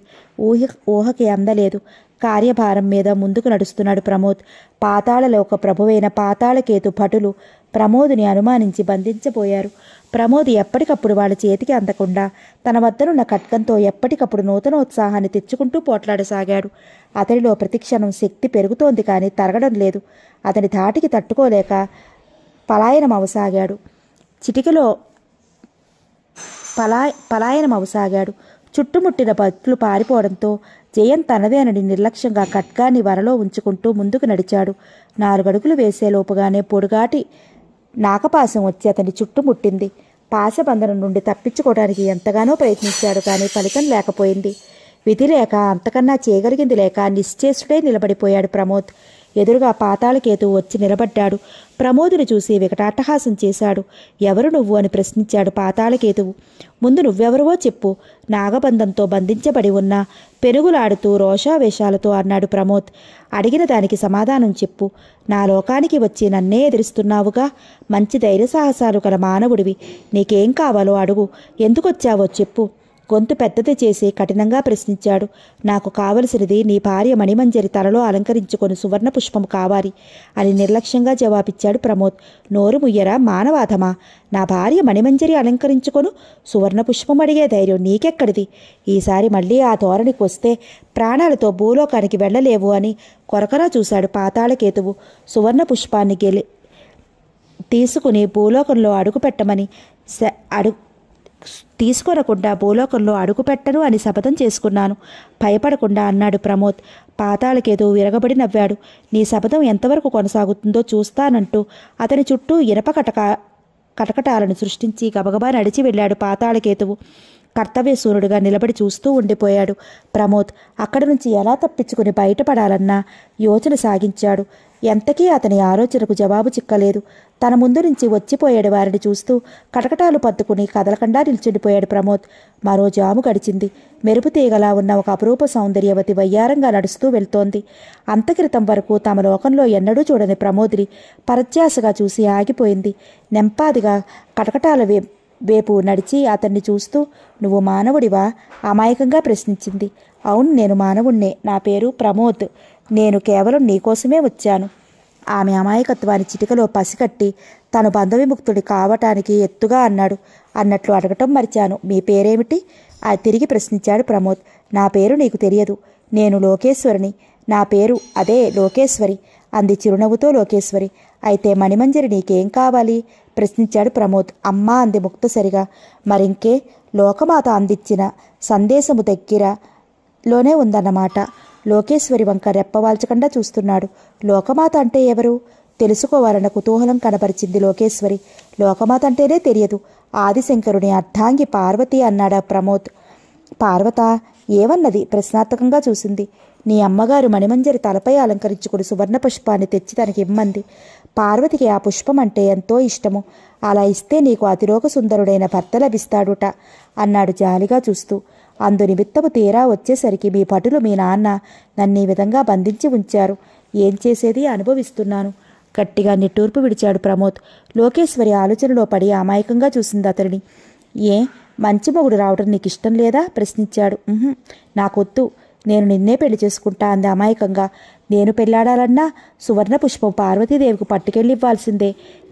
ఊహ ఊహకి అందలేదు కార్యభారం మీద ముందుకు నడుస్తున్నాడు ప్రమోద్ పాతాళలోక ప్రభువైన పాతాళకేతు భటులు ప్రమోదుని అనుమానించి బంధించబోయారు ప్రమోద్ ఎప్పటికప్పుడు వాళ్ళ చేతికి అందకుండా తన వద్దనున్న కట్కంతో ఎప్పటికప్పుడు నూతన ఉత్సాహాన్ని తెచ్చుకుంటూ పోట్లాడసాగాడు అతనిలో ప్రతిక్షణం శక్తి పెరుగుతోంది కానీ తరగడం లేదు అతని ధాటికి తట్టుకోలేక పలాయనం అవసాగాడు చిటికలో పలా పలాయనం అవసాగాడు చుట్టుముట్టిన భక్తులు పారిపోవడంతో జయం తనదేనని నిర్లక్ష్యంగా కట్కాన్ని వరలో ఉంచుకుంటూ ముందుకు నడిచాడు నాలుగడుగులు వేసేలోపుగానే పొడుగాటి నాగపాశం వచ్చి అతని చుట్టుముట్టింది పాశబంధనం నుండి తప్పించుకోవడానికి ఎంతగానో ప్రయత్నించాడు కానీ ఫలితం లేకపోయింది విధి లేక అంతకన్నా చేయగలిగింది లేక నిశ్చేసుడే నిలబడిపోయాడు ప్రమోద్ ఎదురుగా పాతాళకేతు వచ్చి నిలబడ్డాడు ప్రమోదును చూసి వికటాట్టహాసం చేశాడు ఎవరు నువ్వు అని ప్రశ్నించాడు పాతాళకేతువు ముందు నువ్వెవరువో చెప్పు నాగబంధంతో బంధించబడి ఉన్న పెనుగులాడుతూ రోషావేషాలతో అన్నాడు ప్రమోద్ అడిగిన దానికి సమాధానం చెప్పు నా లోకానికి వచ్చి నన్నే ఎదిరిస్తున్నావుగా మంచి ధైర్యసాహసాలు గల మానవుడివి నీకేం కావాలో అడుగు ఎందుకొచ్చావో చెప్పు గొంతు పెద్దది చేసి కఠినంగా ప్రశ్నించాడు నాకు కావలసినది నీ భార్య మణిమంజరి తలలో అలంకరించుకొని సువర్ణ పుష్పం కావాలి అని నిర్లక్ష్యంగా జవాబిచ్చాడు ప్రమోద్ నోరు ముయ్యరా మానవాధమా నా భార్య మణిమంజరి అలంకరించుకొను సువర్ణ పుష్పం అడిగే ధైర్యం నీకెక్కడిది ఈసారి మళ్ళీ ఆ ధోరణికి వస్తే ప్రాణాలతో భూలోకానికి వెళ్ళలేవు అని కొరకరా చూశాడు పాతాళకేతువు సువర్ణ పుష్పాన్ని గెలి తీసుకుని భూలోకంలో అడుగు పెట్టమని అడుగు తీసుకొనకుండా భూలోకంలో అడుగుపెట్టను అని శపథం చేసుకున్నాను భయపడకుండా అన్నాడు ప్రమోద్ పాతాలకేదో విరగబడి నవ్వాడు నీ శపథం ఎంతవరకు కొనసాగుతుందో చూస్తానంటూ అతని చుట్టూ ఇనప కటక కటకటాలను సృష్టించి గబగబా నడిచి వెళ్ళాడు పాతాళకేతువు కర్తవ్యశూరుడుగా నిలబడి చూస్తూ ఉండిపోయాడు ప్రమోద్ అక్కడి నుంచి ఎలా తప్పించుకుని బయటపడాలన్నా యోచన సాగించాడు ఎంతకీ అతని ఆలోచనకు జవాబు చిక్కలేదు తన ముందు నుంచి వచ్చిపోయాడు వారిని చూస్తూ కటకటాలు పట్టుకుని కదలకుండా నిల్చుండిపోయాడు ప్రమోద్ మరో జాము గడిచింది మెరుపు తీగలా ఉన్న ఒక అపురూప సౌందర్యవతి వయ్యారంగా నడుస్తూ వెళ్తోంది అంతక్రితం వరకు తమ లోకంలో ఎన్నడూ చూడని ప్రమోద్ని పరధ్యాసగా చూసి ఆగిపోయింది నెంపాదిగా కటకటాల వేపు నడిచి అతన్ని చూస్తూ నువ్వు మానవుడివా అమాయకంగా ప్రశ్నించింది అవును నేను మానవుణ్ణే నా పేరు ప్రమోద్ నేను కేవలం నీకోసమే వచ్చాను ఆమె అమాయకత్వాన్ని చిటికలో పసికట్టి తను బంధవిముక్తుడి కావటానికి ఎత్తుగా అన్నాడు అన్నట్లు అడగటం మరిచాను మీ పేరేమిటి అది తిరిగి ప్రశ్నించాడు ప్రమోద్ నా పేరు నీకు తెలియదు నేను లోకేశ్వరిని నా పేరు అదే లోకేశ్వరి అంది చిరునవ్వుతో లోకేశ్వరి అయితే మణిమంజరి నీకేం కావాలి ప్రశ్నించాడు ప్రమోద్ అమ్మా అంది ముక్తసరిగా మరింకే లోకమాత అందించిన సందేశము దగ్గర లోనే ఉందన్నమాట లోకేశ్వరి వంక రెప్పవాల్చకుండా చూస్తున్నాడు లోకమాత అంటే ఎవరు తెలుసుకోవాలన్న కుతూహలం కనపరిచింది లోకేశ్వరి లోకమాత అంటేనే తెలియదు ఆదిశంకరుని అర్ధాంగి పార్వతి అన్నాడా ప్రమోద్ పార్వత ఏమన్నది ప్రశ్నార్థకంగా చూసింది నీ అమ్మగారు మణిమంజరి తలపై అలంకరించుకుని సువర్ణ పుష్పాన్ని తెచ్చి తనకి ఇమ్మంది పార్వతికి ఆ పుష్పం అంటే ఎంతో ఇష్టము అలా ఇస్తే నీకు అతిరోగ సుందరుడైన భర్త లభిస్తాడుట అన్నాడు జాలిగా చూస్తూ అందు నిమిత్తము తీరా వచ్చేసరికి మీ పటులు మీ నాన్న నన్ను ఈ విధంగా బంధించి ఉంచారు ఏం చేసేది అనుభవిస్తున్నాను గట్టిగా నిట్టూర్పు విడిచాడు ప్రమోద్ లోకేశ్వరి ఆలోచనలో పడి అమాయకంగా చూసింది అతడిని ఏ మంచి మొగుడు రావడం నీకు ఇష్టం లేదా ప్రశ్నించాడు నాకొద్దు నేను నిన్నే పెళ్లి చేసుకుంటా అంది అమాయకంగా నేను పెళ్లాడాలన్నా సువర్ణ పుష్పం పార్వతీదేవికి పట్టుకెళ్ళి ఇవ్వాల్సిందే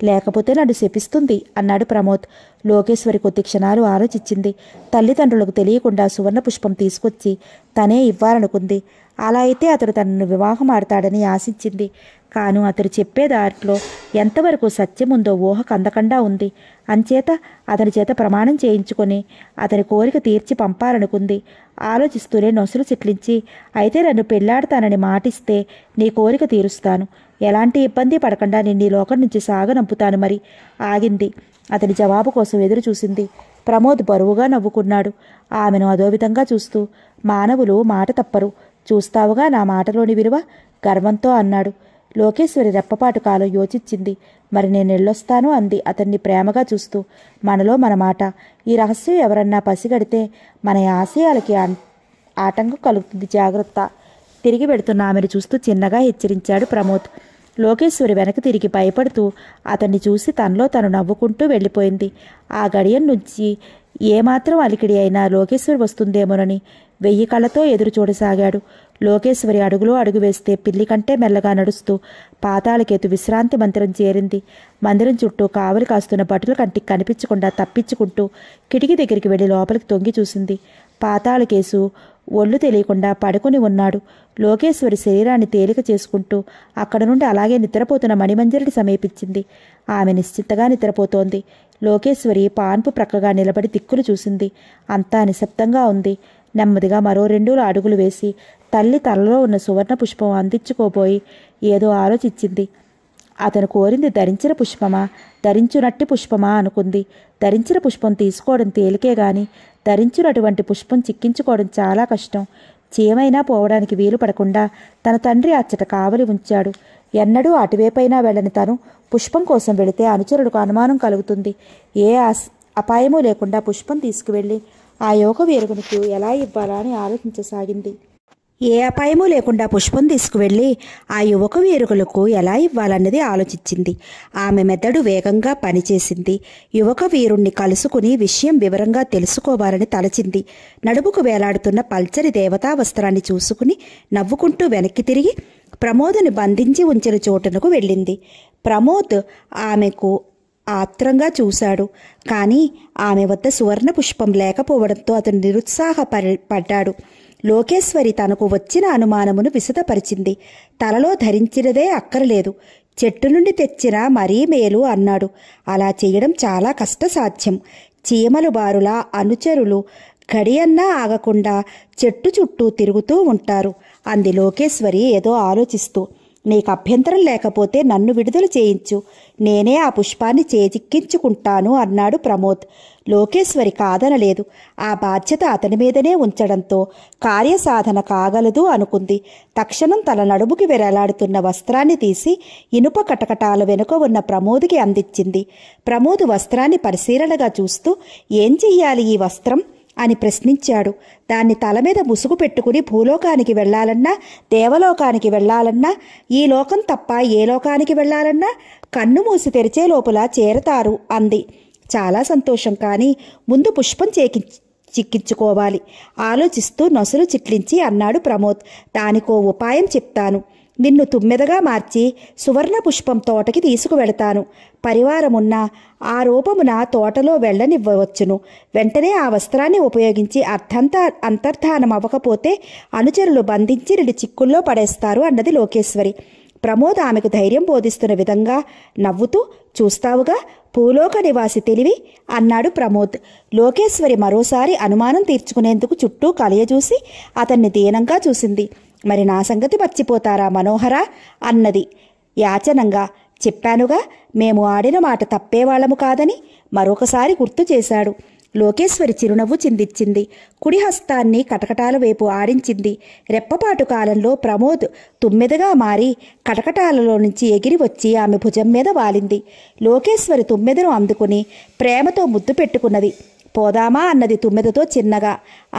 లేకపోతే నన్ను శపిస్తుంది అన్నాడు ప్రమోద్ లోకేశ్వరి కొద్ది క్షణాలు ఆలోచించింది తల్లిదండ్రులకు తెలియకుండా సువర్ణ పుష్పం తీసుకొచ్చి తనే ఇవ్వాలనుకుంది అలా అయితే అతడు తనను వివాహం ఆడతాడని ఆశించింది కాను అతడు చెప్పే దాంట్లో ఎంతవరకు సత్యముందో ఊహ కందకుండా ఉంది అంచేత అతని చేత ప్రమాణం చేయించుకొని అతని కోరిక తీర్చి పంపాలనుకుంది ఆలోచిస్తూనే నొసులు చిట్లించి అయితే నన్ను పెళ్లాడతానని మాటిస్తే నీ కోరిక తీరుస్తాను ఎలాంటి ఇబ్బంది పడకుండా నేను నీ లోకం నుంచి సాగనంపుతాను మరి ఆగింది అతని జవాబు కోసం ఎదురు చూసింది ప్రమోద్ బరువుగా నవ్వుకున్నాడు ఆమెను అదో విధంగా చూస్తూ మానవులు మాట తప్పరు చూస్తావుగా నా మాటలోని విలువ గర్వంతో అన్నాడు లోకేశ్వరి రెప్పపాటు కాలం యోచించింది మరి నేను ఎళ్ళొస్తాను అంది అతన్ని ప్రేమగా చూస్తూ మనలో మన మాట ఈ రహస్యం ఎవరన్నా పసిగడితే మన ఆశయాలకి ఆటంకం కలుగుతుంది జాగ్రత్త తిరిగి పెడుతున్న ఆమెను చూస్తూ చిన్నగా హెచ్చరించాడు ప్రమోద్ లోకేశ్వరి వెనక తిరిగి భయపడుతూ అతన్ని చూసి తనలో తను నవ్వుకుంటూ వెళ్ళిపోయింది ఆ గడియం నుంచి ఏమాత్రం అలికిడి అయినా లోకేశ్వరి వస్తుందేమోనని వెయ్యి కళ్ళతో ఎదురు చూడసాగాడు లోకేశ్వరి అడుగులో అడుగు వేస్తే పిల్లి కంటే మెల్లగా నడుస్తూ పాతాళకేతు విశ్రాంతి మందిరం చేరింది మందిరం చుట్టూ కావలి కాస్తున్న బట్టలు కంటికి కనిపించకుండా తప్పించుకుంటూ కిటికీ దగ్గరికి వెళ్ళి లోపలికి తొంగి చూసింది పాతాళకేసు ఒళ్ళు తెలియకుండా పడుకుని ఉన్నాడు లోకేశ్వరి శరీరాన్ని తేలిక చేసుకుంటూ అక్కడ నుండి అలాగే నిద్రపోతున్న మణిమంజరిని సమీపించింది ఆమె నిశ్చితగా నిద్రపోతోంది లోకేశ్వరి పాన్పు ప్రక్కగా నిలబడి దిక్కులు చూసింది అంతా నిశ్శబ్దంగా ఉంది నెమ్మదిగా మరో రెండు అడుగులు వేసి తల్లి తలలో ఉన్న సువర్ణ పుష్పం అందించుకోబోయి ఏదో ఆలోచించింది అతను కోరింది ధరించిన పుష్పమా ధరించునట్టి పుష్పమా అనుకుంది ధరించిన పుష్పం తీసుకోవడం తేలికే గాని ధరించునటువంటి పుష్పం చిక్కించుకోవడం చాలా కష్టం చేమైనా పోవడానికి వీలు పడకుండా తన తండ్రి అచ్చట కావలి ఉంచాడు ఎన్నడూ అటువైపైనా వెళ్ళని తను పుష్పం కోసం వెళితే అనుచరుడుకు అనుమానం కలుగుతుంది ఏ అపాయమూ లేకుండా పుష్పం తీసుకువెళ్ళి ఆ యువక వీరకునికి ఎలా ఇవ్వాలా అని ఆలోచించసాగింది ఏ అపాయమూ లేకుండా పుష్పం తీసుకువెళ్ళి ఆ యువక వేరుగులకు ఎలా ఇవ్వాలన్నది ఆలోచించింది ఆమె మెదడు వేగంగా పనిచేసింది యువక వీరుణ్ణి కలుసుకుని విషయం వివరంగా తెలుసుకోవాలని తలచింది నడుముకు వేలాడుతున్న పల్చరి దేవతా వస్త్రాన్ని చూసుకుని నవ్వుకుంటూ వెనక్కి తిరిగి ప్రమోద్ని బంధించి ఉంచిన చోటునకు వెళ్ళింది ప్రమోద్ ఆమెకు ఆత్రంగా చూశాడు కానీ ఆమె వద్ద సువర్ణ పుష్పం లేకపోవడంతో అతను పడ్డాడు లోకేశ్వరి తనకు వచ్చిన అనుమానమును విశదపరిచింది తలలో ధరించినదే అక్కరలేదు చెట్టు నుండి తెచ్చిన మరీ మేలు అన్నాడు అలా చేయడం చాలా కష్టసాధ్యం చీమలు బారుల అనుచరులు గడియన్నా ఆగకుండా చెట్టు చుట్టూ తిరుగుతూ ఉంటారు అంది లోకేశ్వరి ఏదో ఆలోచిస్తూ నీకు అభ్యంతరం లేకపోతే నన్ను విడుదల చేయించు నేనే ఆ పుష్పాన్ని చేజిక్కించుకుంటాను అన్నాడు ప్రమోద్ లోకేశ్వరి కాదనలేదు ఆ బాధ్యత అతని మీదనే ఉంచడంతో కార్యసాధన కాగలదు అనుకుంది తక్షణం తన నడుముకి వెరలాడుతున్న వస్త్రాన్ని తీసి ఇనుప కటకటాల వెనుక ఉన్న ప్రమోద్కి అందించింది ప్రమోద్ వస్త్రాన్ని పరిశీలనగా చూస్తూ ఏం చెయ్యాలి ఈ వస్త్రం అని ప్రశ్నించాడు దాన్ని తల మీద ముసుగు పెట్టుకుని భూలోకానికి వెళ్ళాలన్నా దేవలోకానికి వెళ్ళాలన్నా ఈ లోకం తప్ప ఏ లోకానికి వెళ్ళాలన్నా కన్ను మూసి తెరిచే లోపల చేరతారు అంది చాలా సంతోషం కానీ ముందు పుష్పం చేకి చిక్కించుకోవాలి ఆలోచిస్తూ నొసలు చిట్లించి అన్నాడు ప్రమోద్ దానికో ఉపాయం చెప్తాను నిన్ను తుమ్మెదగా మార్చి సువర్ణ పుష్పం తోటకి తీసుకువెడతాను పరివారమున్న ఆ రూపమున తోటలో వెళ్ళనివ్వవచ్చును వెంటనే ఆ వస్త్రాన్ని ఉపయోగించి అర్థంతా అంతర్ధానం అవ్వకపోతే అనుచరులు బంధించి రెండు చిక్కుల్లో పడేస్తారు అన్నది లోకేశ్వరి ప్రమోద్ ఆమెకు ధైర్యం బోధిస్తున్న విధంగా నవ్వుతూ చూస్తావుగా పూలోక నివాసి తెలివి అన్నాడు ప్రమోద్ లోకేశ్వరి మరోసారి అనుమానం తీర్చుకునేందుకు చుట్టూ కలయజూసి అతన్ని దీనంగా చూసింది మరి నా సంగతి మర్చిపోతారా మనోహర అన్నది యాచనంగా చెప్పానుగా మేము ఆడిన మాట తప్పేవాళ్లము కాదని మరొకసారి గుర్తు చేశాడు లోకేశ్వరి చిరునవ్వు చిందిచ్చింది కుడి హస్తాన్ని కటకటాల వైపు ఆడించింది రెప్పపాటు కాలంలో ప్రమోద్ తుమ్మెదగా మారి కటకటాలలో నుంచి ఎగిరి వచ్చి ఆమె భుజం మీద వాలింది లోకేశ్వరి తుమ్మెదను అందుకుని ప్రేమతో ముద్దు పెట్టుకున్నది పోదామా అన్నది తుమ్మెదతో చిన్నగా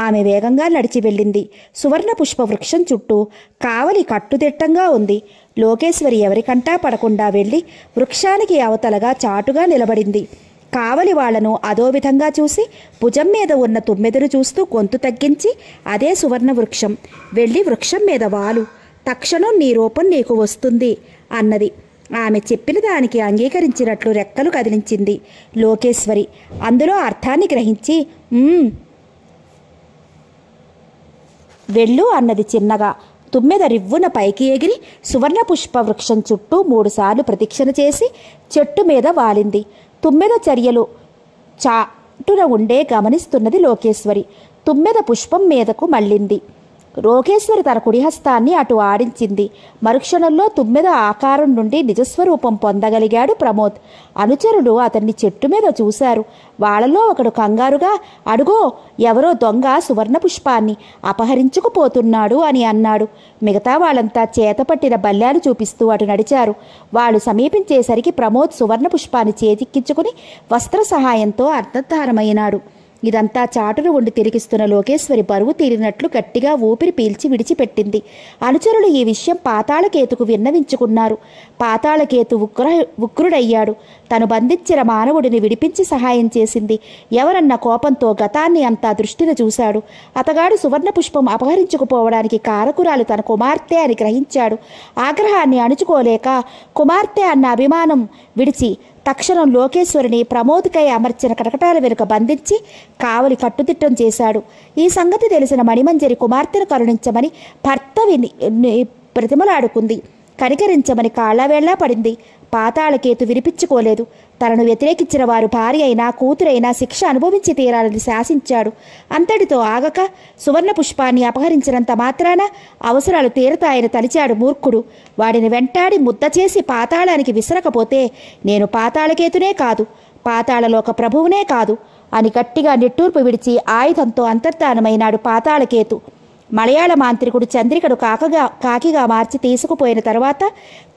ఆమె వేగంగా నడిచి వెళ్ళింది సువర్ణ పుష్ప వృక్షం చుట్టూ కావలి కట్టుదిట్టంగా ఉంది లోకేశ్వరి ఎవరికంటా పడకుండా వెళ్ళి వృక్షానికి అవతలగా చాటుగా నిలబడింది కావలి వాళ్లను అదో విధంగా చూసి భుజం మీద ఉన్న తుమ్మెదను చూస్తూ గొంతు తగ్గించి అదే సువర్ణ వృక్షం వెళ్ళి వృక్షం మీద వాలు తక్షణం నీ రూపం నీకు వస్తుంది అన్నది ఆమె చెప్పిన దానికి అంగీకరించినట్లు రెక్కలు కదిలించింది లోకేశ్వరి అందులో అర్థాన్ని గ్రహించి వెళ్ళు అన్నది చిన్నగా తుమ్మెద రివ్వున పైకి ఎగిరి సువర్ణ పుష్ప వృక్షం చుట్టూ మూడుసార్లు ప్రదక్షిణ చేసి చెట్టు మీద వాలింది తుమ్మెద చర్యలు చాటున ఉండే గమనిస్తున్నది లోకేశ్వరి తుమ్మెద పుష్పం మీదకు మళ్ళింది రోగేశ్వరి తన కుడిహస్తాన్ని అటు ఆడించింది మరుక్షణంలో తుమ్మెద ఆకారం నుండి నిజస్వరూపం పొందగలిగాడు ప్రమోద్ అనుచరులు అతన్ని చెట్టు మీద చూశారు వాళ్ళలో ఒకడు కంగారుగా అడుగో ఎవరో దొంగ సువర్ణ పుష్పాన్ని అపహరించుకుపోతున్నాడు అని అన్నాడు మిగతా వాళ్ళంతా చేతపట్టిన బల్లాలు చూపిస్తూ అటు నడిచారు వాళ్ళు సమీపించేసరికి ప్రమోద్ సువర్ణ పుష్పాన్ని చేతిక్కించుకుని వస్త్ర సహాయంతో అర్థధారమైనాడు ఇదంతా చాటును ఉండి తిరిగిస్తున్న లోకేశ్వరి బరువు తీరినట్లు గట్టిగా ఊపిరి పీల్చి విడిచిపెట్టింది అనుచరులు ఈ విషయం పాతాళకేతుకు విన్నవించుకున్నారు పాతాళకేతు ఉగ్ర ఉగ్రుడయ్యాడు తను బంధించిన మానవుడిని విడిపించి సహాయం చేసింది ఎవరన్న కోపంతో గతాన్ని అంతా దృష్టిన చూశాడు అతగాడు సువర్ణ పుష్పం అపహరించుకుపోవడానికి కారకురాలు తన కుమార్తె అని గ్రహించాడు ఆగ్రహాన్ని అణుచుకోలేక కుమార్తె అన్న అభిమానం విడిచి తక్షణం లోకేశ్వరిని ప్రమోద్కై అమర్చిన కటకటాల వెనుక బంధించి కావలి కట్టుదిట్టం చేశాడు ఈ సంగతి తెలిసిన మణిమంజరి కుమార్తెను కరుణించమని భర్త విని ప్రతిమలాడుకుంది కనికరించమని కాళ్ళవేళ్లా పడింది పాతాళకేతు విరిపించుకోలేదు తనను వ్యతిరేకించిన వారు భార్య అయినా కూతురైనా శిక్ష అనుభవించి తీరాలని శాసించాడు అంతటితో ఆగక సువర్ణ పుష్పాన్ని అపహరించినంత మాత్రాన అవసరాలు తీరతాయని తలిచాడు మూర్ఖుడు వాడిని వెంటాడి ముద్ద చేసి పాతాళానికి విసరకపోతే నేను పాతాళకేతునే కాదు పాతాళలోక ప్రభువునే కాదు అని గట్టిగా నిట్టూర్పు విడిచి ఆయుధంతో అంతర్ధానమైనాడు పాతాళకేతు మలయాళ మాంత్రికుడు చంద్రికడు కాకగా కాకిగా మార్చి తీసుకుపోయిన తర్వాత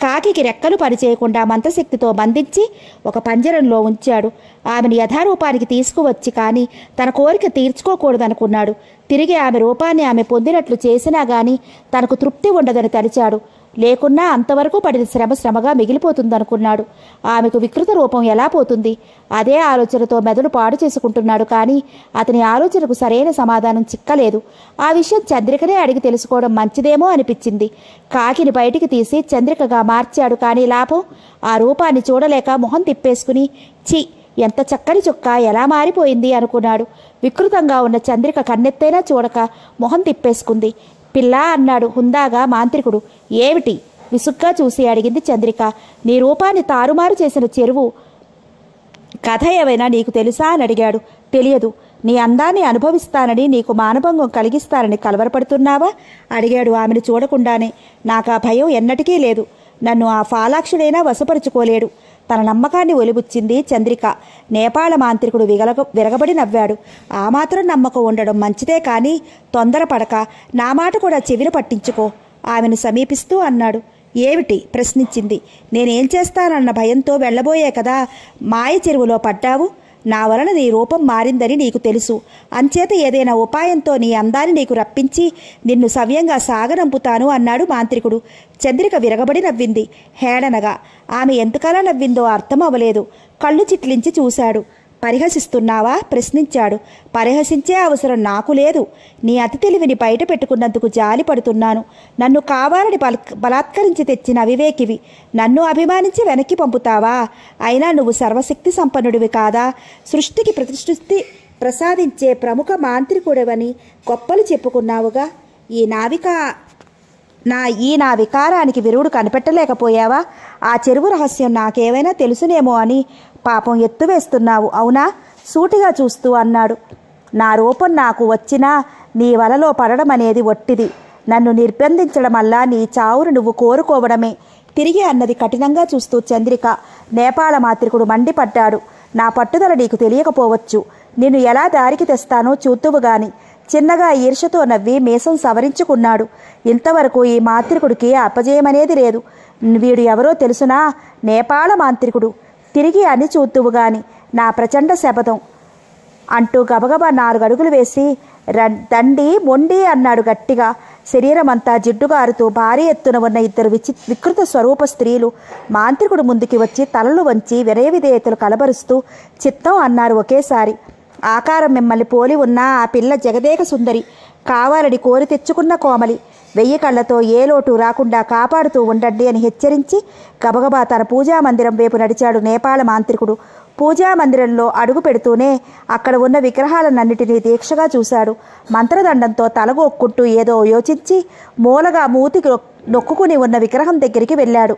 కాకికి రెక్కలు పనిచేయకుండా మంతశక్తితో బంధించి ఒక పంజరంలో ఉంచాడు ఆమెను యథారూపానికి తీసుకువచ్చి కానీ తన కోరిక తీర్చుకోకూడదనుకున్నాడు తిరిగి ఆమె రూపాన్ని ఆమె పొందినట్లు చేసినా గాని తనకు తృప్తి ఉండదని తలిచాడు లేకున్నా అంతవరకు పడిన శ్రమ శ్రమగా మిగిలిపోతుందనుకున్నాడు ఆమెకు వికృత రూపం ఎలా పోతుంది అదే ఆలోచనతో మెదడు పాడు చేసుకుంటున్నాడు కానీ అతని ఆలోచనకు సరైన సమాధానం చిక్కలేదు ఆ విషయం చంద్రికనే అడిగి తెలుసుకోవడం మంచిదేమో అనిపించింది కాకిని బయటికి తీసి చంద్రికగా మార్చాడు కానీ లాభం ఆ రూపాన్ని చూడలేక మొహం తిప్పేసుకుని చి ఎంత చక్కని చుక్క ఎలా మారిపోయింది అనుకున్నాడు వికృతంగా ఉన్న చంద్రిక కన్నెత్తైనా చూడక మొహం తిప్పేసుకుంది పిల్లా అన్నాడు హుందాగా మాంత్రికుడు ఏమిటి విసుగ్గా చూసి అడిగింది చంద్రిక నీ రూపాన్ని తారుమారు చేసిన చెరువు కథ ఏవైనా నీకు తెలుసా అని అడిగాడు తెలియదు నీ అందాన్ని అనుభవిస్తానని నీకు మానభంగం కలిగిస్తానని కలవరపడుతున్నావా అడిగాడు ఆమెను చూడకుండానే నాకు ఆ భయం ఎన్నటికీ లేదు నన్ను ఆ ఫాలాక్షుడైనా వశపరుచుకోలేడు తన నమ్మకాన్ని ఒలిబుచ్చింది చంద్రిక నేపాల మాంత్రికుడు విగలగ విరగబడి నవ్వాడు ఆ మాత్రం నమ్మకం ఉండడం మంచిదే కానీ తొందరపడక నా మాట కూడా చెవిన పట్టించుకో ఆమెను సమీపిస్తూ అన్నాడు ఏమిటి ప్రశ్నించింది నేనేం చేస్తానన్న భయంతో వెళ్ళబోయే కదా మాయ చెరువులో పడ్డావు నా వలన నీ రూపం మారిందని నీకు తెలుసు అంచేత ఏదైనా ఉపాయంతో నీ అందాన్ని నీకు రప్పించి నిన్ను సవ్యంగా సాగనంపుతాను అన్నాడు మాంత్రికుడు చంద్రిక విరగబడి నవ్వింది హేళనగా ఆమె ఎంతకాలం నవ్విందో అర్థం అవ్వలేదు కళ్ళు చిట్లించి చూశాడు పరిహసిస్తున్నావా ప్రశ్నించాడు పరిహసించే అవసరం నాకు లేదు నీ అతి తెలివిని బయట పెట్టుకున్నందుకు జాలి పడుతున్నాను నన్ను కావాలని బలాత్కరించి తెచ్చిన అవివేకివి నన్ను అభిమానించి వెనక్కి పంపుతావా అయినా నువ్వు సర్వశక్తి సంపన్నుడివి కాదా సృష్టికి ప్రతిష్ఠి ప్రసాదించే ప్రముఖ మాంత్రికుడవని గొప్పలు చెప్పుకున్నావుగా ఈ నావిక నా ఈ నా వికారానికి విరువుడు కనిపెట్టలేకపోయావా ఆ చెరువు రహస్యం నాకేమైనా తెలుసునేమో అని పాపం ఎత్తువేస్తున్నావు అవునా సూటిగా చూస్తూ అన్నాడు నా రూపం నాకు వచ్చినా నీ వలలో పడడం అనేది ఒట్టిది నన్ను నిర్బంధించడం వల్ల నీ చావును నువ్వు కోరుకోవడమే తిరిగి అన్నది కఠినంగా చూస్తూ చంద్రిక నేపాల మాత్రికుడు మండిపడ్డాడు నా పట్టుదల నీకు తెలియకపోవచ్చు నిన్ను ఎలా దారికి తెస్తానో చూతువు గాని చిన్నగా ఈర్షతో నవ్వి మీసం సవరించుకున్నాడు ఇంతవరకు ఈ మాంత్రికుడికి అపజయమనేది లేదు వీడు ఎవరో తెలుసునా నేపాళ మాంత్రికుడు తిరిగి అని చూద్దువు గాని నా ప్రచండ శపథం అంటూ గబగబా నాలుగు అడుగులు వేసి దండి మొండి అన్నాడు గట్టిగా శరీరమంతా జిడ్డుగారుతూ భారీ ఎత్తున ఉన్న ఇద్దరు విచి వికృత స్వరూప స్త్రీలు మాంత్రికుడు ముందుకి వచ్చి తలలు వంచి వినయ విధేయతలు కలబరుస్తూ చిత్తం అన్నారు ఒకేసారి ఆకారం మిమ్మల్ని పోలి ఉన్న ఆ పిల్ల జగదేక సుందరి కావాలని కోరి తెచ్చుకున్న కోమలి వెయ్యి కళ్ళతో ఏ లోటు రాకుండా కాపాడుతూ ఉండండి అని హెచ్చరించి గబగబా తన పూజా మందిరం వైపు నడిచాడు నేపాళ మాంత్రికుడు పూజా మందిరంలో అడుగు పెడుతూనే అక్కడ ఉన్న విగ్రహాలన్నిటినీ దీక్షగా చూశాడు మంత్రదండంతో తలగొక్కుంటూ ఏదో యోచించి మూలగా మూతికి నొక్కుకుని ఉన్న విగ్రహం దగ్గరికి వెళ్ళాడు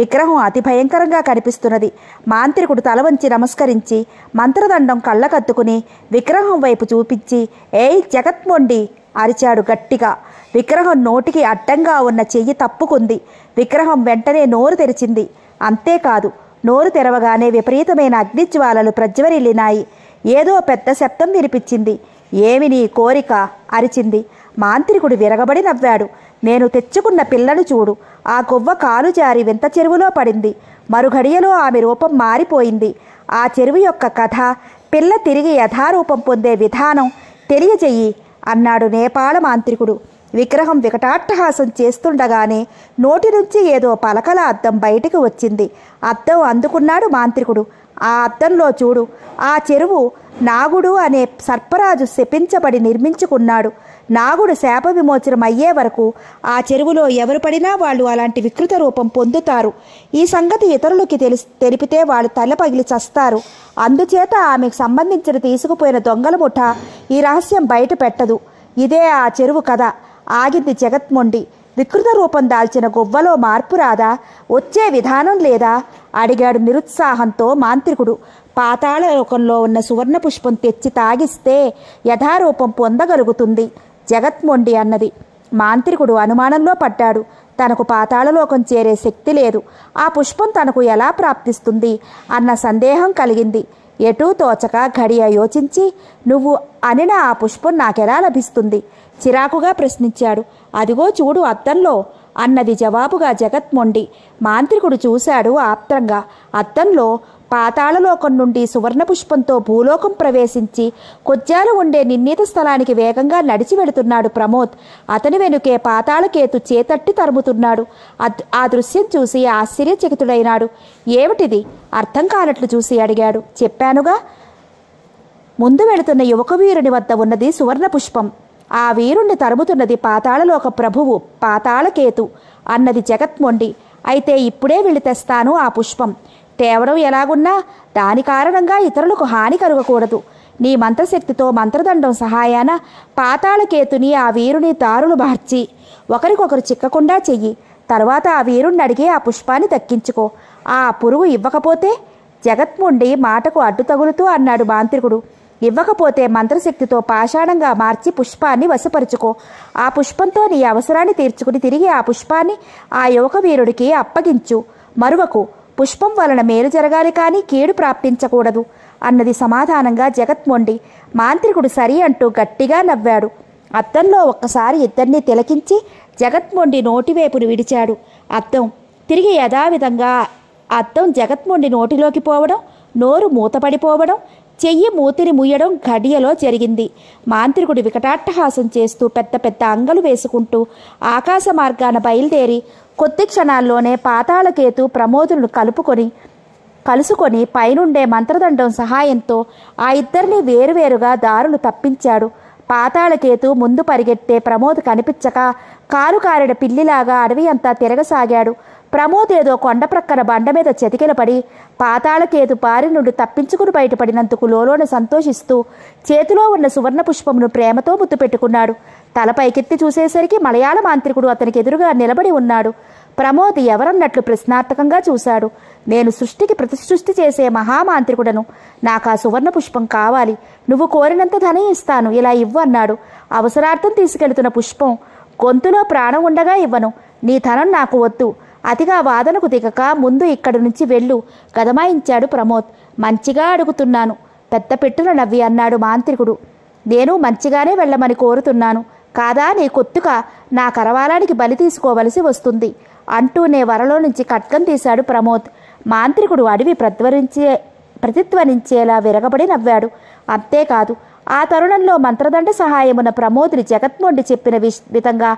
విగ్రహం అతి భయంకరంగా కనిపిస్తున్నది మాంత్రికుడు తల వంచి నమస్కరించి మంత్రదండం కళ్ళకత్తుకుని విగ్రహం వైపు చూపించి ఏయ్ జగత్మొండి అరిచాడు గట్టిగా విగ్రహం నోటికి అడ్డంగా ఉన్న చెయ్యి తప్పుకుంది విగ్రహం వెంటనే నోరు తెరిచింది అంతేకాదు నోరు తెరవగానే విపరీతమైన అగ్నిజ్వాలలు ప్రజ్వరిల్లినాయి ఏదో పెద్ద శబ్దం వినిపించింది ఏమి నీ కోరిక అరిచింది మాంత్రికుడు విరగబడి నవ్వాడు నేను తెచ్చుకున్న పిల్లను చూడు ఆ కొవ్వ కాలు జారి వింత చెరువులో పడింది మరుఘడియలో ఆమె రూపం మారిపోయింది ఆ చెరువు యొక్క కథ పిల్ల తిరిగి యథారూపం పొందే విధానం తెలియజేయి అన్నాడు నేపాల మాంత్రికుడు విగ్రహం వికటాట్టహాసం చేస్తుండగానే నోటి నుంచి ఏదో పలకల అద్దం బయటకు వచ్చింది అద్దం అందుకున్నాడు మాంత్రికుడు ఆ అద్దంలో చూడు ఆ చెరువు నాగుడు అనే సర్పరాజు శపించబడి నిర్మించుకున్నాడు నాగుడు శాప విమోచనం అయ్యే వరకు ఆ చెరువులో ఎవరు పడినా వాళ్ళు అలాంటి వికృత రూపం పొందుతారు ఈ సంగతి ఇతరులకి తెలిసి తెలిపితే వాళ్ళు తల పగిలి చస్తారు అందుచేత ఆమెకు సంబంధించిన తీసుకుపోయిన దొంగల ముఠ ఈ రహస్యం బయట పెట్టదు ఇదే ఆ చెరువు కథ ఆగింది జగత్మొండి వికృత రూపం దాల్చిన గువ్వలో మార్పు రాదా వచ్చే విధానం లేదా అడిగాడు నిరుత్సాహంతో మాంత్రికుడు పాతాళలోకంలో ఉన్న సువర్ణ పుష్పం తెచ్చి తాగిస్తే యథారూపం పొందగలుగుతుంది జగత్మొండి అన్నది మాంత్రికుడు అనుమానంలో పడ్డాడు తనకు పాతాళలోకం చేరే శక్తి లేదు ఆ పుష్పం తనకు ఎలా ప్రాప్తిస్తుంది అన్న సందేహం కలిగింది ఎటూ తోచక ఘడియ యోచించి నువ్వు అనిన ఆ పుష్పం నాకెలా లభిస్తుంది చిరాకుగా ప్రశ్నించాడు అదిగో చూడు అద్దంలో అన్నది జవాబుగా జగత్మొండి మాంత్రికుడు చూశాడు ఆప్తంగా అద్దంలో పాతాళలోకం నుండి సువర్ణ పుష్పంతో భూలోకం ప్రవేశించి కొజ్జాలు ఉండే నిర్ణీత స్థలానికి వేగంగా నడిచి వెడుతున్నాడు ప్రమోద్ అతని వెనుకే పాతాళకేతు చేతట్టి తరుముతున్నాడు ఆ దృశ్యం చూసి ఆశ్చర్యచకితుడైనాడు ఏమిటిది అర్థం కానట్లు చూసి అడిగాడు చెప్పానుగా ముందు వెళుతున్న యువక వీరుని వద్ద ఉన్నది సువర్ణ పుష్పం ఆ వీరుణ్ణి తరుముతున్నది పాతాళలోక ప్రభువు పాతాళకేతు అన్నది జగత్మొండి అయితే ఇప్పుడే వెళ్ళి తెస్తాను ఆ పుష్పం తేవడం ఎలాగున్నా దాని కారణంగా ఇతరులకు హాని కలగకూడదు నీ మంత్రశక్తితో మంత్రదండం సహాయాన పాతాళకేతుని ఆ వీరుని దారులు మార్చి ఒకరికొకరు చిక్కకుండా చెయ్యి తర్వాత ఆ వీరుణ్ణి అడిగి ఆ పుష్పాన్ని దక్కించుకో ఆ పురుగు ఇవ్వకపోతే జగత్ముండి మాటకు అడ్డు తగులుతూ అన్నాడు మాంత్రికుడు ఇవ్వకపోతే మంత్రశక్తితో పాషాణంగా మార్చి పుష్పాన్ని వశపరుచుకో ఆ పుష్పంతో నీ అవసరాన్ని తీర్చుకుని తిరిగి ఆ పుష్పాన్ని ఆ యువక వీరుడికి అప్పగించు మరువకు పుష్పం వలన మేలు జరగాలి కానీ కీడు ప్రాప్తించకూడదు అన్నది సమాధానంగా జగత్మొండి మాంత్రికుడు సరి అంటూ గట్టిగా నవ్వాడు అద్దంలో ఒక్కసారి ఇద్దరినీ తిలకించి జగత్మొండి నోటివైపును విడిచాడు అద్దం తిరిగి యథావిధంగా అద్దం జగత్మొండి నోటిలోకి పోవడం నోరు మూతపడిపోవడం చెయ్యి మూతిని ముయ్యడం ఘడియలో జరిగింది మాంత్రికుడు వికటాట్టహాసం చేస్తూ పెద్ద పెద్ద అంగలు వేసుకుంటూ ఆకాశ మార్గాన బయలుదేరి కొద్ది క్షణాల్లోనే పాతాళకేతు ప్రమోదులను కలుపుకొని కలుసుకొని పైనుండే మంత్రదండం సహాయంతో ఆ ఇద్దరిని వేరువేరుగా దారులు తప్పించాడు పాతాళకేతు ముందు పరిగెట్టే ప్రమోద్ కనిపించక కారు కారిన పిల్లిలాగా అడవి అంతా తిరగసాగాడు ప్రమోద్ ఏదో కొండ ప్రక్కన బండ మీద చెతికెలపడి పాతాళకేతు బారి నుండి తప్పించుకుని బయటపడినందుకు లోలోన సంతోషిస్తూ చేతిలో ఉన్న సువర్ణ పుష్పమును ప్రేమతో ముద్దు పెట్టుకున్నాడు తలపైకెత్తి చూసేసరికి మలయాళ మాంత్రికుడు అతనికి ఎదురుగా నిలబడి ఉన్నాడు ప్రమోద్ ఎవరన్నట్లు ప్రశ్నార్థకంగా చూశాడు నేను సృష్టికి ప్రతిసృష్టి చేసే మహామాంత్రికుడను నాకు ఆ సువర్ణ పుష్పం కావాలి నువ్వు కోరినంత ధనం ఇస్తాను ఇలా ఇవ్వు అన్నాడు అవసరార్థం తీసుకెళ్తున్న పుష్పం గొంతులో ప్రాణం ఉండగా ఇవ్వను నీ ధనం నాకు వద్దు అతిగా వాదనకు దిగక ముందు ఇక్కడి నుంచి వెళ్ళు గదమాయించాడు ప్రమోద్ మంచిగా అడుగుతున్నాను పెద్ద పెట్టున నవ్వి అన్నాడు మాంత్రికుడు నేను మంచిగానే వెళ్ళమని కోరుతున్నాను కాదా నీ కొత్తుక నా కరవాలానికి బలి తీసుకోవలసి వస్తుంది అంటూనే వరలో నుంచి కట్కం తీశాడు ప్రమోద్ మాంత్రికుడు అడవి ప్రధ్వరించే ప్రతిధ్వనించేలా విరగబడి నవ్వాడు అంతేకాదు ఆ తరుణంలో మంత్రదండ సహాయమున ప్రమోద్ని జగత్మోండి చెప్పిన విధంగా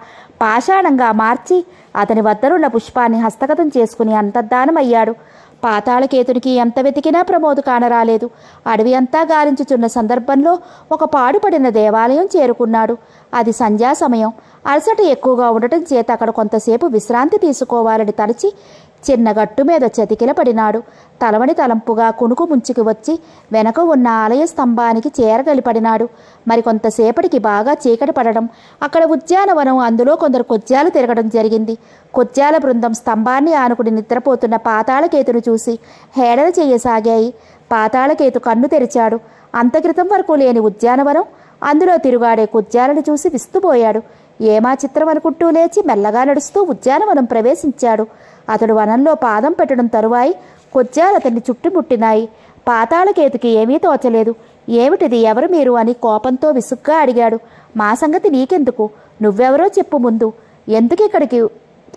పాషాణంగా మార్చి అతని వద్దనున్న పుష్పాన్ని హస్తగతం చేసుకుని అయ్యాడు పాతాళకేతునికి ఎంత వెతికినా ప్రమోదు కానరాలేదు అడవి అంతా గాలించుచున్న సందర్భంలో ఒక పాడుపడిన దేవాలయం చేరుకున్నాడు అది సంధ్యా సమయం అలసట ఎక్కువగా ఉండటం చేత అక్కడ కొంతసేపు విశ్రాంతి తీసుకోవాలని తలచి చిన్న గట్టు మీద చతికిలపడినాడు తలవని తలంపుగా కునుకు ముంచుకు వచ్చి వెనక ఉన్న ఆలయ స్తంభానికి చేరగలిపడినాడు మరికొంతసేపటికి బాగా చీకటి పడడం అక్కడ ఉద్యానవనం అందులో కొందరు కొజ్జాలు తిరగడం జరిగింది కొజ్జాల బృందం స్తంభాన్ని ఆనుకుని నిద్రపోతున్న పాతాళకేతును చూసి హేడల చేయసాగాయి పాతాళకేతు కన్ను తెరిచాడు అంతక్రితం వరకు లేని ఉద్యానవనం అందులో తిరుగాడే కుజ్జాలను చూసి విస్తుపోయాడు ఏమా చిత్రం అనుకుంటూ లేచి మెల్లగా నడుస్తూ ఉద్యానవనం ప్రవేశించాడు అతడు వనంలో పాదం పెట్టడం తరువాయి కొచ్చాలు అతన్ని చుట్టుముట్టినాయి పాతాళకేతుకి ఏమీ తోచలేదు ఏమిటిది ఎవరు మీరు అని కోపంతో విసుగ్గా అడిగాడు మా సంగతి నీకెందుకు నువ్వెవరో చెప్పు ముందు ఎందుకు ఇక్కడికి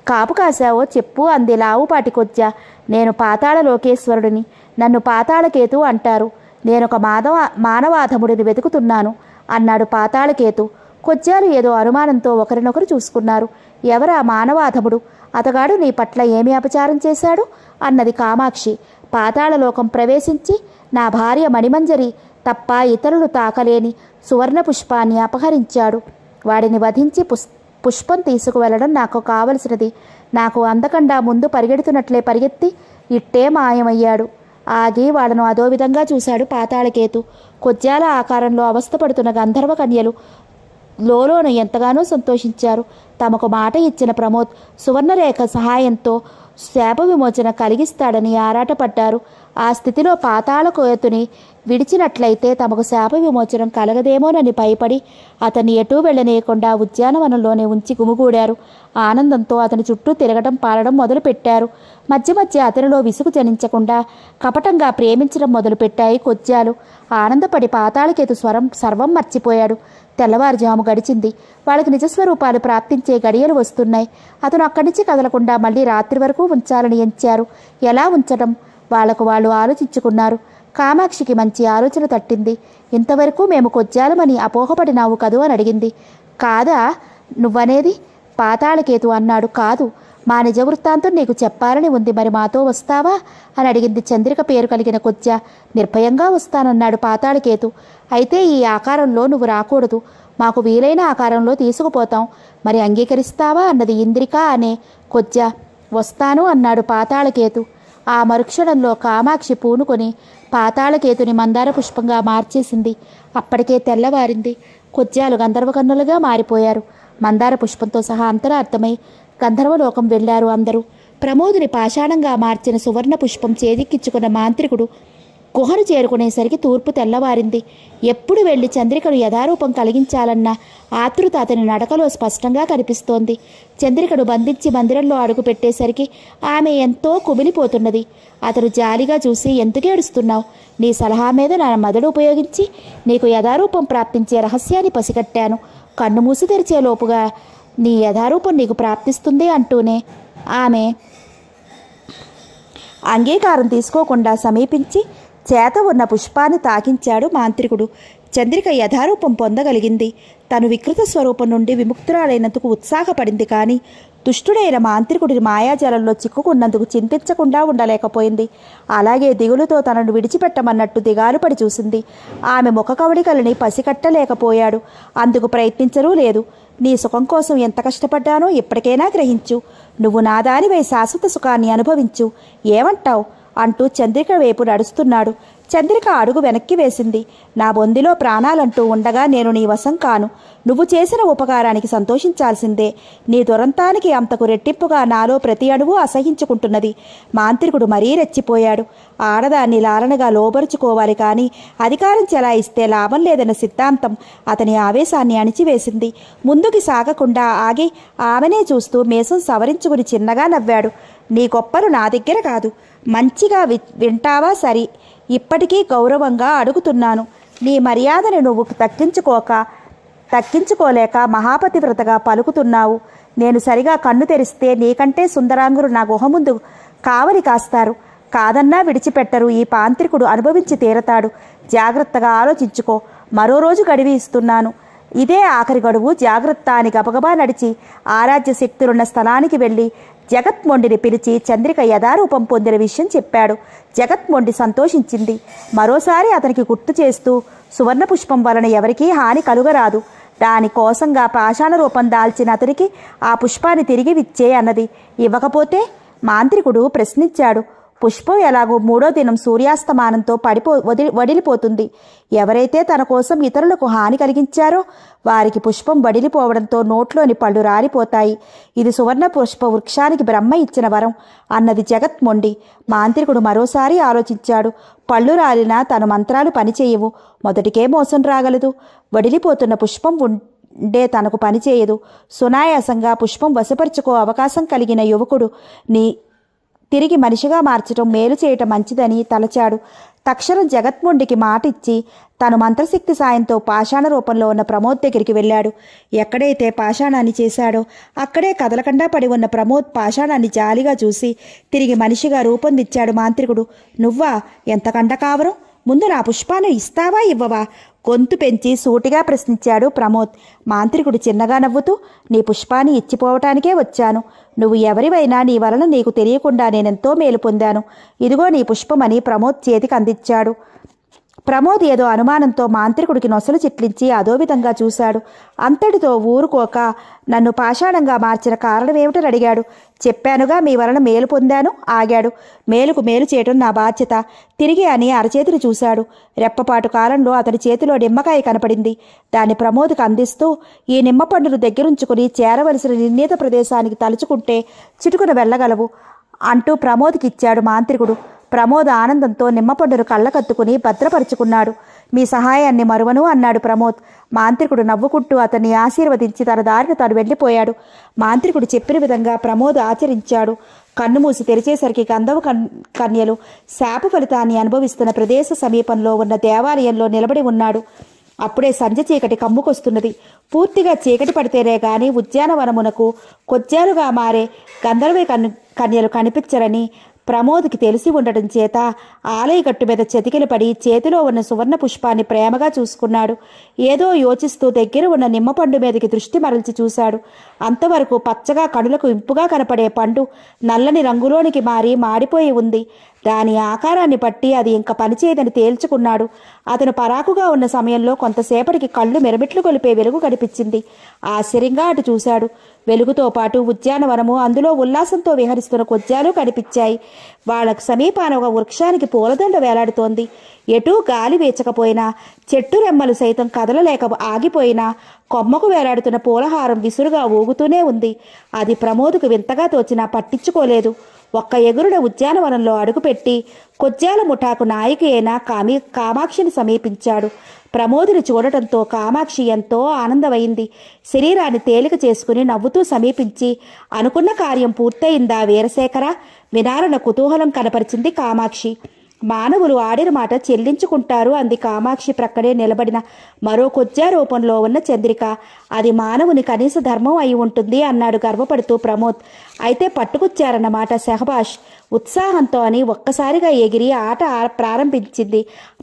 కాపు కాశావో చెప్పు అంది లావుపాటి కొజ్జ నేను పాతాళ లోకేశ్వరుడిని నన్ను పాతాళకేతు అంటారు నేనొక మాధవ మానవాధముడిని వెతుకుతున్నాను అన్నాడు పాతాళకేతు కొజ్జాలు ఏదో అనుమానంతో ఒకరినొకరు చూసుకున్నారు ఎవరా మానవాధముడు అతగాడు నీ పట్ల ఏమి అపచారం చేశాడు అన్నది కామాక్షి పాతాళలోకం ప్రవేశించి నా భార్య మణిమంజరి తప్ప ఇతరులు తాకలేని సువర్ణ పుష్పాన్ని అపహరించాడు వాడిని వధించి పుస్ పుష్పం తీసుకువెళ్ళడం నాకు కావలసినది నాకు అందకుండా ముందు పరిగెడుతున్నట్లే పరిగెత్తి ఇట్టే మాయమయ్యాడు ఆగి వాళ్ళను అదో విధంగా చూశాడు పాతాళకేతు కొజ్జాల ఆకారంలో అవస్థపడుతున్న గంధర్వ కన్యలు లోలోన ఎంతగానో సంతోషించారు తమకు మాట ఇచ్చిన ప్రమోద్ సువర్ణరేఖ సహాయంతో శాప విమోచన కలిగిస్తాడని ఆరాటపడ్డారు ఆ స్థితిలో పాతాళ కోయతుని విడిచినట్లయితే తమకు శాప విమోచనం కలగదేమోనని భయపడి అతన్ని ఎటూ వెళ్ళనీయకుండా ఉద్యానవనంలోనే ఉంచి గుమిగూడారు ఆనందంతో అతని చుట్టూ తిరగటం పాడడం మొదలుపెట్టారు మధ్య మధ్య అతనిలో విసుగు జనించకుండా కపటంగా ప్రేమించడం మొదలుపెట్టాయి కొజ్జాలు ఆనందపడి పాతాళకేతు స్వరం సర్వం మర్చిపోయాడు తెల్లవారుజాము గడిచింది వాళ్ళకి నిజస్వరూపాలు ప్రాప్తించే గడియలు వస్తున్నాయి అతను అక్కడి నుంచి కదలకుండా మళ్ళీ రాత్రి వరకు ఉంచాలని ఎంచారు ఎలా ఉంచడం వాళ్లకు వాళ్ళు ఆలోచించుకున్నారు కామాక్షికి మంచి ఆలోచన తట్టింది ఇంతవరకు మేము కొజ్జాలమని అపోహపడినావు కదూ అని అడిగింది కాదా నువ్వనేది పాతాళకేతు అన్నాడు కాదు మా నిజ వృత్తాంతం నీకు చెప్పాలని ఉంది మరి మాతో వస్తావా అని అడిగింది చంద్రిక పేరు కలిగిన కొద్య నిర్భయంగా వస్తానన్నాడు పాతాళకేతు అయితే ఈ ఆకారంలో నువ్వు రాకూడదు మాకు వీలైన ఆకారంలో తీసుకుపోతాం మరి అంగీకరిస్తావా అన్నది ఇంద్రిక అనే కొద్య వస్తాను అన్నాడు పాతాళకేతు ఆ మరుక్షణంలో కామాక్షి పూనుకొని పాతాళకేతుని మందార పుష్పంగా మార్చేసింది అప్పటికే తెల్లవారింది కొద్యాలు గంధర్వకన్నులుగా మారిపోయారు మందార పుష్పంతో సహా అంతరార్థమై గంధర్వలోకం వెళ్లారు అందరూ ప్రమోదుని పాషాణంగా మార్చిన సువర్ణ పుష్పం చేదిక్కించుకున్న మాంత్రికుడు గుహను చేరుకునేసరికి తూర్పు తెల్లవారింది ఎప్పుడు వెళ్ళి చంద్రికను యథారూపం కలిగించాలన్న ఆతృత అతని నడకలో స్పష్టంగా కనిపిస్తోంది చంద్రికను బంధించి మందిరంలో అడుగుపెట్టేసరికి ఆమె ఎంతో కుమిలిపోతున్నది అతడు జాలిగా చూసి ఎందుకేడుస్తున్నావు నీ సలహా మీద నా మదడు ఉపయోగించి నీకు యథారూపం ప్రాప్తించే రహస్యాన్ని పసిగట్టాను కన్ను మూసి తెరిచే లోపుగా నీ యథారూపం నీకు ప్రాప్తిస్తుంది అంటూనే ఆమె అంగీకారం తీసుకోకుండా సమీపించి చేత ఉన్న పుష్పాన్ని తాకించాడు మాంత్రికుడు చంద్రిక యథారూపం పొందగలిగింది తను వికృత స్వరూపం నుండి విముక్తురాలైనందుకు ఉత్సాహపడింది కానీ దుష్టుడైన మాంత్రికుడి మాయాజలంలో చిక్కుకున్నందుకు చింతించకుండా ఉండలేకపోయింది అలాగే దిగులుతో తనను విడిచిపెట్టమన్నట్టు దిగాలు పడి చూసింది ఆమె ముఖ కవళికలని పసికట్టలేకపోయాడు అందుకు ప్రయత్నించరూ లేదు నీ సుఖం కోసం ఎంత కష్టపడ్డానో ఇప్పటికైనా గ్రహించు నువ్వు నాదానివై శాశ్వత సుఖాన్ని అనుభవించు ఏమంటావు అంటూ చంద్రిక వైపు నడుస్తున్నాడు చంద్రిక అడుగు వెనక్కి వేసింది నా బొందిలో ప్రాణాలంటూ ఉండగా నేను నీ వశం కాను నువ్వు చేసిన ఉపకారానికి సంతోషించాల్సిందే నీ దురంతానికి అంతకు రెట్టింపుగా నాలో ప్రతి అడుగు అసహించుకుంటున్నది మాంత్రికుడు మరీ రెచ్చిపోయాడు ఆడదాన్ని లాలనగా లోబరుచుకోవాలి కానీ అధికారం చెలాయిస్తే లాభం లేదన్న సిద్ధాంతం అతని ఆవేశాన్ని అణిచివేసింది ముందుకి సాగకుండా ఆగి ఆమెనే చూస్తూ మేసం సవరించుకుని చిన్నగా నవ్వాడు నీ గొప్పలు నా దగ్గర కాదు మంచిగా వి వింటావా సరి ఇప్పటికీ గౌరవంగా అడుగుతున్నాను నీ మర్యాదను నువ్వు తగ్గించుకోక తగ్గించుకోలేక మహాపతివ్రతగా పలుకుతున్నావు నేను సరిగా కన్ను తెరిస్తే నీకంటే సుందరాంగులు నా గుహ ముందు కావలి కాస్తారు కాదన్నా విడిచిపెట్టరు ఈ పాంత్రికుడు అనుభవించి తీరతాడు జాగ్రత్తగా ఆలోచించుకో మరో రోజు గడివి ఇస్తున్నాను ఇదే ఆఖరి గడువు జాగ్రత్త అని గబగబా నడిచి ఆరాధ్య శక్తులున్న స్థలానికి వెళ్ళి జగత్మొండిని పిలిచి చంద్రిక యథారూపం పొందిన విషయం చెప్పాడు జగత్మొండి సంతోషించింది మరోసారి అతనికి గుర్తు చేస్తూ సువర్ణ పుష్పం వలన ఎవరికీ హాని కలుగరాదు దానికోసంగా పాషాణ రూపం దాల్చిన అతనికి ఆ పుష్పాన్ని తిరిగి విచ్చే అన్నది ఇవ్వకపోతే మాంత్రికుడు ప్రశ్నించాడు పుష్పం ఎలాగో మూడో దినం సూర్యాస్తమానంతో పడిపో వదిలి వడిలిపోతుంది ఎవరైతే తన కోసం ఇతరులకు హాని కలిగించారో వారికి పుష్పం వడిలిపోవడంతో నోట్లోని పళ్ళు రాలిపోతాయి ఇది సువర్ణ పుష్ప వృక్షానికి బ్రహ్మ ఇచ్చిన వరం అన్నది జగత్ మొండి మాంత్రికుడు మరోసారి ఆలోచించాడు పళ్ళు రాలినా తను మంత్రాలు పనిచేయవు మొదటికే మోసం రాగలదు వడిలిపోతున్న పుష్పం ఉండే తనకు పనిచేయదు సునాయాసంగా పుష్పం వశపరుచుకో అవకాశం కలిగిన యువకుడు నీ తిరిగి మనిషిగా మార్చడం మేలు చేయటం మంచిదని తలచాడు తక్షణం జగత్ముండికి మాట ఇచ్చి తను మంత్రశక్తి సాయంతో పాషాణ రూపంలో ఉన్న ప్రమోద్ దగ్గరికి వెళ్ళాడు ఎక్కడైతే పాషాణాన్ని చేశాడో అక్కడే కదలకుండా పడి ఉన్న ప్రమోద్ పాషాణాన్ని జాలిగా చూసి తిరిగి మనిషిగా రూపొందించాడు మాంత్రికుడు నువ్వా ఎంతకండ కావరం ముందు నా పుష్పాన్ని ఇస్తావా ఇవ్వవా గొంతు పెంచి సూటిగా ప్రశ్నించాడు ప్రమోద్ మాంత్రికుడు చిన్నగా నవ్వుతూ నీ పుష్పాన్ని ఇచ్చిపోవటానికే వచ్చాను నువ్వు ఎవరివైనా నీ వలన నీకు తెలియకుండా నేనెంతో మేలు పొందాను ఇదిగో నీ పుష్పమని ప్రమోద్ చేతికి అందించాడు ప్రమోద్ ఏదో అనుమానంతో మాంత్రికుడికి నొసలు చిట్లించి అదోవిధంగా చూశాడు అంతటితో ఊరుకోక నన్ను పాషాణంగా మార్చిన కారణమేమిటని అడిగాడు చెప్పానుగా మీ వలన మేలు పొందాను ఆగాడు మేలుకు మేలు చేయటం నా బాధ్యత తిరిగి అని అరచేతిని చూశాడు రెప్పపాటు కాలంలో అతని చేతిలో నిమ్మకాయ కనపడింది దాన్ని ప్రమోద్కు అందిస్తూ ఈ నిమ్మ పండును దగ్గరుంచుకుని చేరవలసిన నిర్ణీత ప్రదేశానికి తలుచుకుంటే చిటుకున వెళ్ళగలవు అంటూ ప్రమోద్కిచ్చాడు మాంత్రికుడు ప్రమోద ఆనందంతో నిమ్మపండును కళ్ళకత్తుకుని భద్రపరుచుకున్నాడు మీ సహాయాన్ని మరువను అన్నాడు ప్రమోద్ మాంత్రికుడు నవ్వుకుంటూ అతన్ని ఆశీర్వదించి తన దారిన తాను వెళ్ళిపోయాడు మాంత్రికుడు చెప్పిన విధంగా ప్రమోద్ ఆచరించాడు కన్ను మూసి తెరిచేసరికి కందవ కన్యలు శాప ఫలితాన్ని అనుభవిస్తున్న ప్రదేశ సమీపంలో ఉన్న దేవాలయంలో నిలబడి ఉన్నాడు అప్పుడే సంజ చీకటి కమ్ముకొస్తున్నది పూర్తిగా చీకటి పడితేనే గాని ఉద్యానవనమునకు కొజ్జాలుగా మారే గంధర్వ కన్యలు కనిపించరని ప్రమోద్కి తెలిసి ఉండటం చేత ఆలయగట్టు మీద చతికిలు పడి చేతిలో ఉన్న సువర్ణ పుష్పాన్ని ప్రేమగా చూసుకున్నాడు ఏదో యోచిస్తూ దగ్గర ఉన్న నిమ్మ పండు మీదకి దృష్టి మరల్చి చూశాడు అంతవరకు పచ్చగా కనులకు ఇంపుగా కనపడే పండు నల్లని రంగులోనికి మారి మాడిపోయి ఉంది దాని ఆకారాన్ని పట్టి అది ఇంకా పనిచేయదని తేల్చుకున్నాడు అతను పరాకుగా ఉన్న సమయంలో కొంతసేపటికి కళ్ళు మెరమిట్లు గొలిపే వెలుగు కనిపించింది ఆశ్చర్యంగా అటు చూశాడు వెలుగుతో పాటు ఉద్యానవనము అందులో ఉల్లాసంతో విహరిస్తున్న కొజ్జాలు కనిపించాయి వాళ్ళకు సమీపాన ఒక వృక్షానికి పూలదండ వేలాడుతోంది ఎటూ గాలి వీచకపోయినా చెట్టు రెమ్మలు సైతం కదలలేక ఆగిపోయినా కొమ్మకు వేలాడుతున్న పూలహారం విసురుగా ఊగుతూనే ఉంది అది ప్రమోద్కు వింతగా తోచినా పట్టించుకోలేదు ఒక్క ఎగురున ఉద్యానవనంలో అడుగుపెట్టి కొజ్జాల ముఠాకు నాయకి అయిన కామి కామాక్షిని సమీపించాడు ప్రమోదిని చూడటంతో కామాక్షి ఎంతో ఆనందమైంది శరీరాన్ని తేలిక చేసుకుని నవ్వుతూ సమీపించి అనుకున్న కార్యం పూర్తయిందా వీరశేఖర వినారణ కుతూహలం కనపరిచింది కామాక్షి మానవులు ఆడిన మాట చెల్లించుకుంటారు అంది కామాక్షి ప్రక్కనే నిలబడిన మరో కొజ్జా రూపంలో ఉన్న చంద్రిక అది మానవుని కనీస ధర్మం అయి ఉంటుంది అన్నాడు గర్వపడుతూ ప్రమోద్ అయితే పట్టుకొచ్చారన్నమాట సెహబాష్ ఉత్సాహంతో అని ఒక్కసారిగా ఎగిరి ఆట ప్రారంభించింది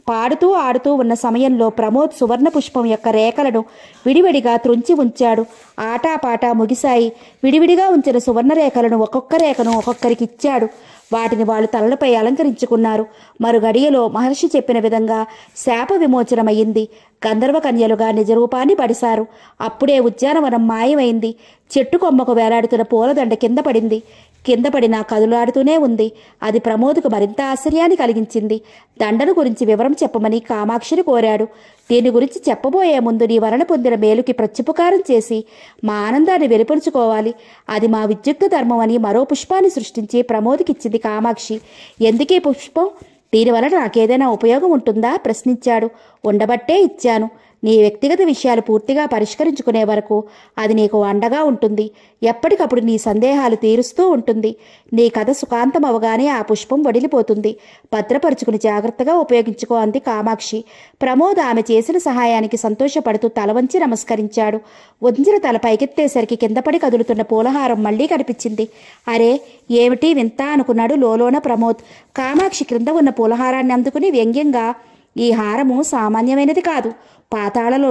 పాడుతూ ఆడుతూ ఉన్న సమయంలో ప్రమోద్ సువర్ణ పుష్పం యొక్క రేఖలను విడివిడిగా త్రుంచి ఉంచాడు పాట ముగిశాయి విడివిడిగా ఉంచిన సువర్ణ రేఖలను ఒక్కొక్క రేఖను ఒక్కొక్కరికి ఇచ్చాడు వాటిని వాళ్ళు తలలపై అలంకరించుకున్నారు మరుగడియలో మహర్షి చెప్పిన విధంగా శాప విమోచనమయ్యింది గంధర్వకన్యలుగా నిజరూపాన్ని పడిశారు అప్పుడే ఉద్యానవనం మాయమైంది చెట్టు కొమ్మకు వేలాడుతున్న పూలదండ కింద పడింది కింద పడిన కదులాడుతూనే ఉంది అది ప్రమోద్కు మరింత ఆశ్చర్యాన్ని కలిగించింది దండను గురించి వివరం చెప్పమని కామాక్షిని కోరాడు దీని గురించి చెప్పబోయే ముందు నీ వలన పొందిన మేలుకి ప్రత్యుపకారం చేసి మా ఆనందాన్ని వెలుపరుచుకోవాలి అది మా విద్యుక్త ధర్మం అని మరో పుష్పాన్ని సృష్టించి ప్రమోద్కిచ్చింది కామాక్షి ఎందుకే పుష్పం దీనివలన నాకేదైనా ఉపయోగం ఉంటుందా ప్రశ్నించాడు ఉండబట్టే ఇచ్చాను నీ వ్యక్తిగత విషయాలు పూర్తిగా పరిష్కరించుకునే వరకు అది నీకు అండగా ఉంటుంది ఎప్పటికప్పుడు నీ సందేహాలు తీరుస్తూ ఉంటుంది నీ కథ సుఖాంతం అవగానే ఆ పుష్పం వడిలిపోతుంది భద్రపరుచుకుని జాగ్రత్తగా ఉపయోగించుకో అంది కామాక్షి ప్రమోద్ ఆమె చేసిన సహాయానికి సంతోషపడుతూ తలవంచి నమస్కరించాడు వంజిన తల పైకెత్తేసరికి కిందపడి కదులుతున్న పూలహారం మళ్లీ కనిపించింది అరే ఏమిటి వింత అనుకున్నాడు లోలోన ప్రమోద్ కామాక్షి క్రింద ఉన్న పూలహారాన్ని అందుకుని వ్యంగ్యంగా ఈ హారము సామాన్యమైనది కాదు పాతాళలో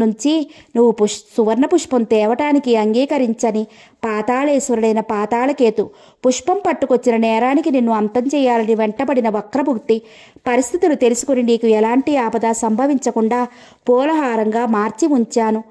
నుంచి నువ్వు పుష్ సువర్ణ పుష్పం తేవటానికి అంగీకరించని పాతాళేశ్వరుడైన పాతాళకేతు పుష్పం పట్టుకొచ్చిన నేరానికి నిన్ను అంతం చేయాలని వెంటబడిన వక్రభుక్తి పరిస్థితులు తెలుసుకుని నీకు ఎలాంటి ఆపద సంభవించకుండా పూలహారంగా మార్చి ఉంచాను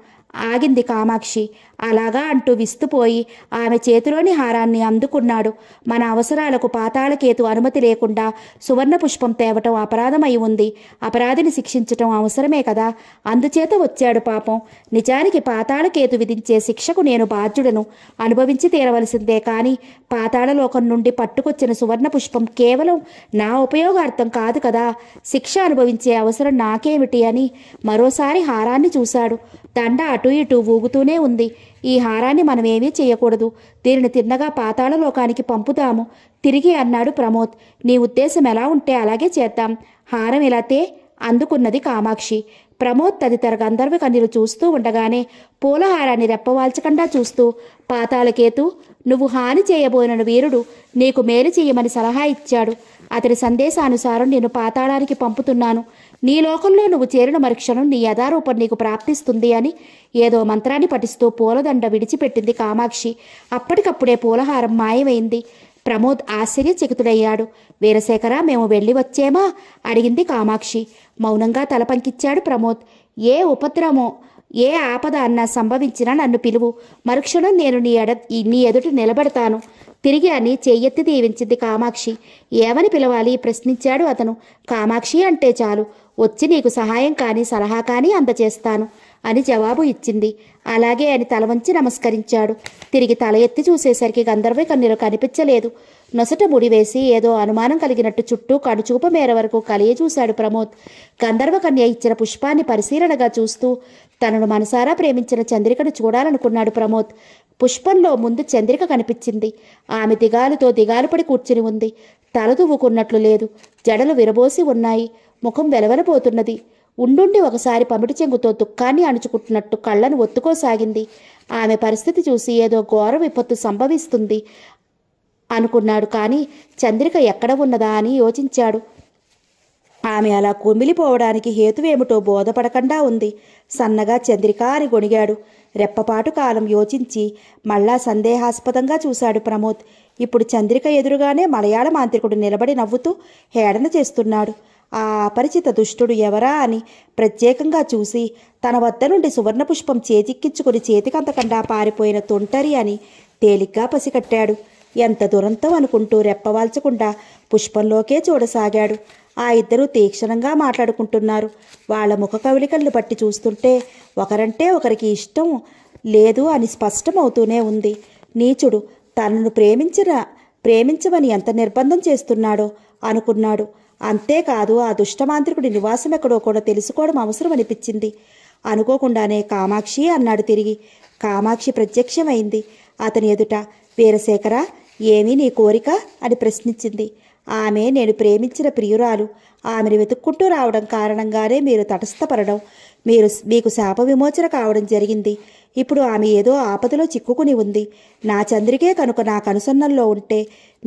ఆగింది కామాక్షి అలాగా అంటూ విస్తుపోయి ఆమె చేతిలోని హారాన్ని అందుకున్నాడు మన అవసరాలకు పాతాళకేతు అనుమతి లేకుండా సువర్ణ పుష్పం తేవటం అపరాధమై ఉంది అపరాధిని శిక్షించటం అవసరమే కదా అందుచేత వచ్చాడు పాపం నిజానికి పాతాళకేతు విధించే శిక్షకు నేను బాధ్యుడను అనుభవించి తీరవలసిందే కానీ పాతాళలోకం నుండి పట్టుకొచ్చిన సువర్ణ పుష్పం కేవలం నా ఉపయోగార్థం కాదు కదా శిక్ష అనుభవించే అవసరం నాకేమిటి అని మరోసారి హారాన్ని చూశాడు దండ అటు ఇటు ఊగుతూనే ఉంది ఈ హారాన్ని మనమేమీ చేయకూడదు దీనిని తిన్నగా పాతాళ లోకానికి పంపుతాము తిరిగి అన్నాడు ప్రమోద్ నీ ఉద్దేశం ఎలా ఉంటే అలాగే చేద్దాం హారం ఇలాతే అందుకున్నది కామాక్షి ప్రమోద్ తదితర గంధర్వ కన్నీరు చూస్తూ ఉండగానే పూలహారాన్ని రెప్పవాల్చకుండా చూస్తూ పాతాళకేతు నువ్వు హాని చేయబోయిన వీరుడు నీకు మేలు చేయమని సలహా ఇచ్చాడు అతని సందేశానుసారం నేను పాతాళానికి పంపుతున్నాను నీ లోకంలో నువ్వు చేరిన మరుక్షణం నీ యథారూపం నీకు ప్రాప్తిస్తుంది అని ఏదో మంత్రాన్ని పఠిస్తూ పూలదండ విడిచిపెట్టింది కామాక్షి అప్పటికప్పుడే పూలహారం మాయమైంది ప్రమోద్ ఆశ్చర్యచకితుడయ్యాడు వీరశేఖర మేము వెళ్ళి వచ్చేమా అడిగింది కామాక్షి మౌనంగా తలపంకిచ్చాడు ప్రమోద్ ఏ ఉపద్రమో ఏ ఆపద అన్నా సంభవించినా నన్ను పిలువు మరుక్షణం నేను నీ ఎడ నీ ఎదుట నిలబడతాను తిరిగి అని చెయ్యెత్తి దీవించింది కామాక్షి ఏమని పిలవాలి ప్రశ్నించాడు అతను కామాక్షి అంటే చాలు వచ్చి నీకు సహాయం కానీ సలహా కానీ అందచేస్తాను అని జవాబు ఇచ్చింది అలాగే అని తల వంచి నమస్కరించాడు తిరిగి తల ఎత్తి చూసేసరికి గంధర్వ కన్నీరు కనిపించలేదు నొసట ముడివేసి ఏదో అనుమానం కలిగినట్టు చుట్టూ కడుచూపు మేర వరకు కలియ చూశాడు ప్రమోద్ గంధర్వ కన్య ఇచ్చిన పుష్పాన్ని పరిశీలనగా చూస్తూ తనను మనసారా ప్రేమించిన చంద్రికను చూడాలనుకున్నాడు ప్రమోద్ పుష్పంలో ముందు చంద్రిక కనిపించింది ఆమె దిగాలుతో దిగాలుపడి కూర్చుని ఉంది తలదువ్వుకున్నట్లు లేదు జడలు విరబోసి ఉన్నాయి ముఖం వెలవెలబోతున్నది ఉండుండి ఒకసారి పమిటి చెంగుతో దుఃఖాన్ని అణుచుకుంటున్నట్టు కళ్ళను ఒత్తుకోసాగింది ఆమె పరిస్థితి చూసి ఏదో ఘోర విపత్తు సంభవిస్తుంది అనుకున్నాడు కానీ చంద్రిక ఎక్కడ ఉన్నదా అని యోచించాడు ఆమె అలా కుమిలిపోవడానికి హేతువేమిటో బోధపడకుండా ఉంది సన్నగా చంద్రిక అని గొణిగాడు రెప్పపాటు కాలం యోచించి మళ్ళా సందేహాస్పదంగా చూశాడు ప్రమోద్ ఇప్పుడు చంద్రిక ఎదురుగానే మలయాళ మాంత్రికుడు నిలబడి నవ్వుతూ హేడన చేస్తున్నాడు ఆ అపరిచిత దుష్టుడు ఎవరా అని ప్రత్యేకంగా చూసి తన వద్ద నుండి సువర్ణ పుష్పం చేతిక్కించుకుని చేతికంతకుండా పారిపోయిన తొంటరి అని తేలిగ్గా పసికట్టాడు ఎంత దురంతం అనుకుంటూ రెప్పవాల్చకుండా పుష్పంలోకే చూడసాగాడు ఆ ఇద్దరు తీక్షణంగా మాట్లాడుకుంటున్నారు వాళ్ళ ముఖ కవలికలను బట్టి చూస్తుంటే ఒకరంటే ఒకరికి ఇష్టం లేదు అని స్పష్టమవుతూనే ఉంది నీచుడు తనను ప్రేమించిన ప్రేమించమని ఎంత నిర్బంధం చేస్తున్నాడో అనుకున్నాడు అంతేకాదు ఆ దుష్టమాంత్రికుడి నివాసం ఎక్కడో కూడా తెలుసుకోవడం అవసరం అనిపించింది అనుకోకుండానే కామాక్షి అన్నాడు తిరిగి కామాక్షి ప్రత్యక్షమైంది అతని ఎదుట వీరశేఖర ఏమీ నీ కోరిక అని ప్రశ్నించింది ఆమె నేను ప్రేమించిన ప్రియురాలు ఆమెను వెతుక్కుంటూ రావడం కారణంగానే మీరు తటస్థపడడం మీరు మీకు శాప విమోచన కావడం జరిగింది ఇప్పుడు ఆమె ఏదో ఆపదలో చిక్కుకుని ఉంది నా చంద్రికే కనుక నా కనుసన్నంలో ఉంటే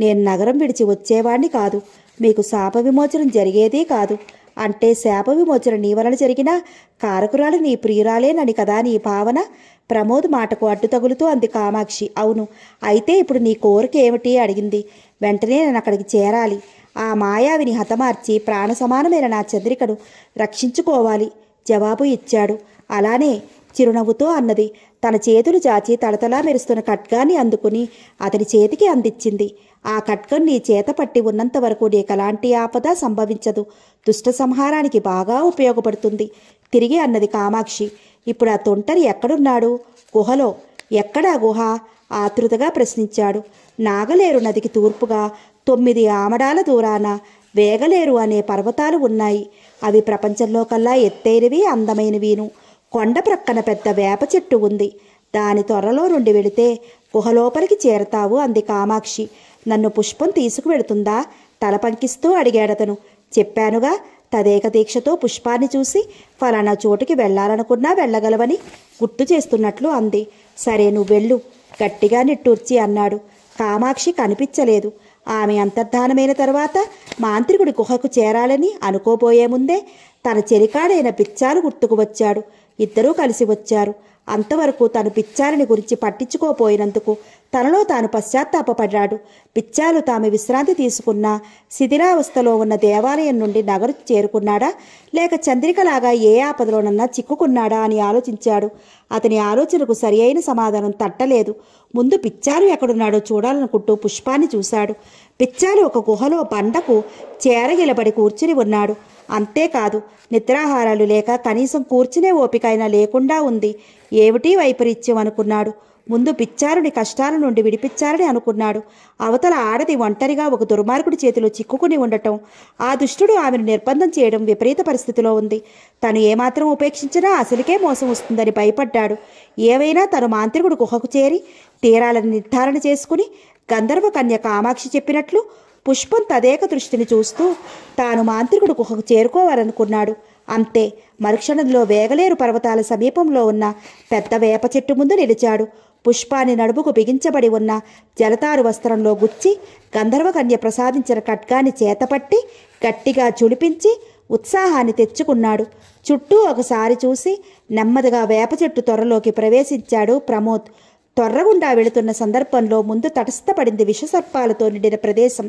నేను నగరం విడిచి వచ్చేవాణ్ణి కాదు మీకు శాప విమోచనం జరిగేదే కాదు అంటే శాప విమోచన నీ వలన జరిగినా కారకురాలు నీ ప్రియురాలేనని కదా నీ భావన ప్రమోద్ మాటకు అడ్డు తగులుతూ అంది కామాక్షి అవును అయితే ఇప్పుడు నీ కోరిక ఏమిటి అడిగింది వెంటనే నేను అక్కడికి చేరాలి ఆ మాయావిని హతమార్చి ప్రాణసమానమైన నా చంద్రికను రక్షించుకోవాలి జవాబు ఇచ్చాడు అలానే చిరునవ్వుతో అన్నది తన చేతులు చాచి తడతలా మెరుస్తున్న ఖడ్గాన్ని అందుకుని అతని చేతికి అందించింది ఆ ఖడ్గం నీ చేత పట్టి ఉన్నంత వరకు నీకలాంటి ఆపద సంభవించదు దుష్ట సంహారానికి బాగా ఉపయోగపడుతుంది తిరిగి అన్నది కామాక్షి ఇప్పుడు ఆ తొంటరి ఎక్కడున్నాడు గుహలో ఎక్కడా గుహ ఆతృతగా ప్రశ్నించాడు నాగలేరు నదికి తూర్పుగా తొమ్మిది ఆమడాల దూరాన వేగలేరు అనే పర్వతాలు ఉన్నాయి అవి ప్రపంచంలో కల్లా ఎత్తైనవి అందమైనవిను కొండ ప్రక్కన పెద్ద వేప చెట్టు ఉంది దాని త్వరలో నుండి వెళితే గుహలోపలికి చేరతావు అంది కామాక్షి నన్ను పుష్పం తీసుకువెడుతుందా తల పంకిస్తూ అడిగాడతను చెప్పానుగా తదేక దీక్షతో పుష్పాన్ని చూసి ఫలానా చోటుకి వెళ్ళాలనుకున్నా వెళ్ళగలవని గుర్తు చేస్తున్నట్లు అంది సరే నువ్వెళ్ళు గట్టిగా నిట్టూర్చి అన్నాడు కామాక్షి కనిపించలేదు ఆమె అంతర్ధానమైన తరువాత మాంత్రికుడి గుహకు చేరాలని అనుకోబోయే ముందే తన చెరికాడైన పిచ్చారు గుర్తుకు వచ్చాడు ఇద్దరూ కలిసి వచ్చారు అంతవరకు తను పిచ్చారిని గురించి పట్టించుకోపోయినందుకు తనలో తాను పశ్చాత్తాపడ్డాడు పిచ్చాలు తాము విశ్రాంతి తీసుకున్న శిథిలావస్థలో ఉన్న దేవాలయం నుండి నగరు చేరుకున్నాడా లేక చంద్రికలాగా ఏ ఆపదలోనన్నా చిక్కుకున్నాడా అని ఆలోచించాడు అతని ఆలోచనకు సరి అయిన సమాధానం తట్టలేదు ముందు పిచ్చాలు ఎక్కడున్నాడో చూడాలనుకుంటూ పుష్పాన్ని చూశాడు పిచ్చాలు ఒక గుహలో బండకు చేరగిలబడి కూర్చుని ఉన్నాడు అంతేకాదు నిద్రాహారాలు లేక కనీసం కూర్చునే ఓపికైనా లేకుండా ఉంది ఏమిటి వైపరీత్యం అనుకున్నాడు ముందు పిచ్చారుని కష్టాల నుండి విడిపించారని అనుకున్నాడు అవతల ఆడది ఒంటరిగా ఒక దుర్మార్గుడి చేతిలో చిక్కుకుని ఉండటం ఆ దుష్టుడు ఆమెను నిర్బంధం చేయడం విపరీత పరిస్థితిలో ఉంది తను ఏమాత్రం ఉపేక్షించినా అసలుకే మోసం వస్తుందని భయపడ్డాడు ఏవైనా తను మాంత్రికుడు గుహకు చేరి తీరాలను నిర్ధారణ చేసుకుని గంధర్వ కన్య కామాక్షి చెప్పినట్లు పుష్పం తదేక దృష్టిని చూస్తూ తాను మాంత్రికుడు గుహకు చేరుకోవాలనుకున్నాడు అంతే మరుక్షణంలో వేగలేరు పర్వతాల సమీపంలో ఉన్న పెద్ద వేప చెట్టు ముందు నిలిచాడు పుష్పాన్ని నడుముకు బిగించబడి ఉన్న జలతారు వస్త్రంలో గుచ్చి గంధర్వకన్య ప్రసాదించిన ఖడ్గాన్ని చేతపట్టి గట్టిగా చుడిపించి ఉత్సాహాన్ని తెచ్చుకున్నాడు చుట్టూ ఒకసారి చూసి నెమ్మదిగా వేప చెట్టు త్వరలోకి ప్రవేశించాడు ప్రమోద్ తొర్రగుండా వెళుతున్న సందర్భంలో ముందు తటస్థపడింది విషసర్పాలతో నిండిన ప్రదేశం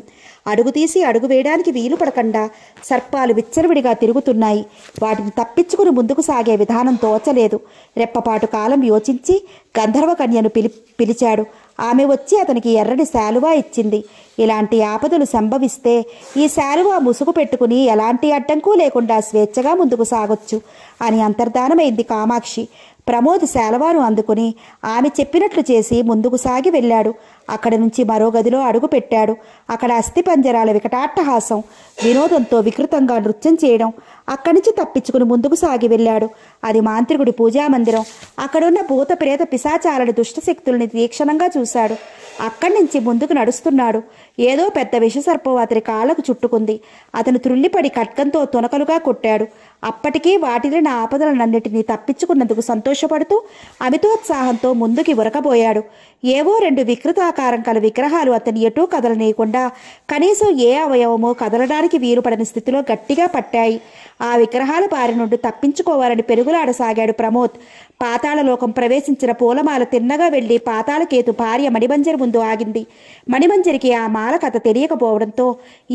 అడుగుతీసి అడుగు వేయడానికి వీలు పడకుండా సర్పాలు విచ్చరవిడిగా తిరుగుతున్నాయి వాటిని తప్పించుకుని ముందుకు సాగే విధానం తోచలేదు రెప్పపాటు కాలం యోచించి గంధర్వకన్యను పిలి పిలిచాడు ఆమె వచ్చి అతనికి ఎర్రని శాలువా ఇచ్చింది ఇలాంటి ఆపదలు సంభవిస్తే ఈ శాలువా ముసుగు పెట్టుకుని ఎలాంటి అడ్డంకు లేకుండా స్వేచ్ఛగా ముందుకు సాగొచ్చు అని అంతర్ధానమైంది కామాక్షి ప్రమోద్ శాలవారు అందుకుని ఆమె చెప్పినట్లు చేసి ముందుకు సాగి వెళ్ళాడు అక్కడి నుంచి మరో గదిలో అడుగు పెట్టాడు అక్కడ అస్థిపంజరాల వికటాట్టహాసం వినోదంతో వికృతంగా నృత్యం చేయడం అక్కడి నుంచి తప్పించుకుని ముందుకు సాగి వెళ్ళాడు అది మాంత్రికుడి పూజామందిరం అక్కడున్న భూత ప్రేత పిశాచాలని దుష్టశక్తుల్ని తీక్షణంగా చూశాడు అక్కడి నుంచి ముందుకు నడుస్తున్నాడు ఏదో పెద్ద విషసర్పం అతని కాళ్లకు చుట్టుకుంది అతను త్రుల్లిపడి కట్కంతో తునకలుగా కొట్టాడు అప్పటికీ వాటిని నా ఆపదలనన్నిటినీ తప్పించుకున్నందుకు సంతోషపడుతూ అమితోత్సాహంతో ముందుకి ఉరకబోయాడు ఏవో రెండు వికృతాకారం కల విగ్రహాలు అతని ఎటూ కదలనీయకుండా కనీసం ఏ అవయవమో కదలడానికి వీలుపడని స్థితిలో గట్టిగా పట్టాయి ఆ విగ్రహాల బారి నుండి తప్పించుకోవాలని పెరుగులాడసాగాడు ప్రమోద్ పాతాళలోకం ప్రవేశించిన పూలమాల తిన్నగా వెళ్లి పాతాళకేతు భార్య మణిమంజరి ముందు ఆగింది మణిమంజరికి ఆ మాల కథ తెలియకపోవడంతో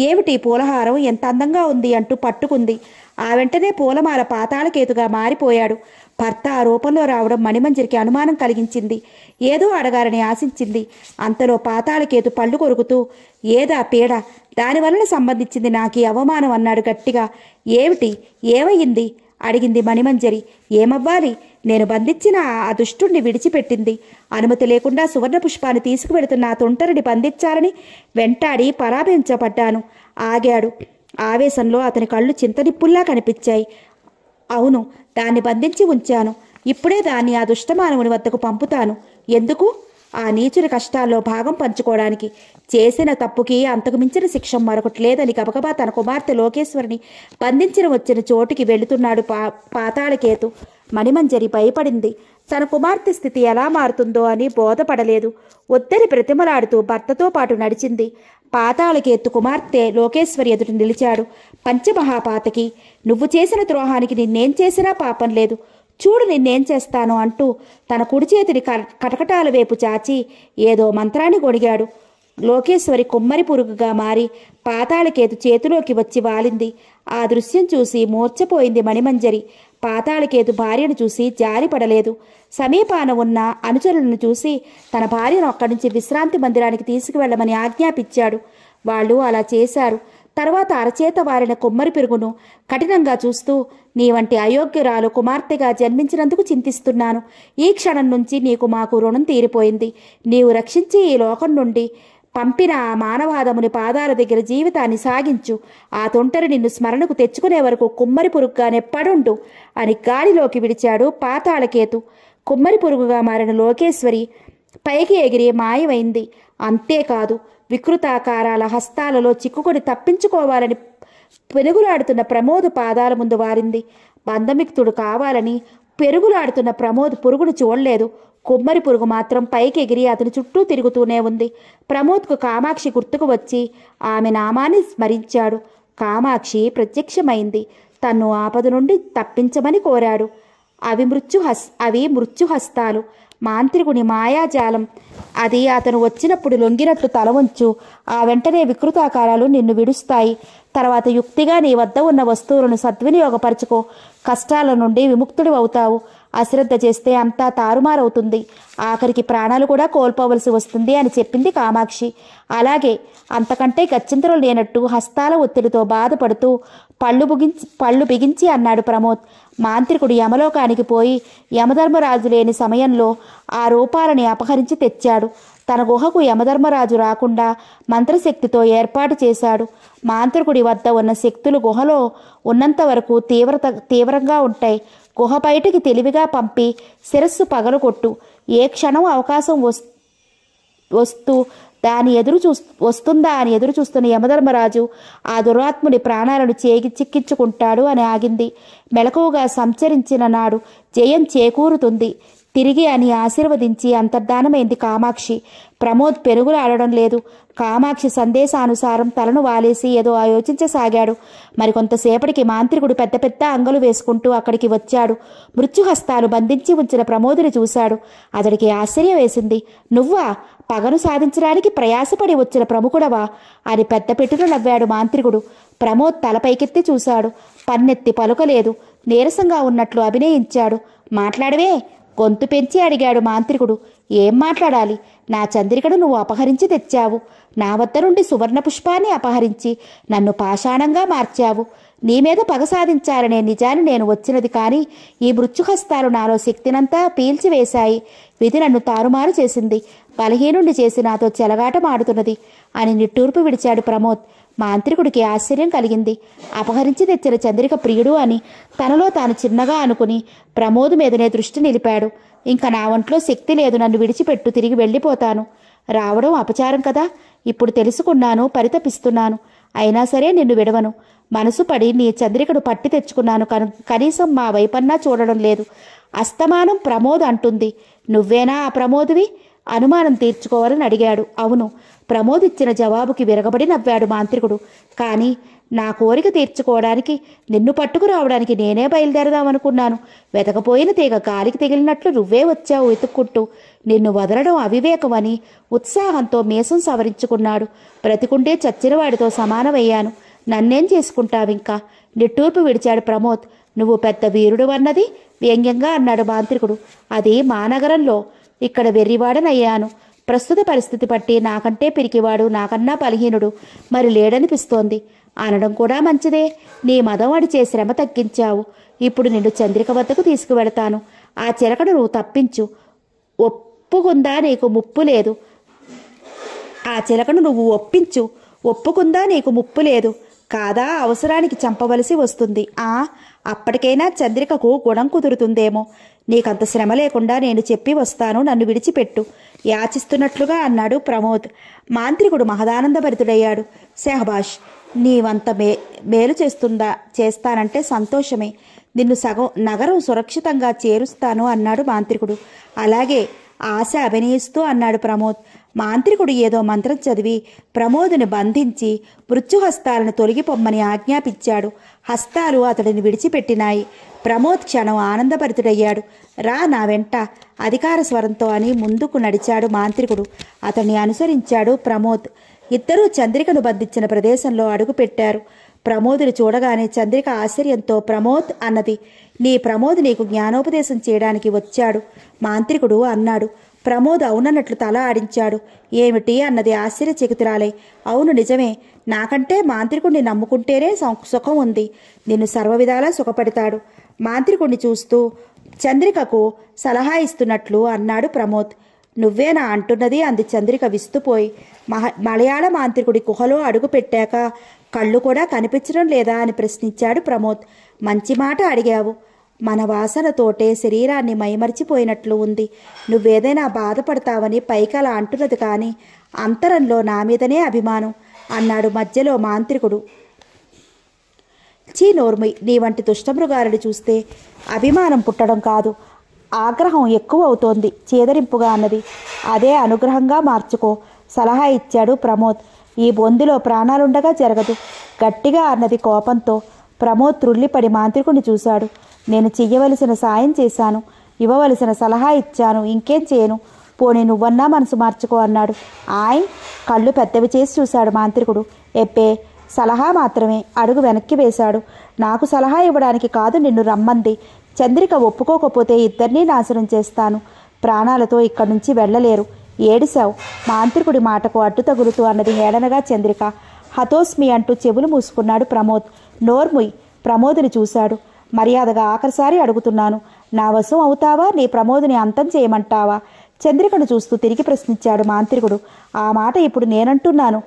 ఏమిటి పూలహారం ఎంత అందంగా ఉంది అంటూ పట్టుకుంది ఆ వెంటనే పూలమాల పాతాళకేతుగా మారిపోయాడు భర్త ఆ రూపంలో రావడం మణిమంజరికి అనుమానం కలిగించింది ఏదో అడగాలని ఆశించింది అంతలో పాతాళకేతు పళ్ళు కొరుకుతూ ఏదా పీడ దానివలన సంబంధించింది నాకు అవమానం అన్నాడు గట్టిగా ఏమిటి ఏమయ్యింది అడిగింది మణిమంజరి ఏమవ్వాలి నేను బంధించిన ఆ దుష్టుణ్ణి విడిచిపెట్టింది అనుమతి లేకుండా సువర్ణ పుష్పాన్ని తీసుకువెడుతున్న ఆ తుంటరిని బంధించాలని వెంటాడి పరాభించబడ్డాను ఆగాడు ఆవేశంలో అతని కళ్ళు చింతనిప్పుల్లా కనిపించాయి అవును దాన్ని బంధించి ఉంచాను ఇప్పుడే దాన్ని ఆ దుష్టమానవుని వద్దకు పంపుతాను ఎందుకు ఆ నీచుని కష్టాల్లో భాగం పంచుకోవడానికి చేసిన తప్పుకి అంతకు మించిన శిక్ష మరొకటి లేదని గబగబా తన కుమార్తె లోకేశ్వరిని బంధించిన వచ్చిన చోటుకి వెళుతున్నాడు పా పాతాళకేతు మణిమంజరి భయపడింది తన కుమార్తె స్థితి ఎలా మారుతుందో అని బోధపడలేదు ఒత్తిడి ప్రతిమలాడుతూ భర్తతో పాటు నడిచింది పాతాళకి ఎత్తు కుమార్తె లోకేశ్వరి ఎదుట నిలిచాడు పంచమహాపాతకి నువ్వు చేసిన ద్రోహానికి నిన్నేం చేసినా పాపం లేదు చూడు నిన్నేం చేస్తాను అంటూ తన కుడి చేతిని కటకటాల వైపు చాచి ఏదో మంత్రాన్ని గొడిగాడు లోకేశ్వరి కుమ్మరి పురుగుగా మారి పాతాళకేతు చేతిలోకి వచ్చి వాలింది ఆ దృశ్యం చూసి మూర్చపోయింది మణిమంజరి పాతాళికేతు భార్యను చూసి జారిపడలేదు సమీపాన ఉన్న అనుచరులను చూసి తన భార్యను అక్కడి నుంచి విశ్రాంతి మందిరానికి తీసుకువెళ్లమని ఆజ్ఞాపించాడు వాళ్ళు అలా చేశారు తర్వాత అరచేత వారిన కొమ్మరి పెరుగును కఠినంగా చూస్తూ నీ వంటి అయోగ్యురాలు కుమార్తెగా జన్మించినందుకు చింతిస్తున్నాను ఈ క్షణం నుంచి నీకు మాకు రుణం తీరిపోయింది నీవు రక్షించి ఈ లోకం నుండి పంపిన ఆ మానవాదముని పాదాల దగ్గర జీవితాన్ని సాగించు ఆ తొంటరి నిన్ను స్మరణకు తెచ్చుకునే వరకు కుమ్మరి పురుగుగానే పడుండు అని గాలిలోకి విడిచాడు పాతాళకేతు కుమ్మరి పురుగుగా మారిన లోకేశ్వరి పైకి ఎగిరి మాయమైంది అంతేకాదు వికృతాకారాల హస్తాలలో చిక్కుకొని తప్పించుకోవాలని పెనుగులాడుతున్న ప్రమోద్ పాదాల ముందు వారింది బంధమిక్తుడు కావాలని పెరుగులాడుతున్న ప్రమోద్ పురుగును చూడలేదు కొమ్మరి పురుగు మాత్రం పైకి ఎగిరి అతని చుట్టూ తిరుగుతూనే ఉంది ప్రమోద్కు కామాక్షి గుర్తుకు వచ్చి ఆమె నామాన్ని స్మరించాడు కామాక్షి ప్రత్యక్షమైంది తన్ను ఆపద నుండి తప్పించమని కోరాడు అవి మృత్యుహస్ అవి మృత్యుహస్తాలు మాంత్రికుని మాయాజాలం అది అతను వచ్చినప్పుడు లొంగినట్లు తల ఉంచు ఆ వెంటనే వికృతాకారాలు నిన్ను విడుస్తాయి తర్వాత యుక్తిగా నీ వద్ద ఉన్న వస్తువులను సద్వినియోగపరచుకో కష్టాల నుండి విముక్తుడు అవుతావు అశ్రద్ధ చేస్తే అంతా తారుమారవుతుంది ఆఖరికి ప్రాణాలు కూడా కోల్పోవలసి వస్తుంది అని చెప్పింది కామాక్షి అలాగే అంతకంటే గచ్చింతలు లేనట్టు హస్తాల ఒత్తిడితో బాధపడుతూ పళ్ళు బిగించి పళ్ళు బిగించి అన్నాడు ప్రమోద్ మాంత్రికుడు యమలోకానికి పోయి యమధర్మరాజు లేని సమయంలో ఆ రూపాలని అపహరించి తెచ్చాడు తన గుహకు యమధర్మరాజు రాకుండా మంత్రశక్తితో ఏర్పాటు చేశాడు మాంత్రికుడి వద్ద ఉన్న శక్తులు గుహలో ఉన్నంత వరకు తీవ్రత తీవ్రంగా ఉంటాయి గుహ బయటికి తెలివిగా పంపి శిరస్సు పగలగొట్టు ఏ క్షణం అవకాశం వస్ వస్తూ దాని ఎదురు చూ వస్తుందా అని ఎదురు చూస్తున్న యమధర్మరాజు ఆ దురాత్ముడి ప్రాణాలను చేగి చిక్కించుకుంటాడు అని ఆగింది మెలకువగా సంచరించిన నాడు జయం చేకూరుతుంది తిరిగి అని ఆశీర్వదించి అంతర్ధానమైంది కామాక్షి ప్రమోద్ పెరుగులు ఆడడం లేదు కామాక్షి సందేశానుసారం తలను వాలేసి ఏదో ఆలోచించసాగాడు మరికొంతసేపటికి మాంత్రికుడు పెద్ద పెద్ద అంగలు వేసుకుంటూ అక్కడికి వచ్చాడు మృత్యుహస్తాలు బంధించి ఉంచిన ప్రమోదుని చూశాడు అతడికి ఆశ్చర్యం వేసింది నువ్వా పగను సాధించడానికి ప్రయాసపడి వచ్చిన ప్రముఖుడవా అని పెద్ద పెట్టును నవ్వాడు మాంత్రికుడు ప్రమోద్ తలపైకెత్తి చూశాడు పన్నెత్తి పలుకలేదు నీరసంగా ఉన్నట్లు అభినయించాడు మాట్లాడవే గొంతు పెంచి అడిగాడు మాంత్రికుడు ఏం మాట్లాడాలి నా చంద్రికను నువ్వు అపహరించి తెచ్చావు నా వద్ద నుండి సువర్ణ పుష్పాన్ని అపహరించి నన్ను పాషాణంగా మార్చావు నీ మీద పగ సాధించాలనే నిజాన్ని నేను వచ్చినది కానీ ఈ మృత్యుహస్తాలు నాలో శక్తినంతా పీల్చివేశాయి విధి నన్ను తారుమారు చేసింది బలహీనుండి చేసి నాతో మాడుతున్నది అని నిట్టూర్పు విడిచాడు ప్రమోద్ మాంత్రికుడికి ఆశ్చర్యం కలిగింది అపహరించి తెచ్చిన చంద్రిక ప్రియుడు అని తనలో తాను చిన్నగా అనుకుని ప్రమోద్ మీదనే దృష్టి నిలిపాడు ఇంకా నా ఒంట్లో శక్తి లేదు నన్ను విడిచిపెట్టు తిరిగి వెళ్ళిపోతాను రావడం అపచారం కదా ఇప్పుడు తెలుసుకున్నాను పరితపిస్తున్నాను అయినా సరే నిన్ను విడవను మనసు పడి నీ చంద్రికను పట్టి తెచ్చుకున్నాను కను కనీసం మా వైపన్నా చూడడం లేదు అస్తమానం ప్రమోద్ అంటుంది నువ్వేనా ఆ ప్రమోద్వి అనుమానం తీర్చుకోవాలని అడిగాడు అవును ప్రమోద్ ఇచ్చిన జవాబుకి విరగబడి నవ్వాడు మాంత్రికుడు కానీ నా కోరిక తీర్చుకోవడానికి నిన్ను పట్టుకురావడానికి నేనే బయలుదేరదామనుకున్నాను వెతకపోయిన తీగ గాలికి తగిలినట్లు నువ్వే వచ్చావు వెతుక్కుంటూ నిన్ను వదలడం అవివేకమని ఉత్సాహంతో మేసం సవరించుకున్నాడు బ్రతికుంటే చచ్చినవాడితో సమానమయ్యాను నన్నేం చేసుకుంటావింకా నిట్టూర్పు విడిచాడు ప్రమోద్ నువ్వు పెద్ద వీరుడు అన్నది వ్యంగ్యంగా అన్నాడు మాంత్రికుడు అది మా నగరంలో ఇక్కడ వెర్రివాడనయ్యాను ప్రస్తుత పరిస్థితి బట్టి నాకంటే పిరికివాడు నాకన్నా బలహీనుడు మరి లేడనిపిస్తోంది అనడం కూడా మంచిదే నీ మదవాడి చే శ్రమ తగ్గించావు ఇప్పుడు నిన్ను చంద్రిక వద్దకు తీసుకువెళతాను ఆ చిరకడు నువ్వు తప్పించు ఒప్పుకుందా నీకు ముప్పు లేదు ఆ చిలకను నువ్వు ఒప్పించు ఒప్పుకుందా నీకు ముప్పు లేదు కాదా అవసరానికి చంపవలసి వస్తుంది ఆ అప్పటికైనా చంద్రికకు గుణం కుదురుతుందేమో నీకంత శ్రమ లేకుండా నేను చెప్పి వస్తాను నన్ను విడిచిపెట్టు యాచిస్తున్నట్లుగా అన్నాడు ప్రమోద్ మాంత్రికుడు మహదానందభరితుడయ్యాడు సెహబాష్ నీవంత మే మేలు చేస్తుందా చేస్తానంటే సంతోషమే నిన్ను సగం నగరం సురక్షితంగా చేరుస్తాను అన్నాడు మాంత్రికుడు అలాగే ఆశ అభినయిస్తూ అన్నాడు ప్రమోద్ మాంత్రికుడు ఏదో మంత్రం చదివి ప్రమోదుని బంధించి మృత్యుహస్తాలను తొలగిపొమ్మని ఆజ్ఞాపించాడు హస్తాలు అతడిని విడిచిపెట్టినాయి ప్రమోద్ క్షణం ఆనందభరితుడయ్యాడు రా నా వెంట అధికార స్వరంతో అని ముందుకు నడిచాడు మాంత్రికుడు అతన్ని అనుసరించాడు ప్రమోద్ ఇద్దరూ చంద్రికను బంధించిన ప్రదేశంలో అడుగుపెట్టారు ప్రమోదుని చూడగానే చంద్రిక ఆశ్చర్యంతో ప్రమోద్ అన్నది నీ ప్రమోద్ నీకు జ్ఞానోపదేశం చేయడానికి వచ్చాడు మాంత్రికుడు అన్నాడు ప్రమోద్ అవునన్నట్లు తల ఆడించాడు ఏమిటి అన్నది ఆశ్చర్యచకితురాలే అవును నిజమే నాకంటే మాంత్రికుణ్ణి నమ్ముకుంటేనే సుఖం ఉంది నిన్ను సర్వవిధాలా సుఖపెడతాడు మాంత్రికుణ్ణి చూస్తూ చంద్రికకు సలహా ఇస్తున్నట్లు అన్నాడు ప్రమోద్ నువ్వేనా అంటున్నది అంది చంద్రిక విస్తుపోయి మహ మలయాళ మాంత్రికుడి గుహలో పెట్టాక కళ్ళు కూడా కనిపించడం లేదా అని ప్రశ్నించాడు ప్రమోద్ మంచి మాట అడిగావు మన వాసనతోటే శరీరాన్ని మైమరిచిపోయినట్లు ఉంది నువ్వేదైనా బాధపడతావని పైకలా అంటున్నది కానీ అంతరంలో నా మీదనే అభిమానం అన్నాడు మధ్యలో మాంత్రికుడు చీ నోర్మి నీ వంటి దుష్టమృగాలని చూస్తే అభిమానం పుట్టడం కాదు ఆగ్రహం ఎక్కువ అవుతోంది చేదరింపుగా అన్నది అదే అనుగ్రహంగా మార్చుకో సలహా ఇచ్చాడు ప్రమోద్ ఈ బొందిలో ప్రాణాలుండగా జరగదు గట్టిగా అన్నది కోపంతో ప్రమోద్ త్రుల్లిపడి మాంత్రికుని చూశాడు నేను చెయ్యవలసిన సాయం చేశాను ఇవ్వవలసిన సలహా ఇచ్చాను ఇంకేం చేయను పోనీ నువ్వన్నా మనసు మార్చుకో అన్నాడు ఆయ్ కళ్ళు పెద్దవి చేసి చూశాడు మాంత్రికుడు ఎప్పే సలహా మాత్రమే అడుగు వెనక్కి వేశాడు నాకు సలహా ఇవ్వడానికి కాదు నిన్ను రమ్మంది చంద్రిక ఒప్పుకోకపోతే ఇద్దరినీ నాశనం చేస్తాను ప్రాణాలతో ఇక్కడి నుంచి వెళ్ళలేరు ఏడిశావు మాంత్రికుడి మాటకు అడ్డు తగులుతూ అన్నది హేళనగా చంద్రిక హతోస్మి అంటూ చెవులు మూసుకున్నాడు ప్రమోద్ నోర్ముయ్ ప్రమోద్ని చూశాడు మర్యాదగా ఆఖరిసారి అడుగుతున్నాను నా వశం అవుతావా నీ ప్రమోదుని అంతం చేయమంటావా చంద్రికను చూస్తూ తిరిగి ప్రశ్నించాడు మాంత్రికుడు ఆ మాట ఇప్పుడు నేనంటున్నాను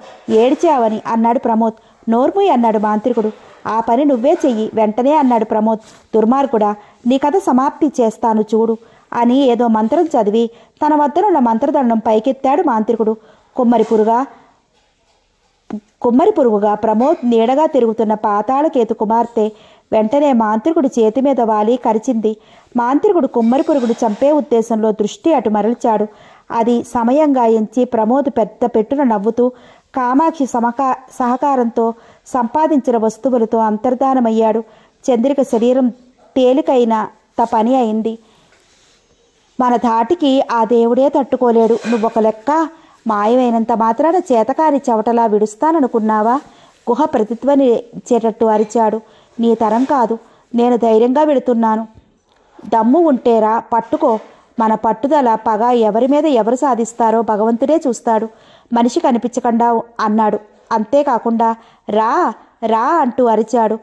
ఏడిచావని అన్నాడు ప్రమోద్ నోర్ముయ్ అన్నాడు మాంత్రికుడు ఆ పని నువ్వే చెయ్యి వెంటనే అన్నాడు ప్రమోద్ దుర్మార్గుడా నీ కథ సమాప్తి చేస్తాను చూడు అని ఏదో మంత్రం చదివి తన వద్దనున్న మంత్రదండం పైకెత్తాడు మాంత్రికుడు కుమ్మరి పురుగా కుమ్మరి పురుగుగా ప్రమోద్ నీడగా తిరుగుతున్న పాతాళకేతు కుమార్తె వెంటనే మాంత్రికుడు చేతి మీద వాలి కరిచింది మాంత్రికుడు కుమ్మరి పురుగుడు చంపే ఉద్దేశంలో దృష్టి అటు మరల్చాడు అది సమయంగా ఎంచి ప్రమోద్ పెద్ద పెట్టున నవ్వుతూ కామాక్షి సమకా సహకారంతో సంపాదించిన వస్తువులతో అంతర్ధానమయ్యాడు చంద్రిక శరీరం తేలికైన త పని అయింది మన ధాటికి ఆ దేవుడే తట్టుకోలేడు నువ్వొక లెక్క మాయమైనంత మాత్రాన చేతకాని చెవటలా విడుస్తాననుకున్నావా గుహ చేటట్టు అరిచాడు నీ తరం కాదు నేను ధైర్యంగా వెళుతున్నాను దమ్ము ఉంటేరా పట్టుకో మన పట్టుదల పగ ఎవరి మీద ఎవరు సాధిస్తారో భగవంతుడే చూస్తాడు మనిషి కనిపించకుండా అన్నాడు అంతేకాకుండా రా రా అంటూ అరిచాడు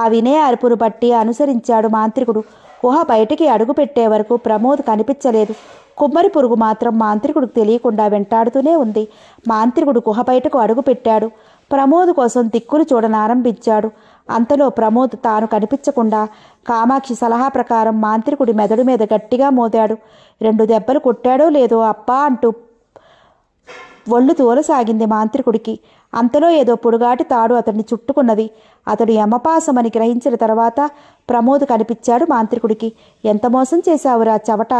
ఆ వినే అరుపును బట్టి అనుసరించాడు మాంత్రికుడు గుహ బయటికి అడుగు పెట్టే వరకు ప్రమోద్ కనిపించలేదు కుమ్మరి పురుగు మాత్రం మాంత్రికుడికి తెలియకుండా వెంటాడుతూనే ఉంది మాంత్రికుడు గుహ బయటకు అడుగు పెట్టాడు ప్రమోద్ కోసం దిక్కులు చూడనారంభించాడు అంతలో ప్రమోద్ తాను కనిపించకుండా కామాక్షి సలహా ప్రకారం మాంత్రికుడి మెదడు మీద గట్టిగా మోదాడు రెండు దెబ్బలు కొట్టాడో లేదో అప్పా అంటూ ఒళ్ళు తోలసాగింది మాంత్రికుడికి అంతలో ఏదో పొడుగాటి తాడు అతన్ని చుట్టుకున్నది అతడు యమపాసమని గ్రహించిన తర్వాత ప్రమోద్ కనిపించాడు మాంత్రికుడికి ఎంత మోసం చేశావురా చవట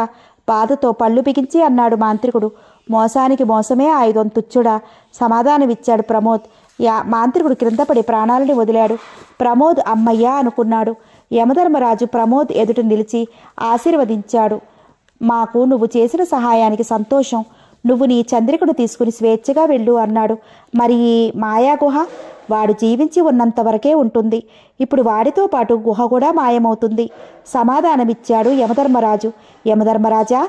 బాధతో పళ్ళు బిగించి అన్నాడు మాంత్రికుడు మోసానికి మోసమే ఆయుధం తుచ్చుడా సమాధానమిచ్చాడు ప్రమోద్ యా మాంత్రికుడు క్రిందపడి ప్రాణాలని వదిలాడు ప్రమోద్ అమ్మయ్య అనుకున్నాడు యమధర్మరాజు ప్రమోద్ ఎదుట నిలిచి ఆశీర్వదించాడు మాకు నువ్వు చేసిన సహాయానికి సంతోషం నువ్వు నీ చంద్రికను తీసుకుని స్వేచ్ఛగా వెళ్ళు అన్నాడు మరి మాయాగుహ వాడు జీవించి ఉన్నంత వరకే ఉంటుంది ఇప్పుడు వాడితో పాటు గుహ కూడా మాయమవుతుంది సమాధానమిచ్చాడు యమధర్మరాజు యమధర్మరాజా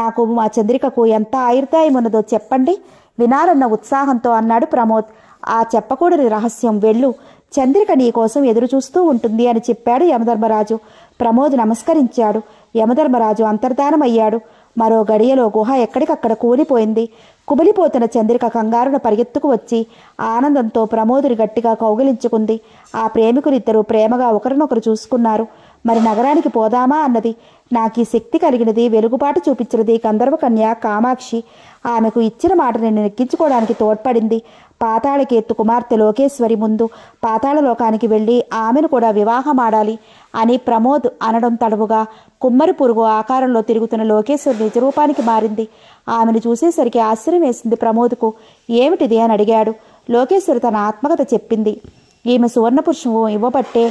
నాకు మా చంద్రికకు ఎంత ఆయుర్దాయం ఉన్నదో చెప్పండి వినాలన్న ఉత్సాహంతో అన్నాడు ప్రమోద్ ఆ చెప్పకూడని రహస్యం వెళ్ళు చంద్రిక నీకోసం ఎదురుచూస్తూ ఉంటుంది అని చెప్పాడు యమధర్మరాజు ప్రమోద్ నమస్కరించాడు యమధర్మరాజు అంతర్ధానమయ్యాడు మరో గడియలో గుహ ఎక్కడికక్కడ కూలిపోయింది కుబలిపోతున్న చంద్రిక కంగారున పరిగెత్తుకు వచ్చి ఆనందంతో ప్రమోదుని గట్టిగా కౌగిలించుకుంది ఆ ప్రేమికులిద్దరూ ప్రేమగా ఒకరినొకరు చూసుకున్నారు మరి నగరానికి పోదామా అన్నది నాకు ఈ శక్తి కలిగినది వెలుగుబాటు చూపించినది గంధర్వకన్య కామాక్షి ఆమెకు ఇచ్చిన మాటను నెక్కించుకోవడానికి తోడ్పడింది పాతాళకేత్తు కుమార్తె లోకేశ్వరి ముందు పాతాళలోకానికి వెళ్ళి ఆమెను కూడా వివాహమాడాలి అని ప్రమోద్ అనడం తడవుగా కుమ్మరి పురుగు ఆకారంలో తిరుగుతున్న లోకేశ్వరి నిజరూపానికి మారింది ఆమెను చూసేసరికి ఆశ్చర్యం వేసింది ప్రమోద్కు ఏమిటిది అని అడిగాడు లోకేశ్వరి తన ఆత్మకథ చెప్పింది ఈమె సువర్ణపురుషము ఇవ్వబట్టే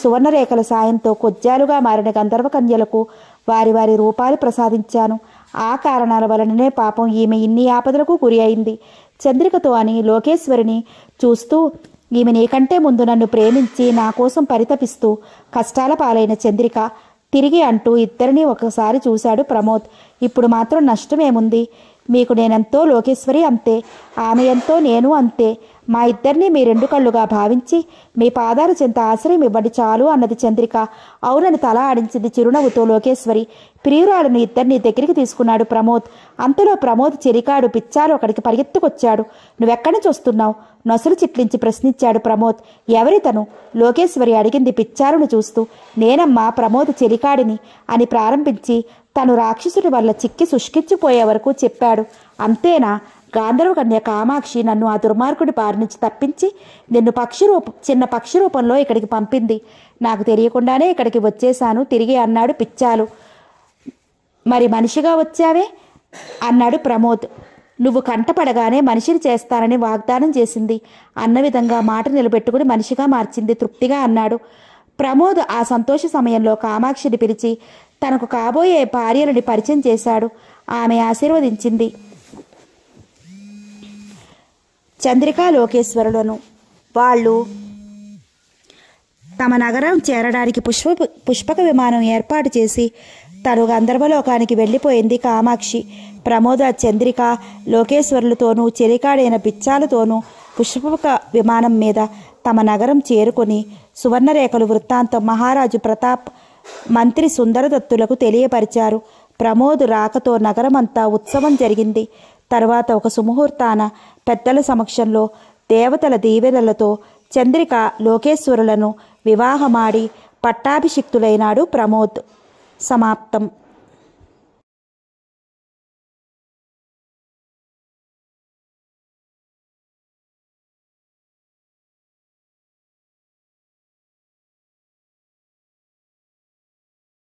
సువర్ణరేఖల సాయంతో కొజ్జాలుగా మారిన గంధర్వకన్యలకు వారి వారి రూపాలు ప్రసాదించాను ఆ కారణాల వలననే పాపం ఈమె ఇన్ని ఆపదలకు గురి అయింది చంద్రికతో అని లోకేశ్వరిని చూస్తూ ఈమె నీకంటే ముందు నన్ను ప్రేమించి నా కోసం పరితపిస్తూ కష్టాల పాలైన చంద్రిక తిరిగి అంటూ ఇద్దరిని ఒకసారి చూశాడు ప్రమోద్ ఇప్పుడు మాత్రం నష్టమేముంది మీకు నేనెంతో లోకేశ్వరి అంతే ఆమె ఎంతో నేను అంతే మా ఇద్దరిని మీ రెండు కళ్ళుగా భావించి మీ పాదాల చెంత ఆశ్రయం ఇవ్వండి చాలు అన్నది చంద్రిక అవునని తల ఆడించింది చిరునవ్వుతో లోకేశ్వరి ప్రియురాలను ఇద్దరిని దగ్గరికి తీసుకున్నాడు ప్రమోద్ అంతలో ప్రమోద్ చిరికాడు పిచ్చారు అక్కడికి పరిగెత్తుకొచ్చాడు నువ్వెక్కడి నుంచి వస్తున్నావు నొసలు చిట్లించి ప్రశ్నించాడు ప్రమోద్ ఎవరి తను లోకేశ్వరి అడిగింది పిచ్చారును చూస్తూ నేనమ్మా ప్రమోద్ చెలికాడిని అని ప్రారంభించి తను రాక్షసుడి వల్ల చిక్కి శుష్కించిపోయే వరకు చెప్పాడు అంతేనా గాంధర్వ కన్య కామాక్షి నన్ను ఆ దుర్మార్గుడి బారి నుంచి తప్పించి నిన్ను పక్షి రూప చిన్న పక్షి రూపంలో ఇక్కడికి పంపింది నాకు తెలియకుండానే ఇక్కడికి వచ్చేశాను తిరిగి అన్నాడు పిచ్చాలు మరి మనిషిగా వచ్చావే అన్నాడు ప్రమోద్ నువ్వు కంటపడగానే మనిషిని చేస్తానని వాగ్దానం చేసింది అన్న విధంగా మాట నిలబెట్టుకుని మనిషిగా మార్చింది తృప్తిగా అన్నాడు ప్రమోద్ ఆ సంతోష సమయంలో కామాక్షిని పిలిచి తనకు కాబోయే భార్యలని పరిచయం చేశాడు ఆమె ఆశీర్వదించింది చంద్రికా లోకేశ్వరులను వాళ్ళు తమ నగరం చేరడానికి పుష్ప పుష్పక విమానం ఏర్పాటు చేసి తను గంధర్వలోకానికి వెళ్ళిపోయింది కామాక్షి ప్రమోద చంద్రిక లోకేశ్వరులతోనూ చెలికాడైన పిచ్చాలతోనూ పుష్పక విమానం మీద తమ నగరం చేరుకొని సువర్ణరేఖలు వృత్తాంతం మహారాజు ప్రతాప్ మంత్రి సుందరదత్తులకు తెలియపరిచారు ప్రమోద్ రాకతో నగరమంతా ఉత్సవం జరిగింది తర్వాత ఒక సుముహూర్తాన పెద్దల సమక్షంలో దేవతల దీవెనలతో చంద్రిక లోకేశ్వరులను వివాహమాడి పట్టాభిషిక్తులైనాడు ప్రమోద్ సమాప్తం